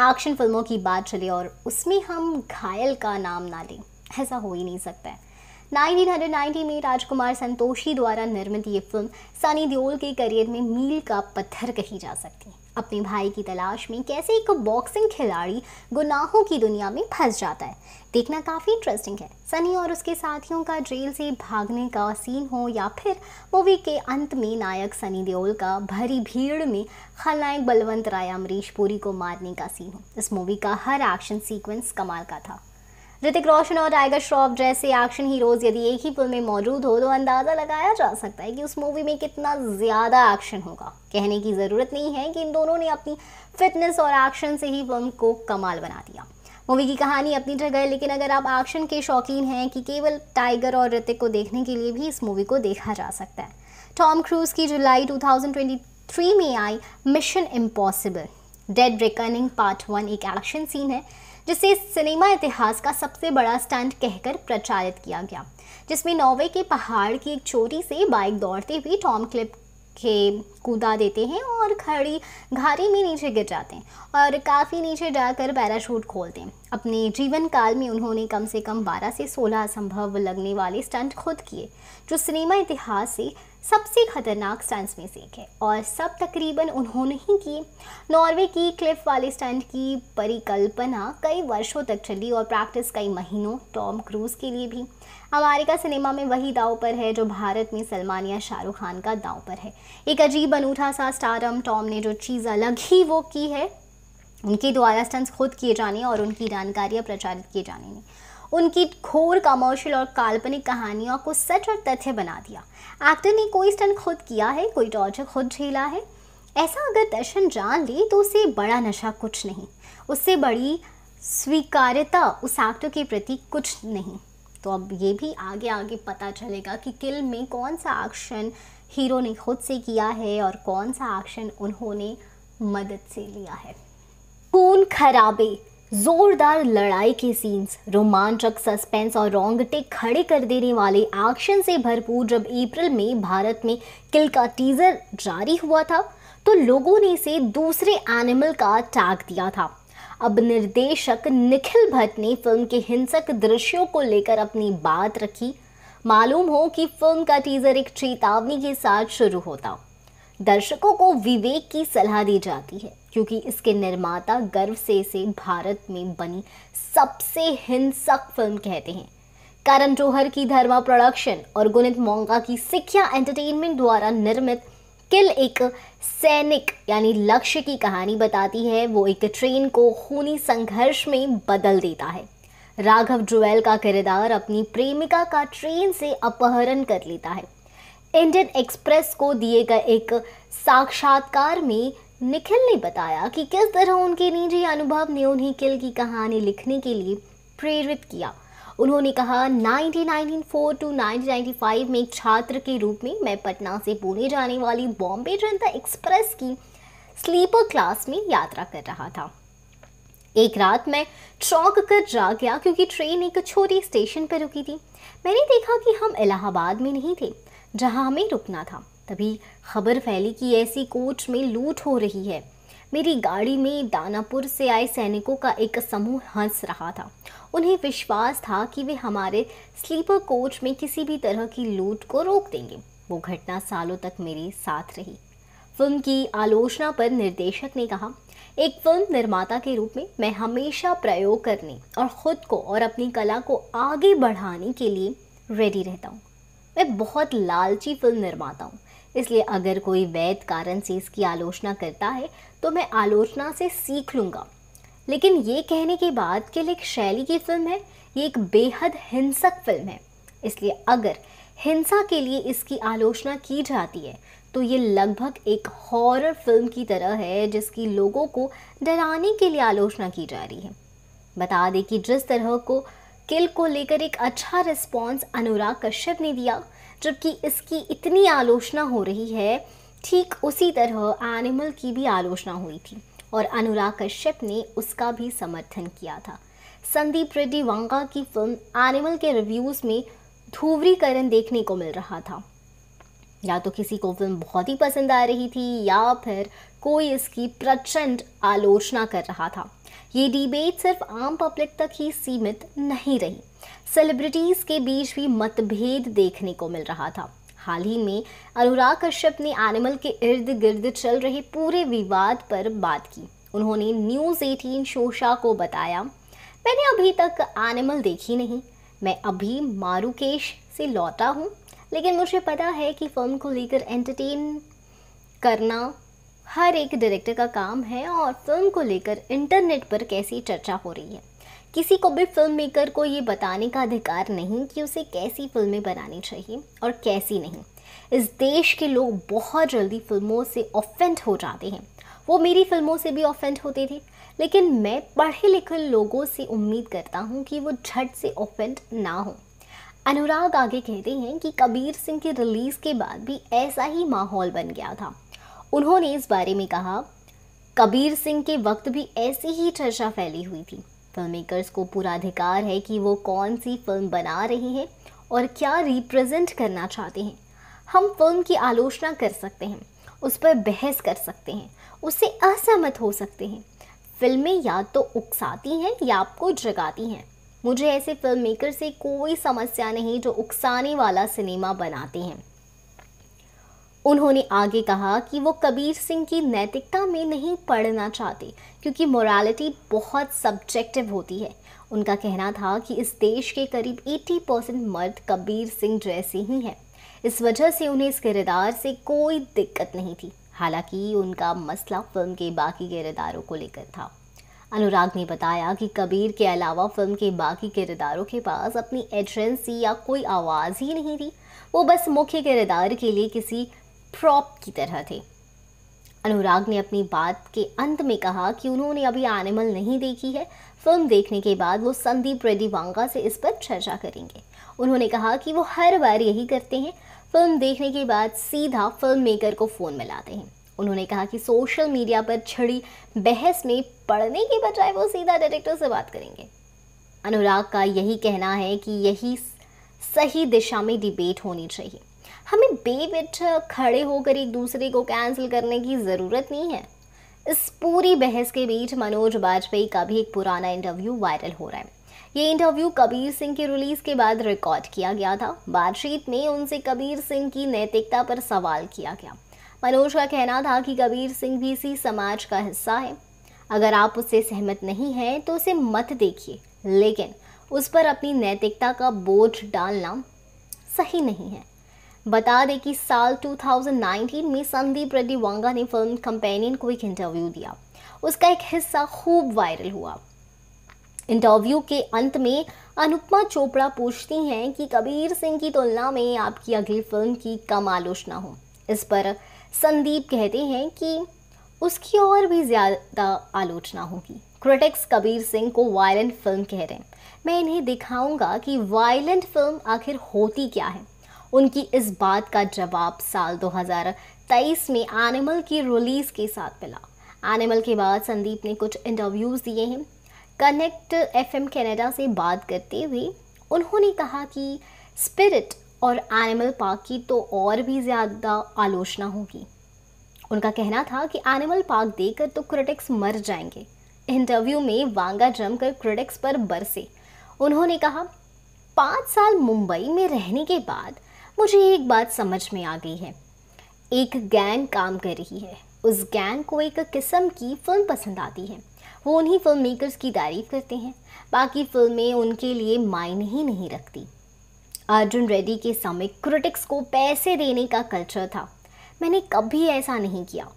एक्शन फिल्मों की बात चले और उसमें हम घायल का नाम ना लें ऐसा हो ही नहीं सकता है 1990 में राजकुमार संतोषी द्वारा निर्मित ये फिल्म सनी देओल के करियर में मील का पत्थर कही जा सकती है अपने भाई की तलाश में कैसे एक बॉक्सिंग खिलाड़ी गुनाहों की दुनिया में फंस जाता है देखना काफ़ी इंटरेस्टिंग है सनी और उसके साथियों का जेल से भागने का सीन हो या फिर मूवी के अंत में नायक सनी देओल का भरी भीड़ में खलनायक बलवंत राय अमरीश पुरी को मारने का सीन हो इस मूवी का हर एक्शन सीक्वेंस कमाल का था ऋतिक रोशन और टाइगर श्रॉफ जैसे एक्शन हीरोज यदि एक ही फिल्म में मौजूद हो तो अंदाज़ा लगाया जा सकता है कि उस मूवी में कितना ज़्यादा एक्शन होगा कहने की ज़रूरत नहीं है कि इन दोनों ने अपनी फिटनेस और एक्शन से ही फिल्म को कमाल बना दिया मूवी की कहानी अपनी जगह लेकिन अगर आप एक्शन के शौकीन हैं कि केवल टाइगर और ऋतिक को देखने के लिए भी इस मूवी को देखा जा सकता है टॉम क्रूज की जुलाई 2023 में आई Mission Impossible Dead Reckoning Part One एक एक्शन सीन है जिसे सिनेमा इतिहास का सबसे बड़ा स्टंट कहकर प्रचारित किया गया जिसमें नॉर्वे के पहाड़ की एक चोटी से बाइक दौड़ते हुए टॉम क्लिप के कूदा देते हैं और खड़ी घारी में नीचे गिर जाते हैं और काफ़ी नीचे जाकर पैराशूट खोलते हैं अपने जीवन काल में उन्होंने कम से कम 12 से 16 संभव लगने वाले स्टंट खुद किए जो सिनेमा इतिहास से सबसे खतरनाक स्टंट्स में से एक है और सब तकरीबन उन्होंने ही किए नॉर्वे की क्लिफ वाले स्टंट की परिकल्पना कई वर्षों तक चली और प्रैक्टिस कई महीनों टॉम क्रूज के लिए भी अमेरिका सिनेमा में वही दाव पर है जो भारत में सलमान या शाहरुख खान का दाव पर है एक अजीब अनूठा सा स्टारम टॉम ने जो चीज़ अलग ही वो की है उनके द्वारा स्टंट्स खुद किए जाने और उनकी जानकारियाँ प्रचारित किए जाने में उनकी घोर कमर्शियल और काल्पनिक कहानियों को सच और तथ्य बना दिया एक्टर ने कोई स्टन खुद किया है कोई टॉर्चर खुद झेला है ऐसा अगर दर्शन जान ले तो उसे बड़ा नशा कुछ नहीं उससे बड़ी स्वीकार्यता उस एक्टर के प्रति कुछ नहीं तो अब ये भी आगे आगे पता चलेगा कि किल में कौन सा एक्शन हीरो ने खुद से किया है और कौन सा एक्शन उन्होंने मदद से लिया है खून खराबे जोरदार लड़ाई के सीन्स रोमांचक सस्पेंस और रोंगटे खड़े कर देने वाले एक्शन से भरपूर जब अप्रैल में भारत में किल का टीजर जारी हुआ था तो लोगों ने इसे दूसरे एनिमल का टैग दिया था अब निर्देशक निखिल भट्ट ने फिल्म के हिंसक दृश्यों को लेकर अपनी बात रखी मालूम हो कि फिल्म का टीजर एक चेतावनी के साथ शुरू होता दर्शकों को विवेक की सलाह दी जाती है क्योंकि इसके निर्माता गर्व से इसे भारत में बनी सबसे हिंसक फिल्म कहते हैं करण जोहर की धर्मा प्रोडक्शन और गुनित मोंगा की सिक्ख्या एंटरटेनमेंट द्वारा निर्मित किल एक सैनिक यानी लक्ष्य की कहानी बताती है वो एक ट्रेन को खूनी संघर्ष में बदल देता है राघव जुएल का किरदार अपनी प्रेमिका का ट्रेन से अपहरण कर लेता है इंडियन एक्सप्रेस को दिए गए एक साक्षात्कार में निखिल ने बताया कि किस तरह उनके निजी अनुभव ने उन्हें किल की कहानी लिखने के लिए प्रेरित किया उन्होंने कहा 1994 टू 1995 में एक छात्र के रूप में मैं पटना से पुणे जाने वाली बॉम्बे जनता एक्सप्रेस की स्लीपर क्लास में यात्रा कर रहा था एक रात मैं चौंक कर जा गया क्योंकि ट्रेन एक छोटे स्टेशन पर रुकी थी मैंने देखा कि हम इलाहाबाद में नहीं थे जहां हमें रुकना था तभी खबर फैली कि ऐसी कोच में लूट हो रही है मेरी गाड़ी में दानापुर से आए सैनिकों का एक समूह हंस रहा था उन्हें विश्वास था कि वे हमारे स्लीपर कोच में किसी भी तरह की लूट को रोक देंगे वो घटना सालों तक मेरे साथ रही फिल्म की आलोचना पर निर्देशक ने कहा एक फिल्म निर्माता के रूप में मैं हमेशा प्रयोग करने और ख़ुद को और अपनी कला को आगे बढ़ाने के लिए रेडी रहता हूँ मैं बहुत लालची फिल्म निर्माता हूँ इसलिए अगर कोई वैध कारण से इसकी आलोचना करता है तो मैं आलोचना से सीख लूँगा लेकिन ये कहने के बाद कि एक शैली की फिल्म है ये एक बेहद हिंसक फिल्म है इसलिए अगर हिंसा के लिए इसकी आलोचना की जाती है तो ये लगभग एक हॉरर फिल्म की तरह है जिसकी लोगों को डराने के लिए आलोचना की जा रही है बता दें कि जिस तरह को किल को लेकर एक अच्छा रिस्पॉन्स अनुराग कश्यप ने दिया जबकि इसकी इतनी आलोचना हो रही है ठीक उसी तरह एनिमल की भी आलोचना हुई थी और अनुराग कश्यप ने उसका भी समर्थन किया था संदीप रेड्डी वांगा की फिल्म एनिमल के रिव्यूज़ में ध्रुवरीकरण देखने को मिल रहा था या तो किसी को फिल्म बहुत ही पसंद आ रही थी या फिर कोई इसकी प्रचंड आलोचना कर रहा था ये डिबेट सिर्फ आम पब्लिक तक ही सीमित नहीं रही सेलिब्रिटीज़ के बीच भी मतभेद देखने को मिल रहा था हाल ही में अनुराग कश्यप ने एनिमल के इर्द गिर्द चल रहे पूरे विवाद पर बात की उन्होंने न्यूज़ 18 शोशा को बताया मैंने अभी तक एनिमल देखी नहीं मैं अभी मारुकेश से लौटा हूँ लेकिन मुझे पता है कि फिल्म को लेकर एंटरटेन करना हर एक डायरेक्टर का काम है और फिल्म को लेकर इंटरनेट पर कैसी चर्चा हो रही है किसी को भी फिल्म मेकर को ये बताने का अधिकार नहीं कि उसे कैसी फिल्में बनानी चाहिए और कैसी नहीं इस देश के लोग बहुत जल्दी फिल्मों से ऑफेंड हो जाते हैं वो मेरी फिल्मों से भी ऑफेंड होते थे लेकिन मैं पढ़े लिखे लोगों से उम्मीद करता हूँ कि वो झट से ऑफेंड ना हो अनुराग आगे कहते हैं कि कबीर सिंह के रिलीज़ के बाद भी ऐसा ही माहौल बन गया था उन्होंने इस बारे में कहा कबीर सिंह के वक्त भी ऐसी ही चर्चा फैली हुई थी फिल्म मेकर्स को पूरा अधिकार है कि वो कौन सी फिल्म बना रहे हैं और क्या रिप्रेजेंट करना चाहते हैं हम फिल्म की आलोचना कर सकते हैं उस पर बहस कर सकते हैं उससे असहमत हो सकते हैं फिल्में या तो उकसाती हैं या आपको जगाती हैं मुझे ऐसे फिल्म मेकर से कोई समस्या नहीं जो उकसाने वाला सिनेमा बनाते हैं उन्होंने आगे कहा कि वो कबीर सिंह की नैतिकता में नहीं पढ़ना चाहते क्योंकि मोरालिटी बहुत सब्जेक्टिव होती है उनका कहना था कि इस देश के करीब 80 परसेंट मर्द कबीर सिंह जैसे ही हैं इस वजह से उन्हें इस किरदार से कोई दिक्कत नहीं थी हालांकि उनका मसला फिल्म के बाकी किरदारों को लेकर था अनुराग ने बताया कि कबीर के अलावा फिल्म के बाकी किरदारों के पास अपनी एजेंसी या कोई आवाज़ ही नहीं थी वो बस मुख्य किरदार के लिए किसी प्रॉप की तरह थे अनुराग ने अपनी बात के अंत में कहा कि उन्होंने अभी एनिमल नहीं देखी है फिल्म देखने के बाद वो संदीप रेड्डी वांगा से इस पर चर्चा करेंगे उन्होंने कहा कि वो हर बार यही करते हैं फिल्म देखने के बाद सीधा फिल्म मेकर को फ़ोन मिलाते हैं उन्होंने कहा कि सोशल मीडिया पर छड़ी बहस में पढ़ने के बजाय वो सीधा डायरेक्टर से बात करेंगे अनुराग का यही कहना है कि यही सही दिशा में डिबेट होनी चाहिए हमें बेबिट खड़े होकर एक दूसरे को कैंसिल करने की ज़रूरत नहीं है इस पूरी बहस के बीच मनोज वाजपेयी का भी एक पुराना इंटरव्यू वायरल हो रहा है ये इंटरव्यू कबीर सिंह के रिलीज के बाद रिकॉर्ड किया गया था बातचीत में उनसे कबीर सिंह की नैतिकता पर सवाल किया गया मनोज का कहना था कि कबीर सिंह भी इसी समाज का हिस्सा है अगर आप उससे सहमत नहीं हैं तो उसे मत देखिए लेकिन उस पर अपनी नैतिकता का बोझ डालना सही नहीं है बता दें कि साल 2019 में संदीप रेड्डी वांगा ने फिल्म कंपेनियन को एक इंटरव्यू दिया उसका एक हिस्सा खूब वायरल हुआ इंटरव्यू के अंत में अनुपमा चोपड़ा पूछती हैं कि कबीर सिंह की तुलना में आपकी अगली फिल्म की कम आलोचना हो इस पर संदीप कहते हैं कि उसकी और भी ज़्यादा आलोचना होगी क्रिटिक्स कबीर सिंह को वायलेंट फिल्म कह रहे हैं मैं इन्हें दिखाऊंगा कि वायलेंट फिल्म आखिर होती क्या है उनकी इस बात का जवाब साल 2023 में एनिमल की रिलीज़ के साथ मिला एनिमल के बाद संदीप ने कुछ इंटरव्यूज़ दिए हैं कनेक्ट एफएम कनाडा से बात करते हुए उन्होंने कहा कि स्पिरिट और एनिमल पार्क की तो और भी ज़्यादा आलोचना होगी उनका कहना था कि एनिमल पार्क देकर तो क्रिटिक्स मर जाएंगे इंटरव्यू में वांगा जमकर क्रिटिक्स पर बरसे उन्होंने कहा पाँच साल मुंबई में रहने के बाद मुझे एक बात समझ में आ गई है एक गैंग काम कर रही है उस गैंग को एक किस्म की फ़िल्म पसंद आती है वो उन्हीं फिल्म मेकर्स की तारीफ करते हैं बाकी फिल्में उनके लिए मायने ही नहीं रखती अर्जुन रेड्डी के समय क्रिटिक्स को पैसे देने का कल्चर था मैंने कभी ऐसा नहीं किया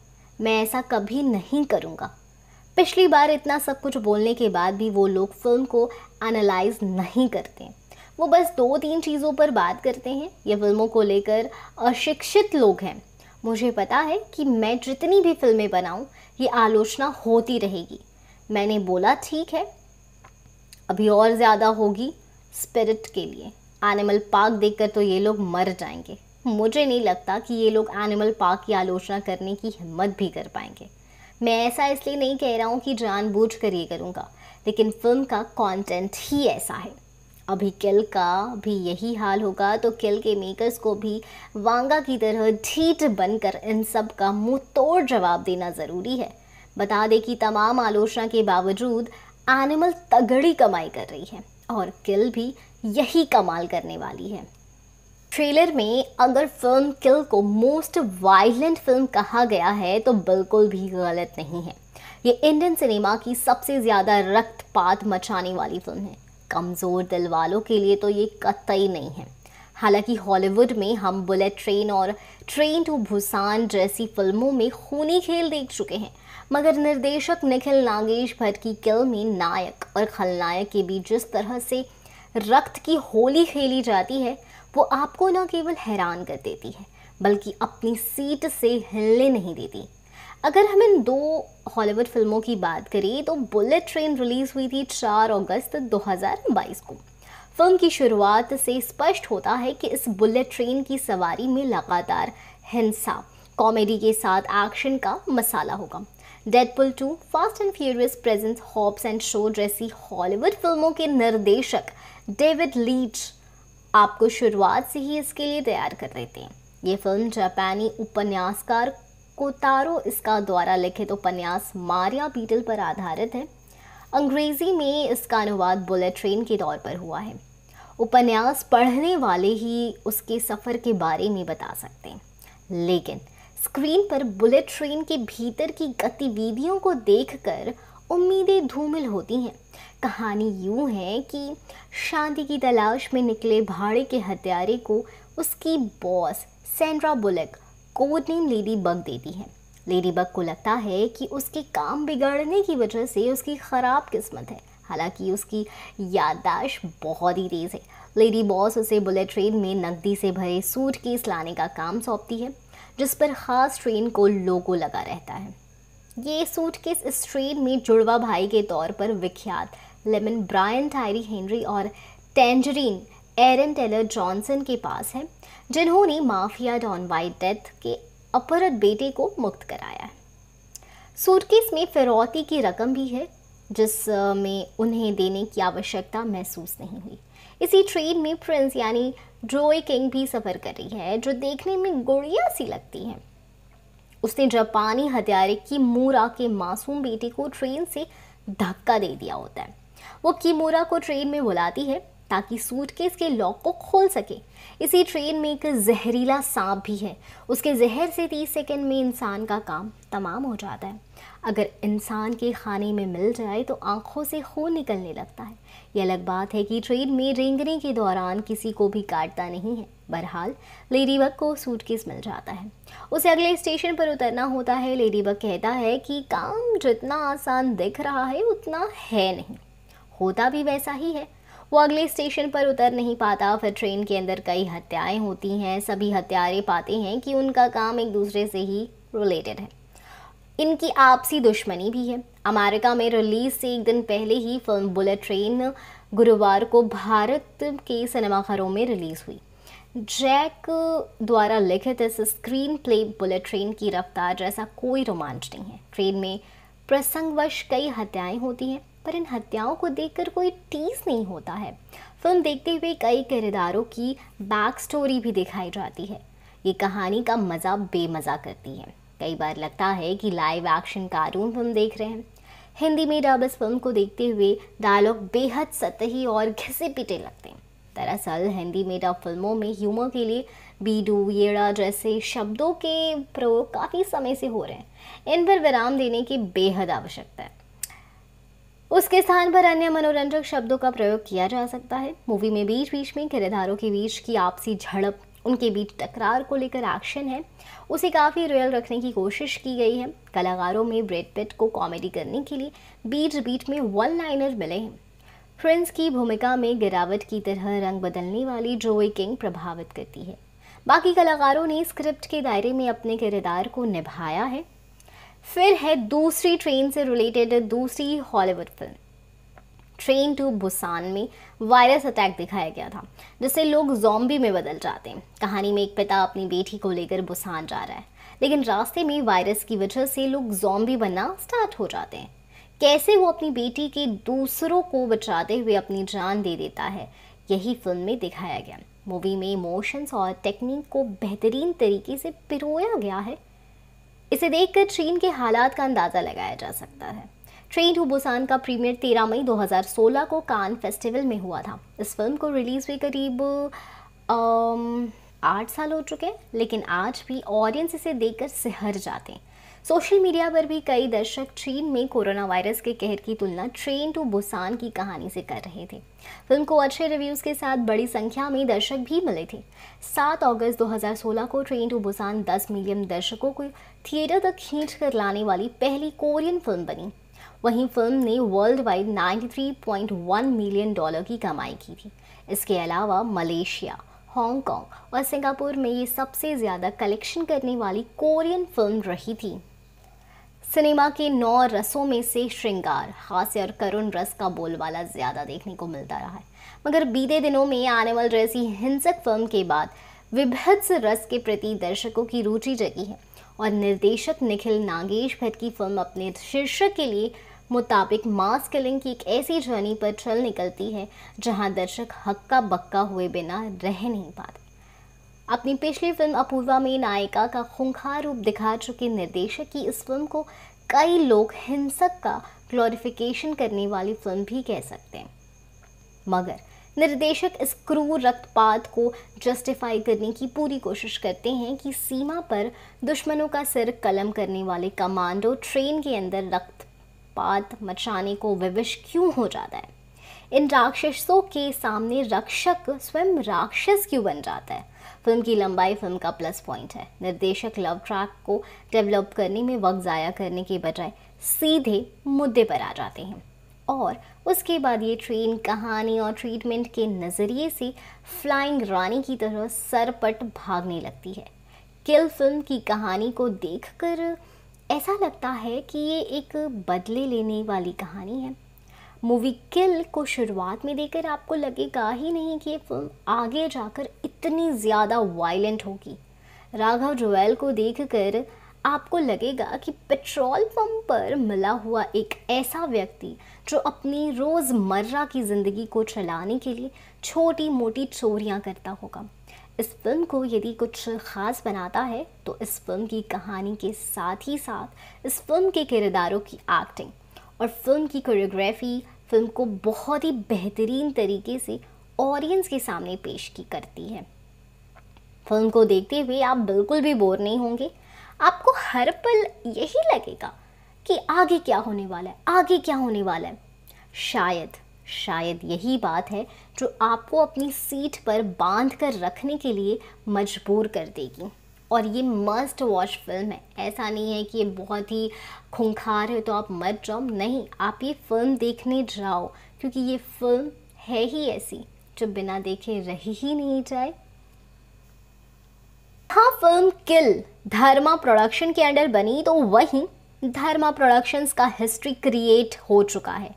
मैं ऐसा कभी नहीं करूँगा पिछली बार इतना सब कुछ बोलने के बाद भी वो लोग फिल्म को एनालाइज नहीं करते वो बस दो तीन चीज़ों पर बात करते हैं ये फिल्मों को लेकर अशिक्षित लोग हैं मुझे पता है कि मैं जितनी भी फिल्में बनाऊं ये आलोचना होती रहेगी मैंने बोला ठीक है अभी और ज़्यादा होगी स्पिरिट के लिए एनिमल पार्क देखकर तो ये लोग मर जाएंगे मुझे नहीं लगता कि ये लोग एनिमल पार्क की आलोचना करने की हिम्मत भी कर पाएंगे मैं ऐसा इसलिए नहीं कह रहा हूँ कि जानबूझ कर ये करूँगा लेकिन फिल्म का कंटेंट ही ऐसा है अभी किल का भी यही हाल होगा तो किल के मेकर्स को भी वांगा की तरह ढीठ बनकर इन सब का मुंह तोड़ जवाब देना ज़रूरी है बता दें कि तमाम आलोचना के बावजूद एनिमल तगड़ी कमाई कर रही है और किल भी यही कमाल करने वाली है ट्रेलर में अगर फिल्म किल को मोस्ट वायलेंट फिल्म कहा गया है तो बिल्कुल भी गलत नहीं है ये इंडियन सिनेमा की सबसे ज़्यादा रक्तपात मचाने वाली फिल्म है कमज़ोर दिल वालों के लिए तो ये कतई नहीं है हालांकि हॉलीवुड में हम बुलेट ट्रेन और ट्रेन टू भूसान जैसी फिल्मों में खूनी खेल देख चुके हैं मगर निर्देशक निखिल नागेश भट्ट की किल में नायक और खलनायक के बीच जिस तरह से रक्त की होली खेली जाती है वो आपको न केवल हैरान कर देती है बल्कि अपनी सीट से हिलने नहीं देती अगर हम इन दो हॉलीवुड फिल्मों की बात करें तो बुलेट ट्रेन रिलीज़ हुई थी 4 अगस्त 2022 को फिल्म की शुरुआत से स्पष्ट होता है कि इस बुलेट ट्रेन की सवारी में लगातार हिंसा कॉमेडी के साथ एक्शन का मसाला होगा Deadpool two Fast and Furious Presents Hobbs and Shaw जैसी हॉलीवुड फिल्मों के निर्देशक डेविड लीच आपको शुरुआत से ही इसके लिए तैयार कर रहे थे ये फिल्म जापानी उपन्यासकार कोतारो इसका द्वारा लिखित उपन्यास मारिया बीटल पर आधारित है अंग्रेज़ी में इसका अनुवाद बुलेट ट्रेन के तौर पर हुआ है उपन्यास पढ़ने वाले ही उसके सफ़र के बारे में बता सकते हैं लेकिन स्क्रीन पर बुलेट ट्रेन के भीतर की गतिविधियों को देखकर उम्मीदें धूमिल होती हैं कहानी यूँ है कि शांति की तलाश में निकले भाड़े के हत्यारे को उसकी boss Sandra Bullock code name Ladybug देती है लेडी बग को लगता है कि उसके काम बिगड़ने की वजह से उसकी ख़राब किस्मत है हालांकि उसकी याददाश्त बहुत ही तेज़ है लेडी बॉस उसे बुलेट ट्रेन में नकदी से भरे सूट केस लाने का काम सौंपती है जिस पर ख़ास ट्रेन को लोगो लगा रहता है ये सूट केस इस ट्रेन में जुड़वा भाई के तौर पर विख्यात लेमन ब्रायन टायरी हेनरी और टेंजरीन एरन टेलर जॉनसन के पास है जिन्होंने माफिया डॉन वाइट डेथ के अपहरत बेटे को मुक्त कराया है सूटकेस में फिरौती की रकम भी है जिस में उन्हें देने की आवश्यकता महसूस नहीं हुई इसी ट्रेन में प्रिंस यानी ड्रोए किंग भी सफ़र कर रही है जो देखने में गुड़िया सी लगती है उसने जापानी हथियारे की मूरा के मासूम बेटे को ट्रेन से धक्का दे दिया होता है वो कीमूरा को ट्रेन में बुलाती है ताकि सूटकेस के लॉक को खोल सके इसी ट्रेन में एक जहरीला सांप भी है उसके जहर से तीस सेकेंड में इंसान का काम तमाम हो जाता है अगर इंसान के खाने में मिल जाए तो आंखों से खून निकलने लगता है यह अलग बात है कि ट्रेन में रेंगने के दौरान किसी को भी काटता नहीं है बहरहाल लेडीबग को सूटकेस मिल जाता है उसे अगले स्टेशन पर उतरना होता है लेडीबग कहता है कि काम जितना आसान दिख रहा है उतना है नहीं होता भी वैसा ही है वो अगले स्टेशन पर उतर नहीं पाता फिर ट्रेन के अंदर कई हत्याएं होती हैं सभी हत्यारे पाते हैं कि उनका काम एक दूसरे से ही रिलेटेड है इनकी आपसी दुश्मनी भी है अमेरिका में रिलीज से एक दिन पहले ही फिल्म बुलेट ट्रेन गुरुवार को भारत के सिनेमाघरों में रिलीज़ हुई जैक द्वारा लिखित इस स्क्रीन प्ले बुलेट ट्रेन की रफ्तार जैसा कोई रोमांच नहीं है ट्रेन में प्रसंगवश कई हत्याएं होती हैं पर इन हत्याओं को देखकर कोई टीस नहीं होता है फिल्म देखते हुए कई किरदारों की बैक स्टोरी भी दिखाई जाती है ये कहानी का मज़ा बेमज़ा करती है कई बार लगता है कि लाइव एक्शन कार्टून फिल्म देख रहे हैं हिंदी में डब इस फिल्म को देखते हुए डायलॉग बेहद सतही और घिसे पिटे लगते हैं दरअसल हिंदी में डब फिल्मों में ह्यूमर के लिए बीडू येड़ा जैसे शब्दों के प्रयोग काफ़ी समय से हो रहे हैं इन पर विराम देने की बेहद आवश्यकता है उसके स्थान पर अन्य मनोरंजक शब्दों का प्रयोग किया जा सकता है मूवी में बीच बीच में किरदारों के बीच की आपसी झड़प उनके बीच तकरार को लेकर एक्शन है उसे काफ़ी रियल रखने की कोशिश की गई है कलाकारों में ब्रेड पिट को कॉमेडी करने के लिए बीच बीच में वन लाइनर मिले हैं फ्रेंड्स की भूमिका में गिरावट की तरह रंग बदलने वाली जोई किंग प्रभावित करती है बाकी कलाकारों ने स्क्रिप्ट के दायरे में अपने किरदार को निभाया है फिर है दूसरी ट्रेन से रिलेटेड दूसरी Hollywood film Train to Busan में वायरस अटैक दिखाया गया था जिससे लोग जॉम्बी में बदल जाते हैं कहानी में एक पिता अपनी बेटी को लेकर बुसान जा रहा है लेकिन रास्ते में वायरस की वजह से लोग जॉम्बी बनना स्टार्ट हो जाते हैं कैसे वो अपनी बेटी के दूसरों को बचाते हुए अपनी जान दे देता है यही फिल्म में दिखाया गया मूवी में इमोशंस और टेक्निक को बेहतरीन तरीके से पिरोया गया है इसे देखकर चीन के हालात का अंदाज़ा लगाया जा सकता है ट्रेन टू बुसान का प्रीमियर 13 मई 2016 को कान फेस्टिवल में हुआ था इस फिल्म को रिलीज़ हुई करीब आठ साल हो चुके हैं लेकिन आज भी ऑडियंस इसे देखकर सिहर जाते हैं सोशल मीडिया पर भी कई दर्शक चीन में कोरोना वायरस के कहर की तुलना ट्रेन टू बुसान की कहानी से कर रहे थे फिल्म को अच्छे रिव्यूज़ के साथ बड़ी संख्या में दर्शक भी मिले थे 7 अगस्त 2016 को ट्रेन टू बुसान 10 मिलियन दर्शकों को थिएटर तक खींच कर लाने वाली पहली कोरियन फिल्म बनी वहीं फिल्म ने वर्ल्ड वाइड 93.1 मिलियन डॉलर की कमाई की थी इसके अलावा मलेशिया हांगकांग और सिंगापुर में ये सबसे ज़्यादा कलेक्शन करने वाली कोरियन फिल्म रही थी सिनेमा के नौ रसों में से श्रृंगार हास्य और करुण रस का बोलबाला ज़्यादा देखने को मिलता रहा है मगर बीते दिनों में एनिमल जैसी हिंसक फिल्म के बाद विभत्स रस के प्रति दर्शकों की रुचि जगी है और निर्देशक निखिल नागेश भट्ट की फिल्म अपने शीर्षक के लिए मुताबिक मास किलिंग की एक ऐसी जर्नी पर चल निकलती है जहां दर्शक हक्का बक्का हुए बिना रह नहीं पाते अपनी पिछली फिल्म अपूर्वा में नायिका का खूंखार रूप दिखा चुके निर्देशक की इस फिल्म को कई लोग हिंसक का ग्लोरिफिकेशन करने वाली फिल्म भी कह सकते हैं मगर निर्देशक इस क्रूर रक्तपात को जस्टिफाई करने की पूरी कोशिश करते हैं कि सीमा पर दुश्मनों का सिर कलम करने वाले कमांडो ट्रेन के अंदर रक्तपात मचाने को विवश क्यों हो जाता है इन राक्षसों के सामने रक्षक स्वयं राक्षस क्यों बन जाता है फिल्म की लंबाई फिल्म का प्लस पॉइंट है निर्देशक लव ट्रैक को डेवलप करने में वक्त ज़ाया करने के बजाय सीधे मुद्दे पर आ जाते हैं और उसके बाद ये ट्रेन कहानी और ट्रीटमेंट के नज़रिए से फ्लाइंग रानी की तरह सरपट भागने लगती है किल फिल्म की कहानी को देखकर ऐसा लगता है कि ये एक बदले लेने वाली कहानी है मूवी किल को शुरुआत में देखकर आपको लगेगा ही नहीं कि ये फिल्म आगे जाकर इतनी ज़्यादा वायलेंट होगी राघव रोयल को देखकर आपको लगेगा कि पेट्रोल पंप पर मिला हुआ एक ऐसा व्यक्ति जो अपनी रोज़मर्रा की ज़िंदगी को चलाने के लिए छोटी मोटी चोरियाँ करता होगा इस फिल्म को यदि कुछ ख़ास बनाता है तो इस फिल्म की कहानी के साथ ही साथ इस फिल्म के किरदारों की एक्टिंग और फिल्म की कोरियोग्राफी फिल्म को बहुत ही बेहतरीन तरीके से ऑडियंस के सामने पेश की करती है फिल्म को देखते हुए आप बिल्कुल भी बोर नहीं होंगे आपको हर पल यही लगेगा कि आगे क्या होने वाला है आगे क्या होने वाला है शायद शायद यही बात है जो आपको अपनी सीट पर बांध कर रखने के लिए मजबूर कर देगी और ये मस्ट वॉच फिल्म है ऐसा नहीं है कि ये बहुत ही खूंखार है तो आप मत जाओ नहीं आप ये फिल्म देखने जाओ क्योंकि ये फिल्म है ही ऐसी जो बिना देखे रही ही नहीं जाए हाँ फिल्म किल धर्मा प्रोडक्शन के अंडर बनी तो वहीं धर्मा प्रोडक्शंस का हिस्ट्री क्रिएट हो चुका है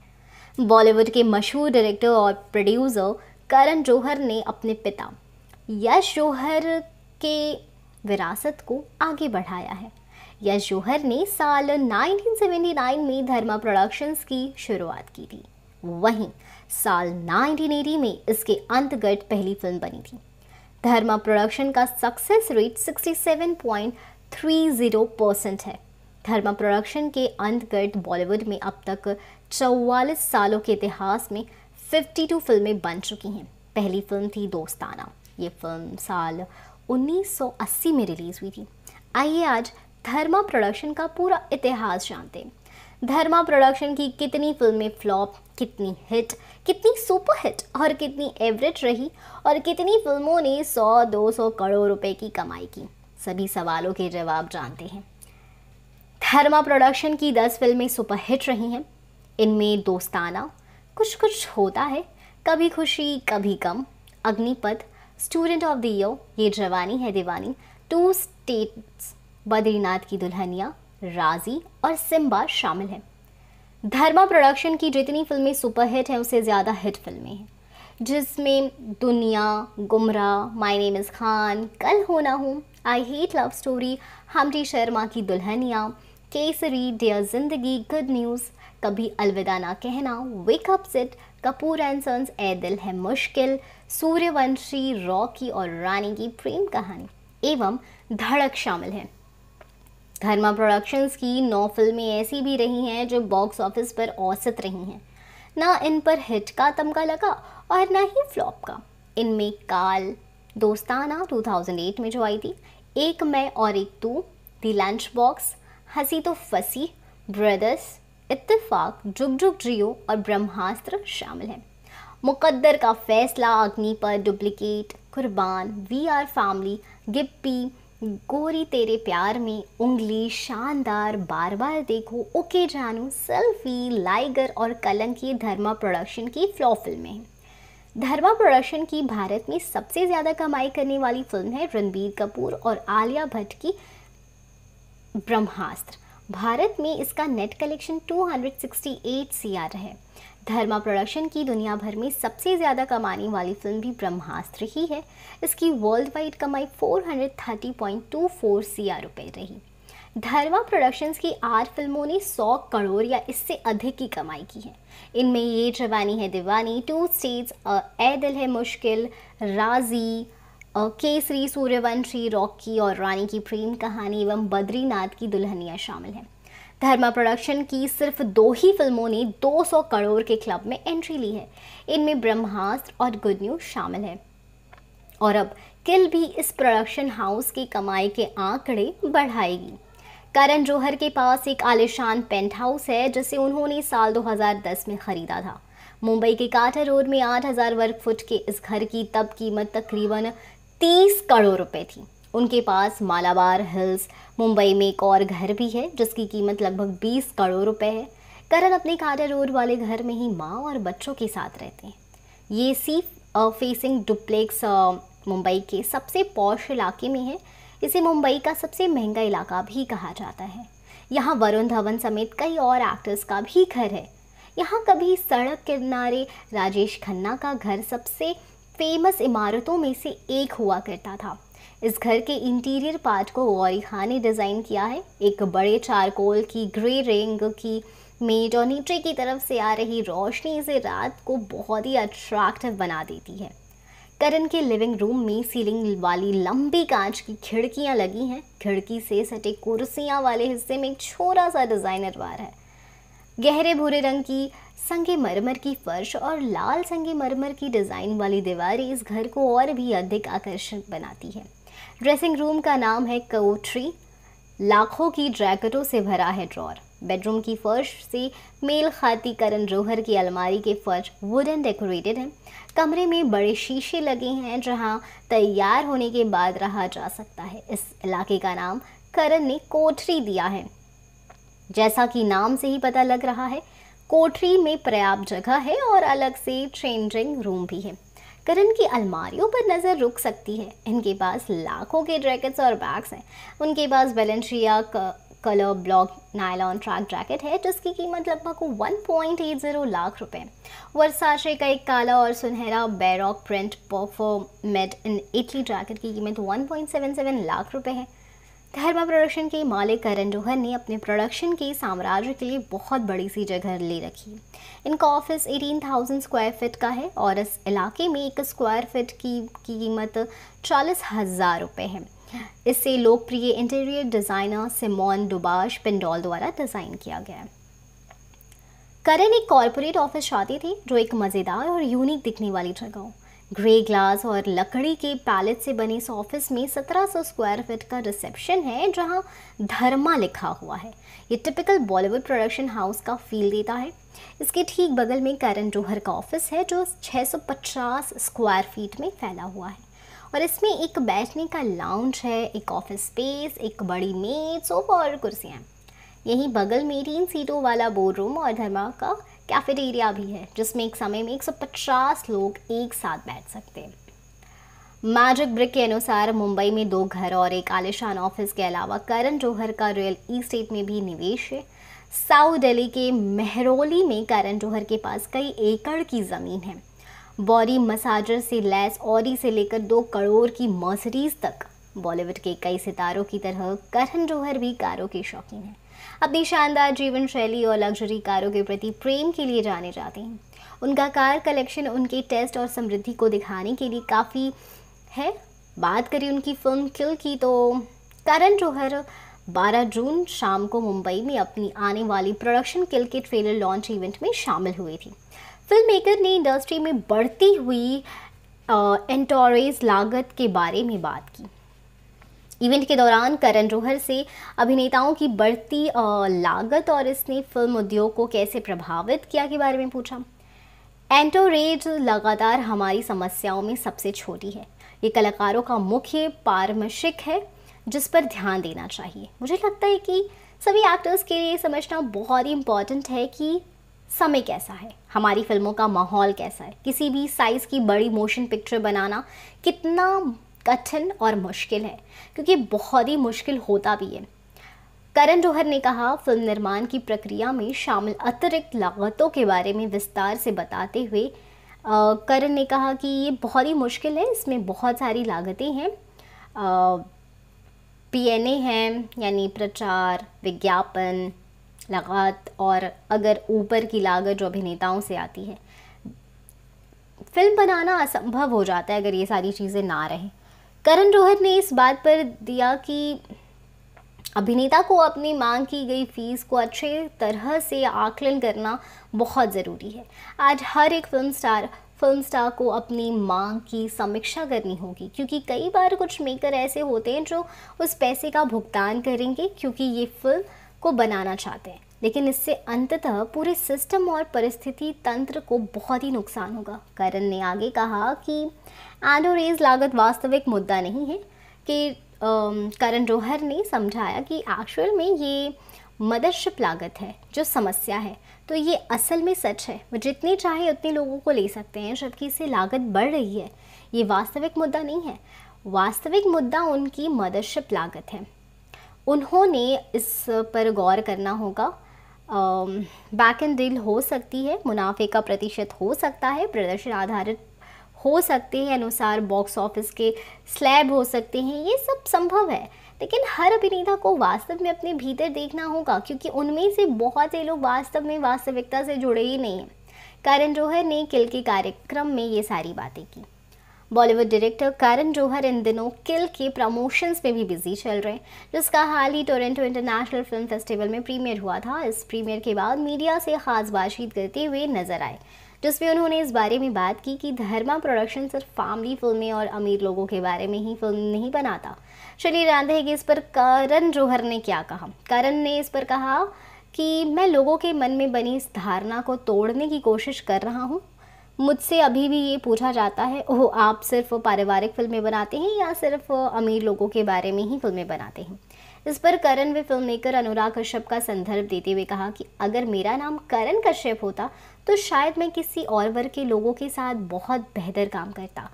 बॉलीवुड के मशहूर डायरेक्टर और प्रोड्यूसर करण जौहर ने अपने पिता यश जौहर के विरासत को आगे बढ़ाया है यश जोहर ने साल 1979 में धर्मा प्रोडक्शंस की शुरुआत की थी वहीं साल 1980 में इसके अंतर्गत पहली फिल्म बनी थी धर्मा प्रोडक्शन का सक्सेस रेट 67.30 परसेंट है धर्मा प्रोडक्शन के अंतर्गत बॉलीवुड में अब तक चौवालीस सालों के इतिहास में 52 फिल्में बन चुकी हैं पहली फिल्म थी दोस्ताना ये फिल्म साल 1980 में रिलीज़ हुई थी आइए आज धर्मा प्रोडक्शन का पूरा इतिहास जानते हैं धर्मा प्रोडक्शन की कितनी फिल्में फ्लॉप कितनी हिट कितनी सुपरहिट और कितनी एवरेज रही और कितनी फिल्मों ने 100-200 करोड़ रुपए की कमाई की सभी सवालों के जवाब जानते हैं धर्मा प्रोडक्शन की 10 फिल्में सुपरहिट रही हैं इनमें दोस्ताना कुछ कुछ होता है Kabhi Khushi Kabhie Gham Agneepath Student of the Year Yeh Jawaani है दीवानी टू स्टेट्स बद्रीनाथ की दुल्हनिया राजी और सिम्बा शामिल हैं धर्मा प्रोडक्शन की जितनी फिल्में सुपरहिट हैं उससे ज़्यादा हिट फिल्में हैं जिसमें दुनिया गुमराह माय नेम इज़ खान कल होना हूँ I hate love story हमटी Sharma की दुल्हनिया केसरी डियर जिंदगी गुड न्यूज़ कभी अलविदा ना कहना wake up seat Kapoor and sons ए दिल है मुश्किल सूर्यवंशी रॉकी और रानी की प्रेम कहानी एवं धड़क शामिल है धर्मा प्रोडक्शंस की नौ फिल्में ऐसी भी रही हैं जो बॉक्स ऑफिस पर औसत रही हैं ना इन पर हिट का तमगा लगा और ना ही फ्लॉप का इनमें काल दोस्ताना 2008 में जो आई थी एक मैं और एक तू दी लंच बॉक्स हंसी तो फसी ब्रदर्स इत्तेफाक जुगजुग जियो और ब्रह्मास्त्र शामिल हैं मुकद्दर का फैसला अग्नि पर डुप्लीकेट कुर्बान वी आर फैमिली गिप्पी गोरी तेरे प्यार में उंगली शानदार बार बार देखो ओके जानू सेल्फी लाइगर और कलंक ये धर्मा प्रोडक्शन की फ्लॉ फिल्में हैं धर्मा प्रोडक्शन की भारत में सबसे ज़्यादा कमाई करने वाली फिल्म है रणबीर कपूर और आलिया भट्ट की ब्रह्मास्त्र भारत में इसका नेट कलेक्शन 268 सीआर है धर्मा प्रोडक्शन की दुनिया भर में सबसे ज़्यादा कमाने वाली फिल्म भी ब्रह्मास्त्र ही है इसकी वर्ल्ड वाइड कमाई 430.24 सीआर रुपये रही धर्मा प्रोडक्शंस की आठ फिल्मों ने 100 करोड़ या इससे अधिक की कमाई की है इनमें ये जवानी है दीवानी टू स्टेट्स ए दिल है मुश्किल राजी केसरी सूर्यवंशी रॉकी और रानी की प्रेम कहानी एवं बद्रीनाथ की दुल्हनियाँ शामिल हैं धर्मा प्रोडक्शन की सिर्फ दो ही फिल्मों ने 200 करोड़ के क्लब में एंट्री ली है इनमें ब्रह्मास्त्र और गुड न्यूज शामिल है और अब किल भी इस प्रोडक्शन हाउस की कमाई के आंकड़े बढ़ाएगी करण जौहर के पास एक आलिशान पेंट हाउस है जिसे उन्होंने साल 2010 में ख़रीदा था मुंबई के काटा रोड में 8000 वर्ग फुट के इस घर की तब कीमत तकरीबन तीस करोड़ रुपए थी उनके पास मालाबार हिल्स मुंबई में एक और घर भी है जिसकी कीमत लगभग बीस करोड़ रुपए है करण अपने कार्य रोड वाले घर में ही माँ और बच्चों के साथ रहते हैं ये सी फेसिंग डुप्लेक्स मुंबई के सबसे पौश इलाके में है इसे मुंबई का सबसे महंगा इलाका भी कहा जाता है यहाँ वरुण धवन समेत कई और एक्टर्स का भी घर है यहाँ कभी सड़क किनारे राजेश खन्ना का घर सबसे फेमस इमारतों में से एक हुआ करता था इस घर के इंटीरियर पार्ट को गौरी खान ने डिज़ाइन किया है एक बड़े चारकोल की ग्रे रिंग की मेड और नीचे की तरफ से आ रही रोशनी इसे रात को बहुत ही अट्रैक्टिव बना देती है करण के लिविंग रूम में सीलिंग वाली लंबी कांच की खिड़कियां लगी हैं खिड़की से सटे कुर्सियां वाले हिस्से में एक छोटा सा डिज़ाइनर वार है गहरे भूरे रंग की संगे मरमर की फर्श और लाल संगे मरमर की डिज़ाइन वाली दीवारें इस घर को और भी अधिक आकर्षक बनाती है ड्रेसिंग रूम का नाम है कोट्री लाखों की ड्रैकेटों से भरा है ड्रॉर बेडरूम की फर्श से मेल खाती करण रोहर की अलमारी के फर्श वुडन डेकोरेटेड हैं कमरे में बड़े शीशे लगे हैं जहां तैयार होने के बाद रहा जा सकता है इस इलाके का नाम करण ने कोठरी दिया है जैसा कि नाम से ही पता लग रहा है कोठरी में पर्याप्त जगह है और अलग से चेंजिंग रूम भी है करण की अलमारियों पर नज़र रुक सकती है इनके पास लाखों के जैकेट्स और बैग्स हैं उनके पास Balenciaga colour block nylon track jacket है जिसकी कीमत लगभग 1.80 लाख रुपए वर्षाशे का एक काला और सुनहरा baroque print made in Italy jacket की कीमत 1.77 लाख रुपए है धर्मा प्रोडक्शन के मालिक करण जौहर ने अपने प्रोडक्शन के साम्राज्य के लिए बहुत बड़ी सी जगह ले रखी इनका ऑफिस 18,000 स्क्वायर फीट का है और इस इलाके में एक स्क्वायर फीट की कीमत चालीस हज़ार रुपये है इसे लोकप्रिय इंटीरियर डिज़ाइनर सिमोन डुबाश पिंडोल द्वारा डिज़ाइन किया गया है करण एक कॉरपोरेट ऑफिस चाहती थी जो एक मज़ेदार और यूनिक दिखने वाली जगह हो ग्रे ग्लास और लकड़ी के पैलेट से बने इस ऑफिस में 1700 स्क्वायर फीट का रिसेप्शन है जहां धर्मा लिखा हुआ है ये टिपिकल बॉलीवुड प्रोडक्शन हाउस का फील देता है इसके ठीक बगल में करण जोहर का ऑफिस है जो 650 स्क्वायर फीट में फैला हुआ है और इसमें एक बैठने का लाउंज है एक ऑफिस स्पेस एक बड़ी मेज सोफा और कुर्सियाँ यहीं बगल में तीन सीटों वाला बोर्ड रूम और धर्मा का कैफेटेरिया भी है जिसमें एक समय में 150 लोग एक साथ बैठ सकते हैं मैजिक ब्रिक के अनुसार मुंबई में दो घर और एक आलिशान ऑफिस के अलावा करण जौहर का रियल इस्टेट में भी निवेश है साउथ दिल्ली के मेहरोली में करण जौहर के पास कई एकड़ की ज़मीन है बॉडी मसाजर से लैस औरी से लेकर दो करोड़ की मर्सरीज तक बॉलीवुड के कई सितारों की तरह करण जौहर भी कारों के शौकीन हैं अपनी शानदार जीवन शैली और लग्जरी कारों के प्रति प्रेम के लिए जाने जाते हैं उनका कार कलेक्शन उनके टेस्ट और समृद्धि को दिखाने के लिए काफ़ी है बात करें उनकी फिल्म किल की तो करण जौहर 12 जून शाम को मुंबई में अपनी आने वाली प्रोडक्शन किल के ट्रेलर लॉन्च इवेंट में शामिल हुई थी फिल्म मेकर ने इंडस्ट्री में बढ़ती हुई एंटोरेज लागत के बारे में बात की इवेंट के दौरान करण रोहर से अभिनेताओं की बढ़ती लागत और इसने फिल्म उद्योग को कैसे प्रभावित किया के बारे में पूछा एंटोरेज लगातार हमारी समस्याओं में सबसे छोटी है ये कलाकारों का मुख्य पारमर्शिक है जिस पर ध्यान देना चाहिए मुझे लगता है कि सभी एक्टर्स के लिए समझना बहुत ही इम्पॉर्टेंट है कि समय कैसा है हमारी फिल्मों का माहौल कैसा है किसी भी साइज़ की बड़ी मोशन पिक्चर बनाना कितना कठिन और मुश्किल है क्योंकि बहुत ही मुश्किल होता भी है करण जौहर ने कहा फिल्म निर्माण की प्रक्रिया में शामिल अतिरिक्त लागतों के बारे में विस्तार से बताते हुए करण ने कहा कि ये बहुत ही मुश्किल है इसमें बहुत सारी लागतें हैं पी एन ए हैं यानी प्रचार विज्ञापन लागत और अगर ऊपर की लागत जो अभिनेताओं से आती है फिल्म बनाना असंभव हो जाता है अगर ये सारी चीज़ें ना रहें करण रोहत ने इस बात पर दिया कि अभिनेता को अपनी मांग की गई फीस को अच्छे तरह से आकलन करना बहुत ज़रूरी है आज हर एक फिल्म स्टार फिल्म स्टार को अपनी मांग की समीक्षा करनी होगी क्योंकि कई बार कुछ मेकर ऐसे होते हैं जो उस पैसे का भुगतान करेंगे क्योंकि ये फिल्म को बनाना चाहते हैं लेकिन इससे अंततः पूरे सिस्टम और परिस्थिति तंत्र को बहुत ही नुकसान होगा करण ने आगे कहा कि रेज लागत वास्तविक मुद्दा नहीं है कि करण रोहर ने समझाया कि एक्चुअल में ये मदरशिप लागत है जो समस्या है तो ये असल में सच है वो जितने चाहे उतने लोगों को ले सकते हैं जबकि इससे लागत बढ़ रही है ये वास्तविक मुद्दा नहीं है वास्तविक मुद्दा उनकी मदरशिप लागत है उन्होंने इस पर गौर करना होगा बैक एंड डील हो सकती है मुनाफे का प्रतिशत हो सकता है प्रदर्शन आधारित हो सकते हैं अनुसार बॉक्स ऑफिस के स्लैब हो सकते हैं ये सब संभव है लेकिन हर अभिनेता को वास्तव में अपने भीतर देखना होगा क्योंकि उनमें से बहुत से लोग वास्तव में वास्तविकता से जुड़े ही नहीं हैं करण जौहर ने किल के कार्यक्रम में ये सारी बातें की बॉलीवुड डायरेक्टर करण जौहर इन दिनों किल के प्रमोशंस में भी बिजी चल रहे हैं जिसका हाल ही टोरेंटो इंटरनेशनल फिल्म फेस्टिवल में प्रीमियर हुआ था इस प्रीमियर के बाद मीडिया से खास बातचीत करते हुए नजर आए जिसमें उन्होंने इस बारे में बात की कि धर्मा प्रोडक्शन सिर्फ फैमिली फिल्में और अमीर लोगों के बारे में ही फिल्म नहीं बनाता चलिए जानते हैं कि इस पर करण जौहर ने क्या कहा करण ने इस पर कहा कि मैं लोगों के मन में बनी इस धारणा को तोड़ने की कोशिश कर रहा हूँ मुझसे अभी भी ये पूछा जाता है ओह आप सिर्फ पारिवारिक फिल्में बनाते हैं या सिर्फ अमीर लोगों के बारे में ही फिल्में बनाते हैं इस पर करण वे फिल्म मेकर अनुराग कश्यप का संदर्भ देते हुए कहा कि अगर मेरा नाम करण कश्यप होता तो शायद मैं किसी और वर्ग के लोगों के साथ बहुत बेहतर काम करता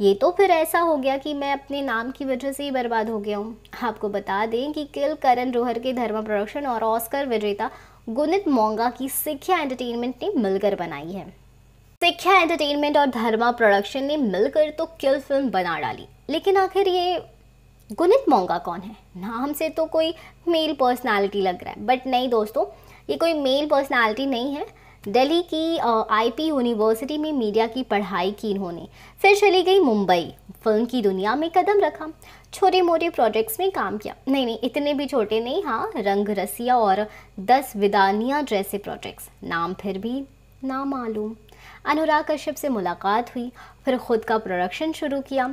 ये तो फिर ऐसा हो गया कि मैं अपने नाम की वजह से ही बर्बाद हो गया हूँ आपको बता दें कि किल करण रोहर के धर्मा प्रोडक्शन और ऑस्कर विजेता गुणित मोंगा की सिख्या एंटरटेनमेंट ने मिलकर बनाई है सिख्या एंटरटेनमेंट और धर्मा प्रोडक्शन ने मिलकर तो किल फिल्म बना डाली लेकिन आखिर ये गुणित मोंगा कौन है नाम से तो कोई मेल पर्सनालिटी लग रहा है बट नहीं दोस्तों ये कोई मेल पर्सनालिटी नहीं है दिल्ली की आईपी यूनिवर्सिटी में मीडिया की पढ़ाई की इन्होंने फिर चली गई मुंबई फिल्म की दुनिया में कदम रखा छोटे मोटे प्रोजेक्ट्स में काम किया नहीं नहीं इतने भी छोटे नहीं हाँ रंग रसिया और दस विदानिया जैसे प्रोजेक्ट्स नाम फिर भी ना मालूम अनुराग कश्यप से मुलाकात हुई फिर खुद का प्रोडक्शन शुरू किया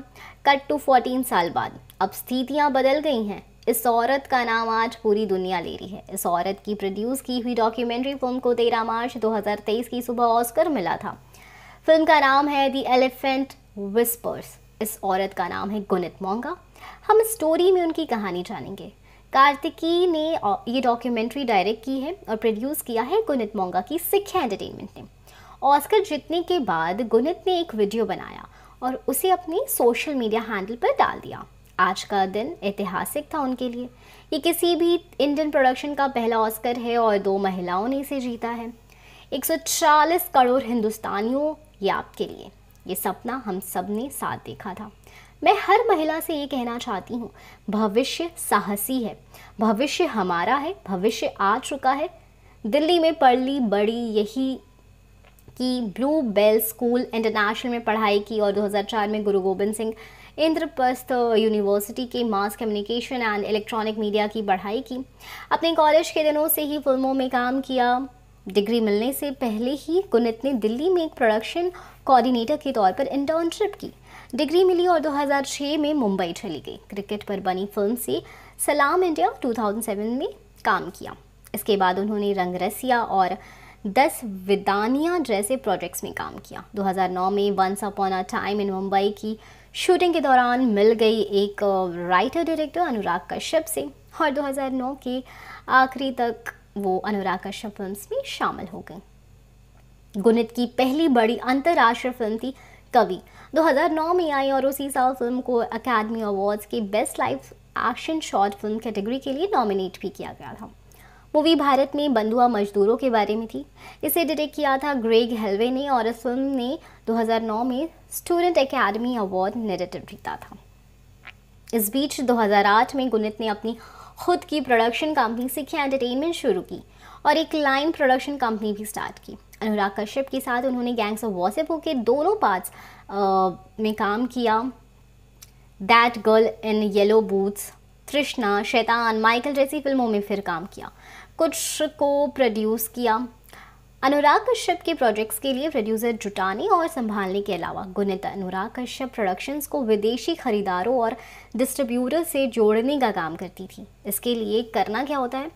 कट टू फोर्टीन साल बाद अब स्थितियाँ बदल गई हैं इस औरत का नाम आज पूरी दुनिया ले रही है इस औरत की प्रोड्यूस की हुई डॉक्यूमेंट्री फिल्म को 13 मार्च 2023 की सुबह ऑस्कर मिला था फिल्म का नाम है दी एलिफेंट विस्पर्स इस औरत का नाम है गुनित मोंगा हम स्टोरी में उनकी कहानी जानेंगे कार्तिकी ने ये डॉक्यूमेंट्री डायरेक्ट की है और प्रोड्यूस किया है गुनित मोंगा की सिख एंटरटेनमेंट ने ऑस्कर जीतने के बाद गुनित ने एक वीडियो बनाया और उसे अपने सोशल मीडिया हैंडल पर डाल दिया आज का दिन ऐतिहासिक था उनके लिए ये किसी भी इंडियन प्रोडक्शन का पहला ऑस्कर है और दो महिलाओं ने इसे जीता है 140 करोड़ हिंदुस्तानियों ये आपके लिए ये सपना हम सब ने साथ देखा था मैं हर महिला से ये कहना चाहती हूँ भविष्य साहसी है भविष्य हमारा है भविष्य आ चुका है दिल्ली में पढ़ ली बड़ी यही कि ब्लू बेल स्कूल इंटरनेशनल में पढ़ाई की और 2004 में गुरु गोबिंद सिंह इंद्रप्रस्थ यूनिवर्सिटी के mass communication and electronic media की पढ़ाई की अपने कॉलेज के दिनों से ही फिल्मों में काम किया डिग्री मिलने से पहले ही गुनित ने दिल्ली में एक प्रोडक्शन कोऑर्डिनेटर के तौर पर इंटर्नशिप की डिग्री मिली और 2006 में मुंबई चली गई क्रिकेट पर बनी फिल्म से सलाम इंडिया 2007 में काम किया इसके बाद उन्होंने रंगरसिया और दस विदानिया जैसे प्रोजेक्ट्स में काम किया 2009 में Once Upon a Time in Mumbai की शूटिंग के दौरान मिल गई एक राइटर डायरेक्टर अनुराग कश्यप से और 2009 के आखिरी तक वो अनुराग कश्यप फिल्म्स में शामिल हो गई गुणित की पहली बड़ी अंतर्राष्ट्रीय फिल्म थी कवि 2009 में आई और उसी साल फिल्म को अकेडमी अवार्ड्स के best live action short film category के लिए नॉमिनेट भी किया गया था मूवी भारत में बंधुआ मजदूरों के बारे में थी इसे डायरेक्ट किया था ग्रेग हेलवे ने और इस फिल्म ने 2009 में स्टूडेंट एकेडमी अवार्ड नेरेटिव जीता था इस बीच 2008 में गुनित ने अपनी खुद की प्रोडक्शन कंपनी सिक्ख्या एंटरटेनमेंट शुरू की और एक लाइन प्रोडक्शन कंपनी भी स्टार्ट की अनुराग कश्यप के साथ उन्होंने गैंग्स ऑफ वॉसेपो के दोनों पार्ट्स में काम किया That Girl in Yellow Boots Trishna Shaitan Michael जैसी फिल्मों में फिर काम किया कुछ को प्रोड्यूस किया अनुराग कश्यप के प्रोजेक्ट्स के लिए प्रोड्यूसर जुटाने और संभालने के अलावा गुणित अनुराग कश्यप प्रोडक्शंस को विदेशी खरीदारों और डिस्ट्रीब्यूटर से जोड़ने का काम करती थी इसके लिए करना क्या होता है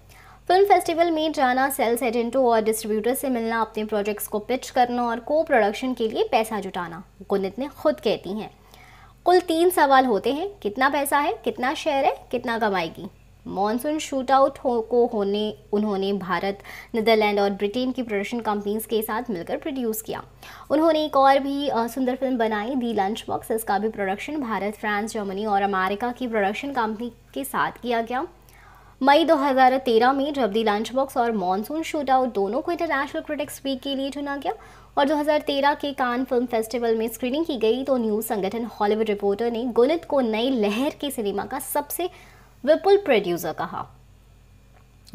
फिल्म फेस्टिवल में जाना सेल्स एजेंटों और डिस्ट्रीब्यूटर से मिलना अपने प्रोजेक्ट्स को पिच करना और को प्रोडक्शन के लिए पैसा जुटाना गुणित ने खुद कहती हैं कुल तीन सवाल होते हैं कितना पैसा है कितना शेयर है कितना कमाएगी मॉनसून शूट आउट हो, को होने उन्होंने भारत नीदरलैंड और ब्रिटेन की प्रोडक्शन कंपनीज के साथ मिलकर प्रोड्यूस किया उन्होंने एक और भी सुंदर फिल्म बनाई दी लंच बॉक्स इसका भी प्रोडक्शन भारत फ्रांस जर्मनी और अमेरिका की प्रोडक्शन कंपनी के साथ किया गया मई 2013 में जब दी लंच बॉक्स और मॉनसून शूट आउट दोनों को इंटरनेशनल क्रिटिक्स वीक के लिए चुना गया और 2013 के कान फिल्म फेस्टिवल में स्क्रीनिंग की गई तो न्यूज़ संगठन हॉलीवुड रिपोर्टर ने गुलित को नई लहर के सिनेमा का सबसे विपुल प्रोड्यूसर कहा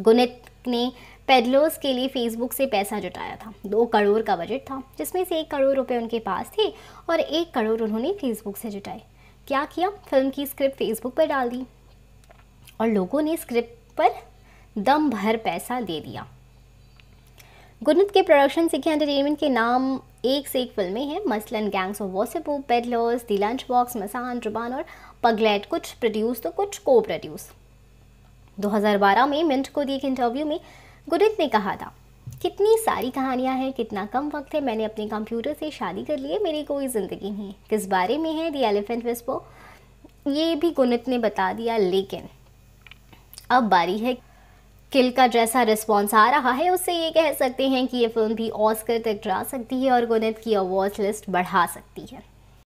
गुनित ने पेडलर्स के लिए फेसबुक से पैसा जुटाया था दो करोड़ का बजट था जिसमें से एक करोड़ रुपए उनके पास थे और एक करोड़ उन्होंने फेसबुक से जुटाए क्या किया फिल्म की स्क्रिप्ट फेसबुक पर डाल दी और लोगों ने स्क्रिप्ट पर दम भर पैसा दे दिया गुनित के प्रोडक्शन सिक्के एंटरटेनमेंट के नाम एक से एक फिल्में हैं मसलन Gangs of Wasseypur Peddlers the Lunch Box Masaan Zubaan और पगलेट कुछ प्रोड्यूस तो कुछ को प्रोड्यूस 2012 में मिंट को दी एक इंटरव्यू में गुरित ने कहा था कितनी सारी कहानियां हैं कितना कम वक्त है मैंने अपने कंप्यूटर से शादी कर ली है मेरी कोई ज़िंदगी नहीं किस बारे में है दी एलिफेंट विस्पो ये भी गुनित ने बता दिया लेकिन अब बारी है किल का जैसा रिस्पॉन्स आ रहा है उससे ये कह सकते हैं कि ये फिल्म भी ऑस्कर तक जा सकती है और गुनित की अवार्ड लिस्ट बढ़ा सकती है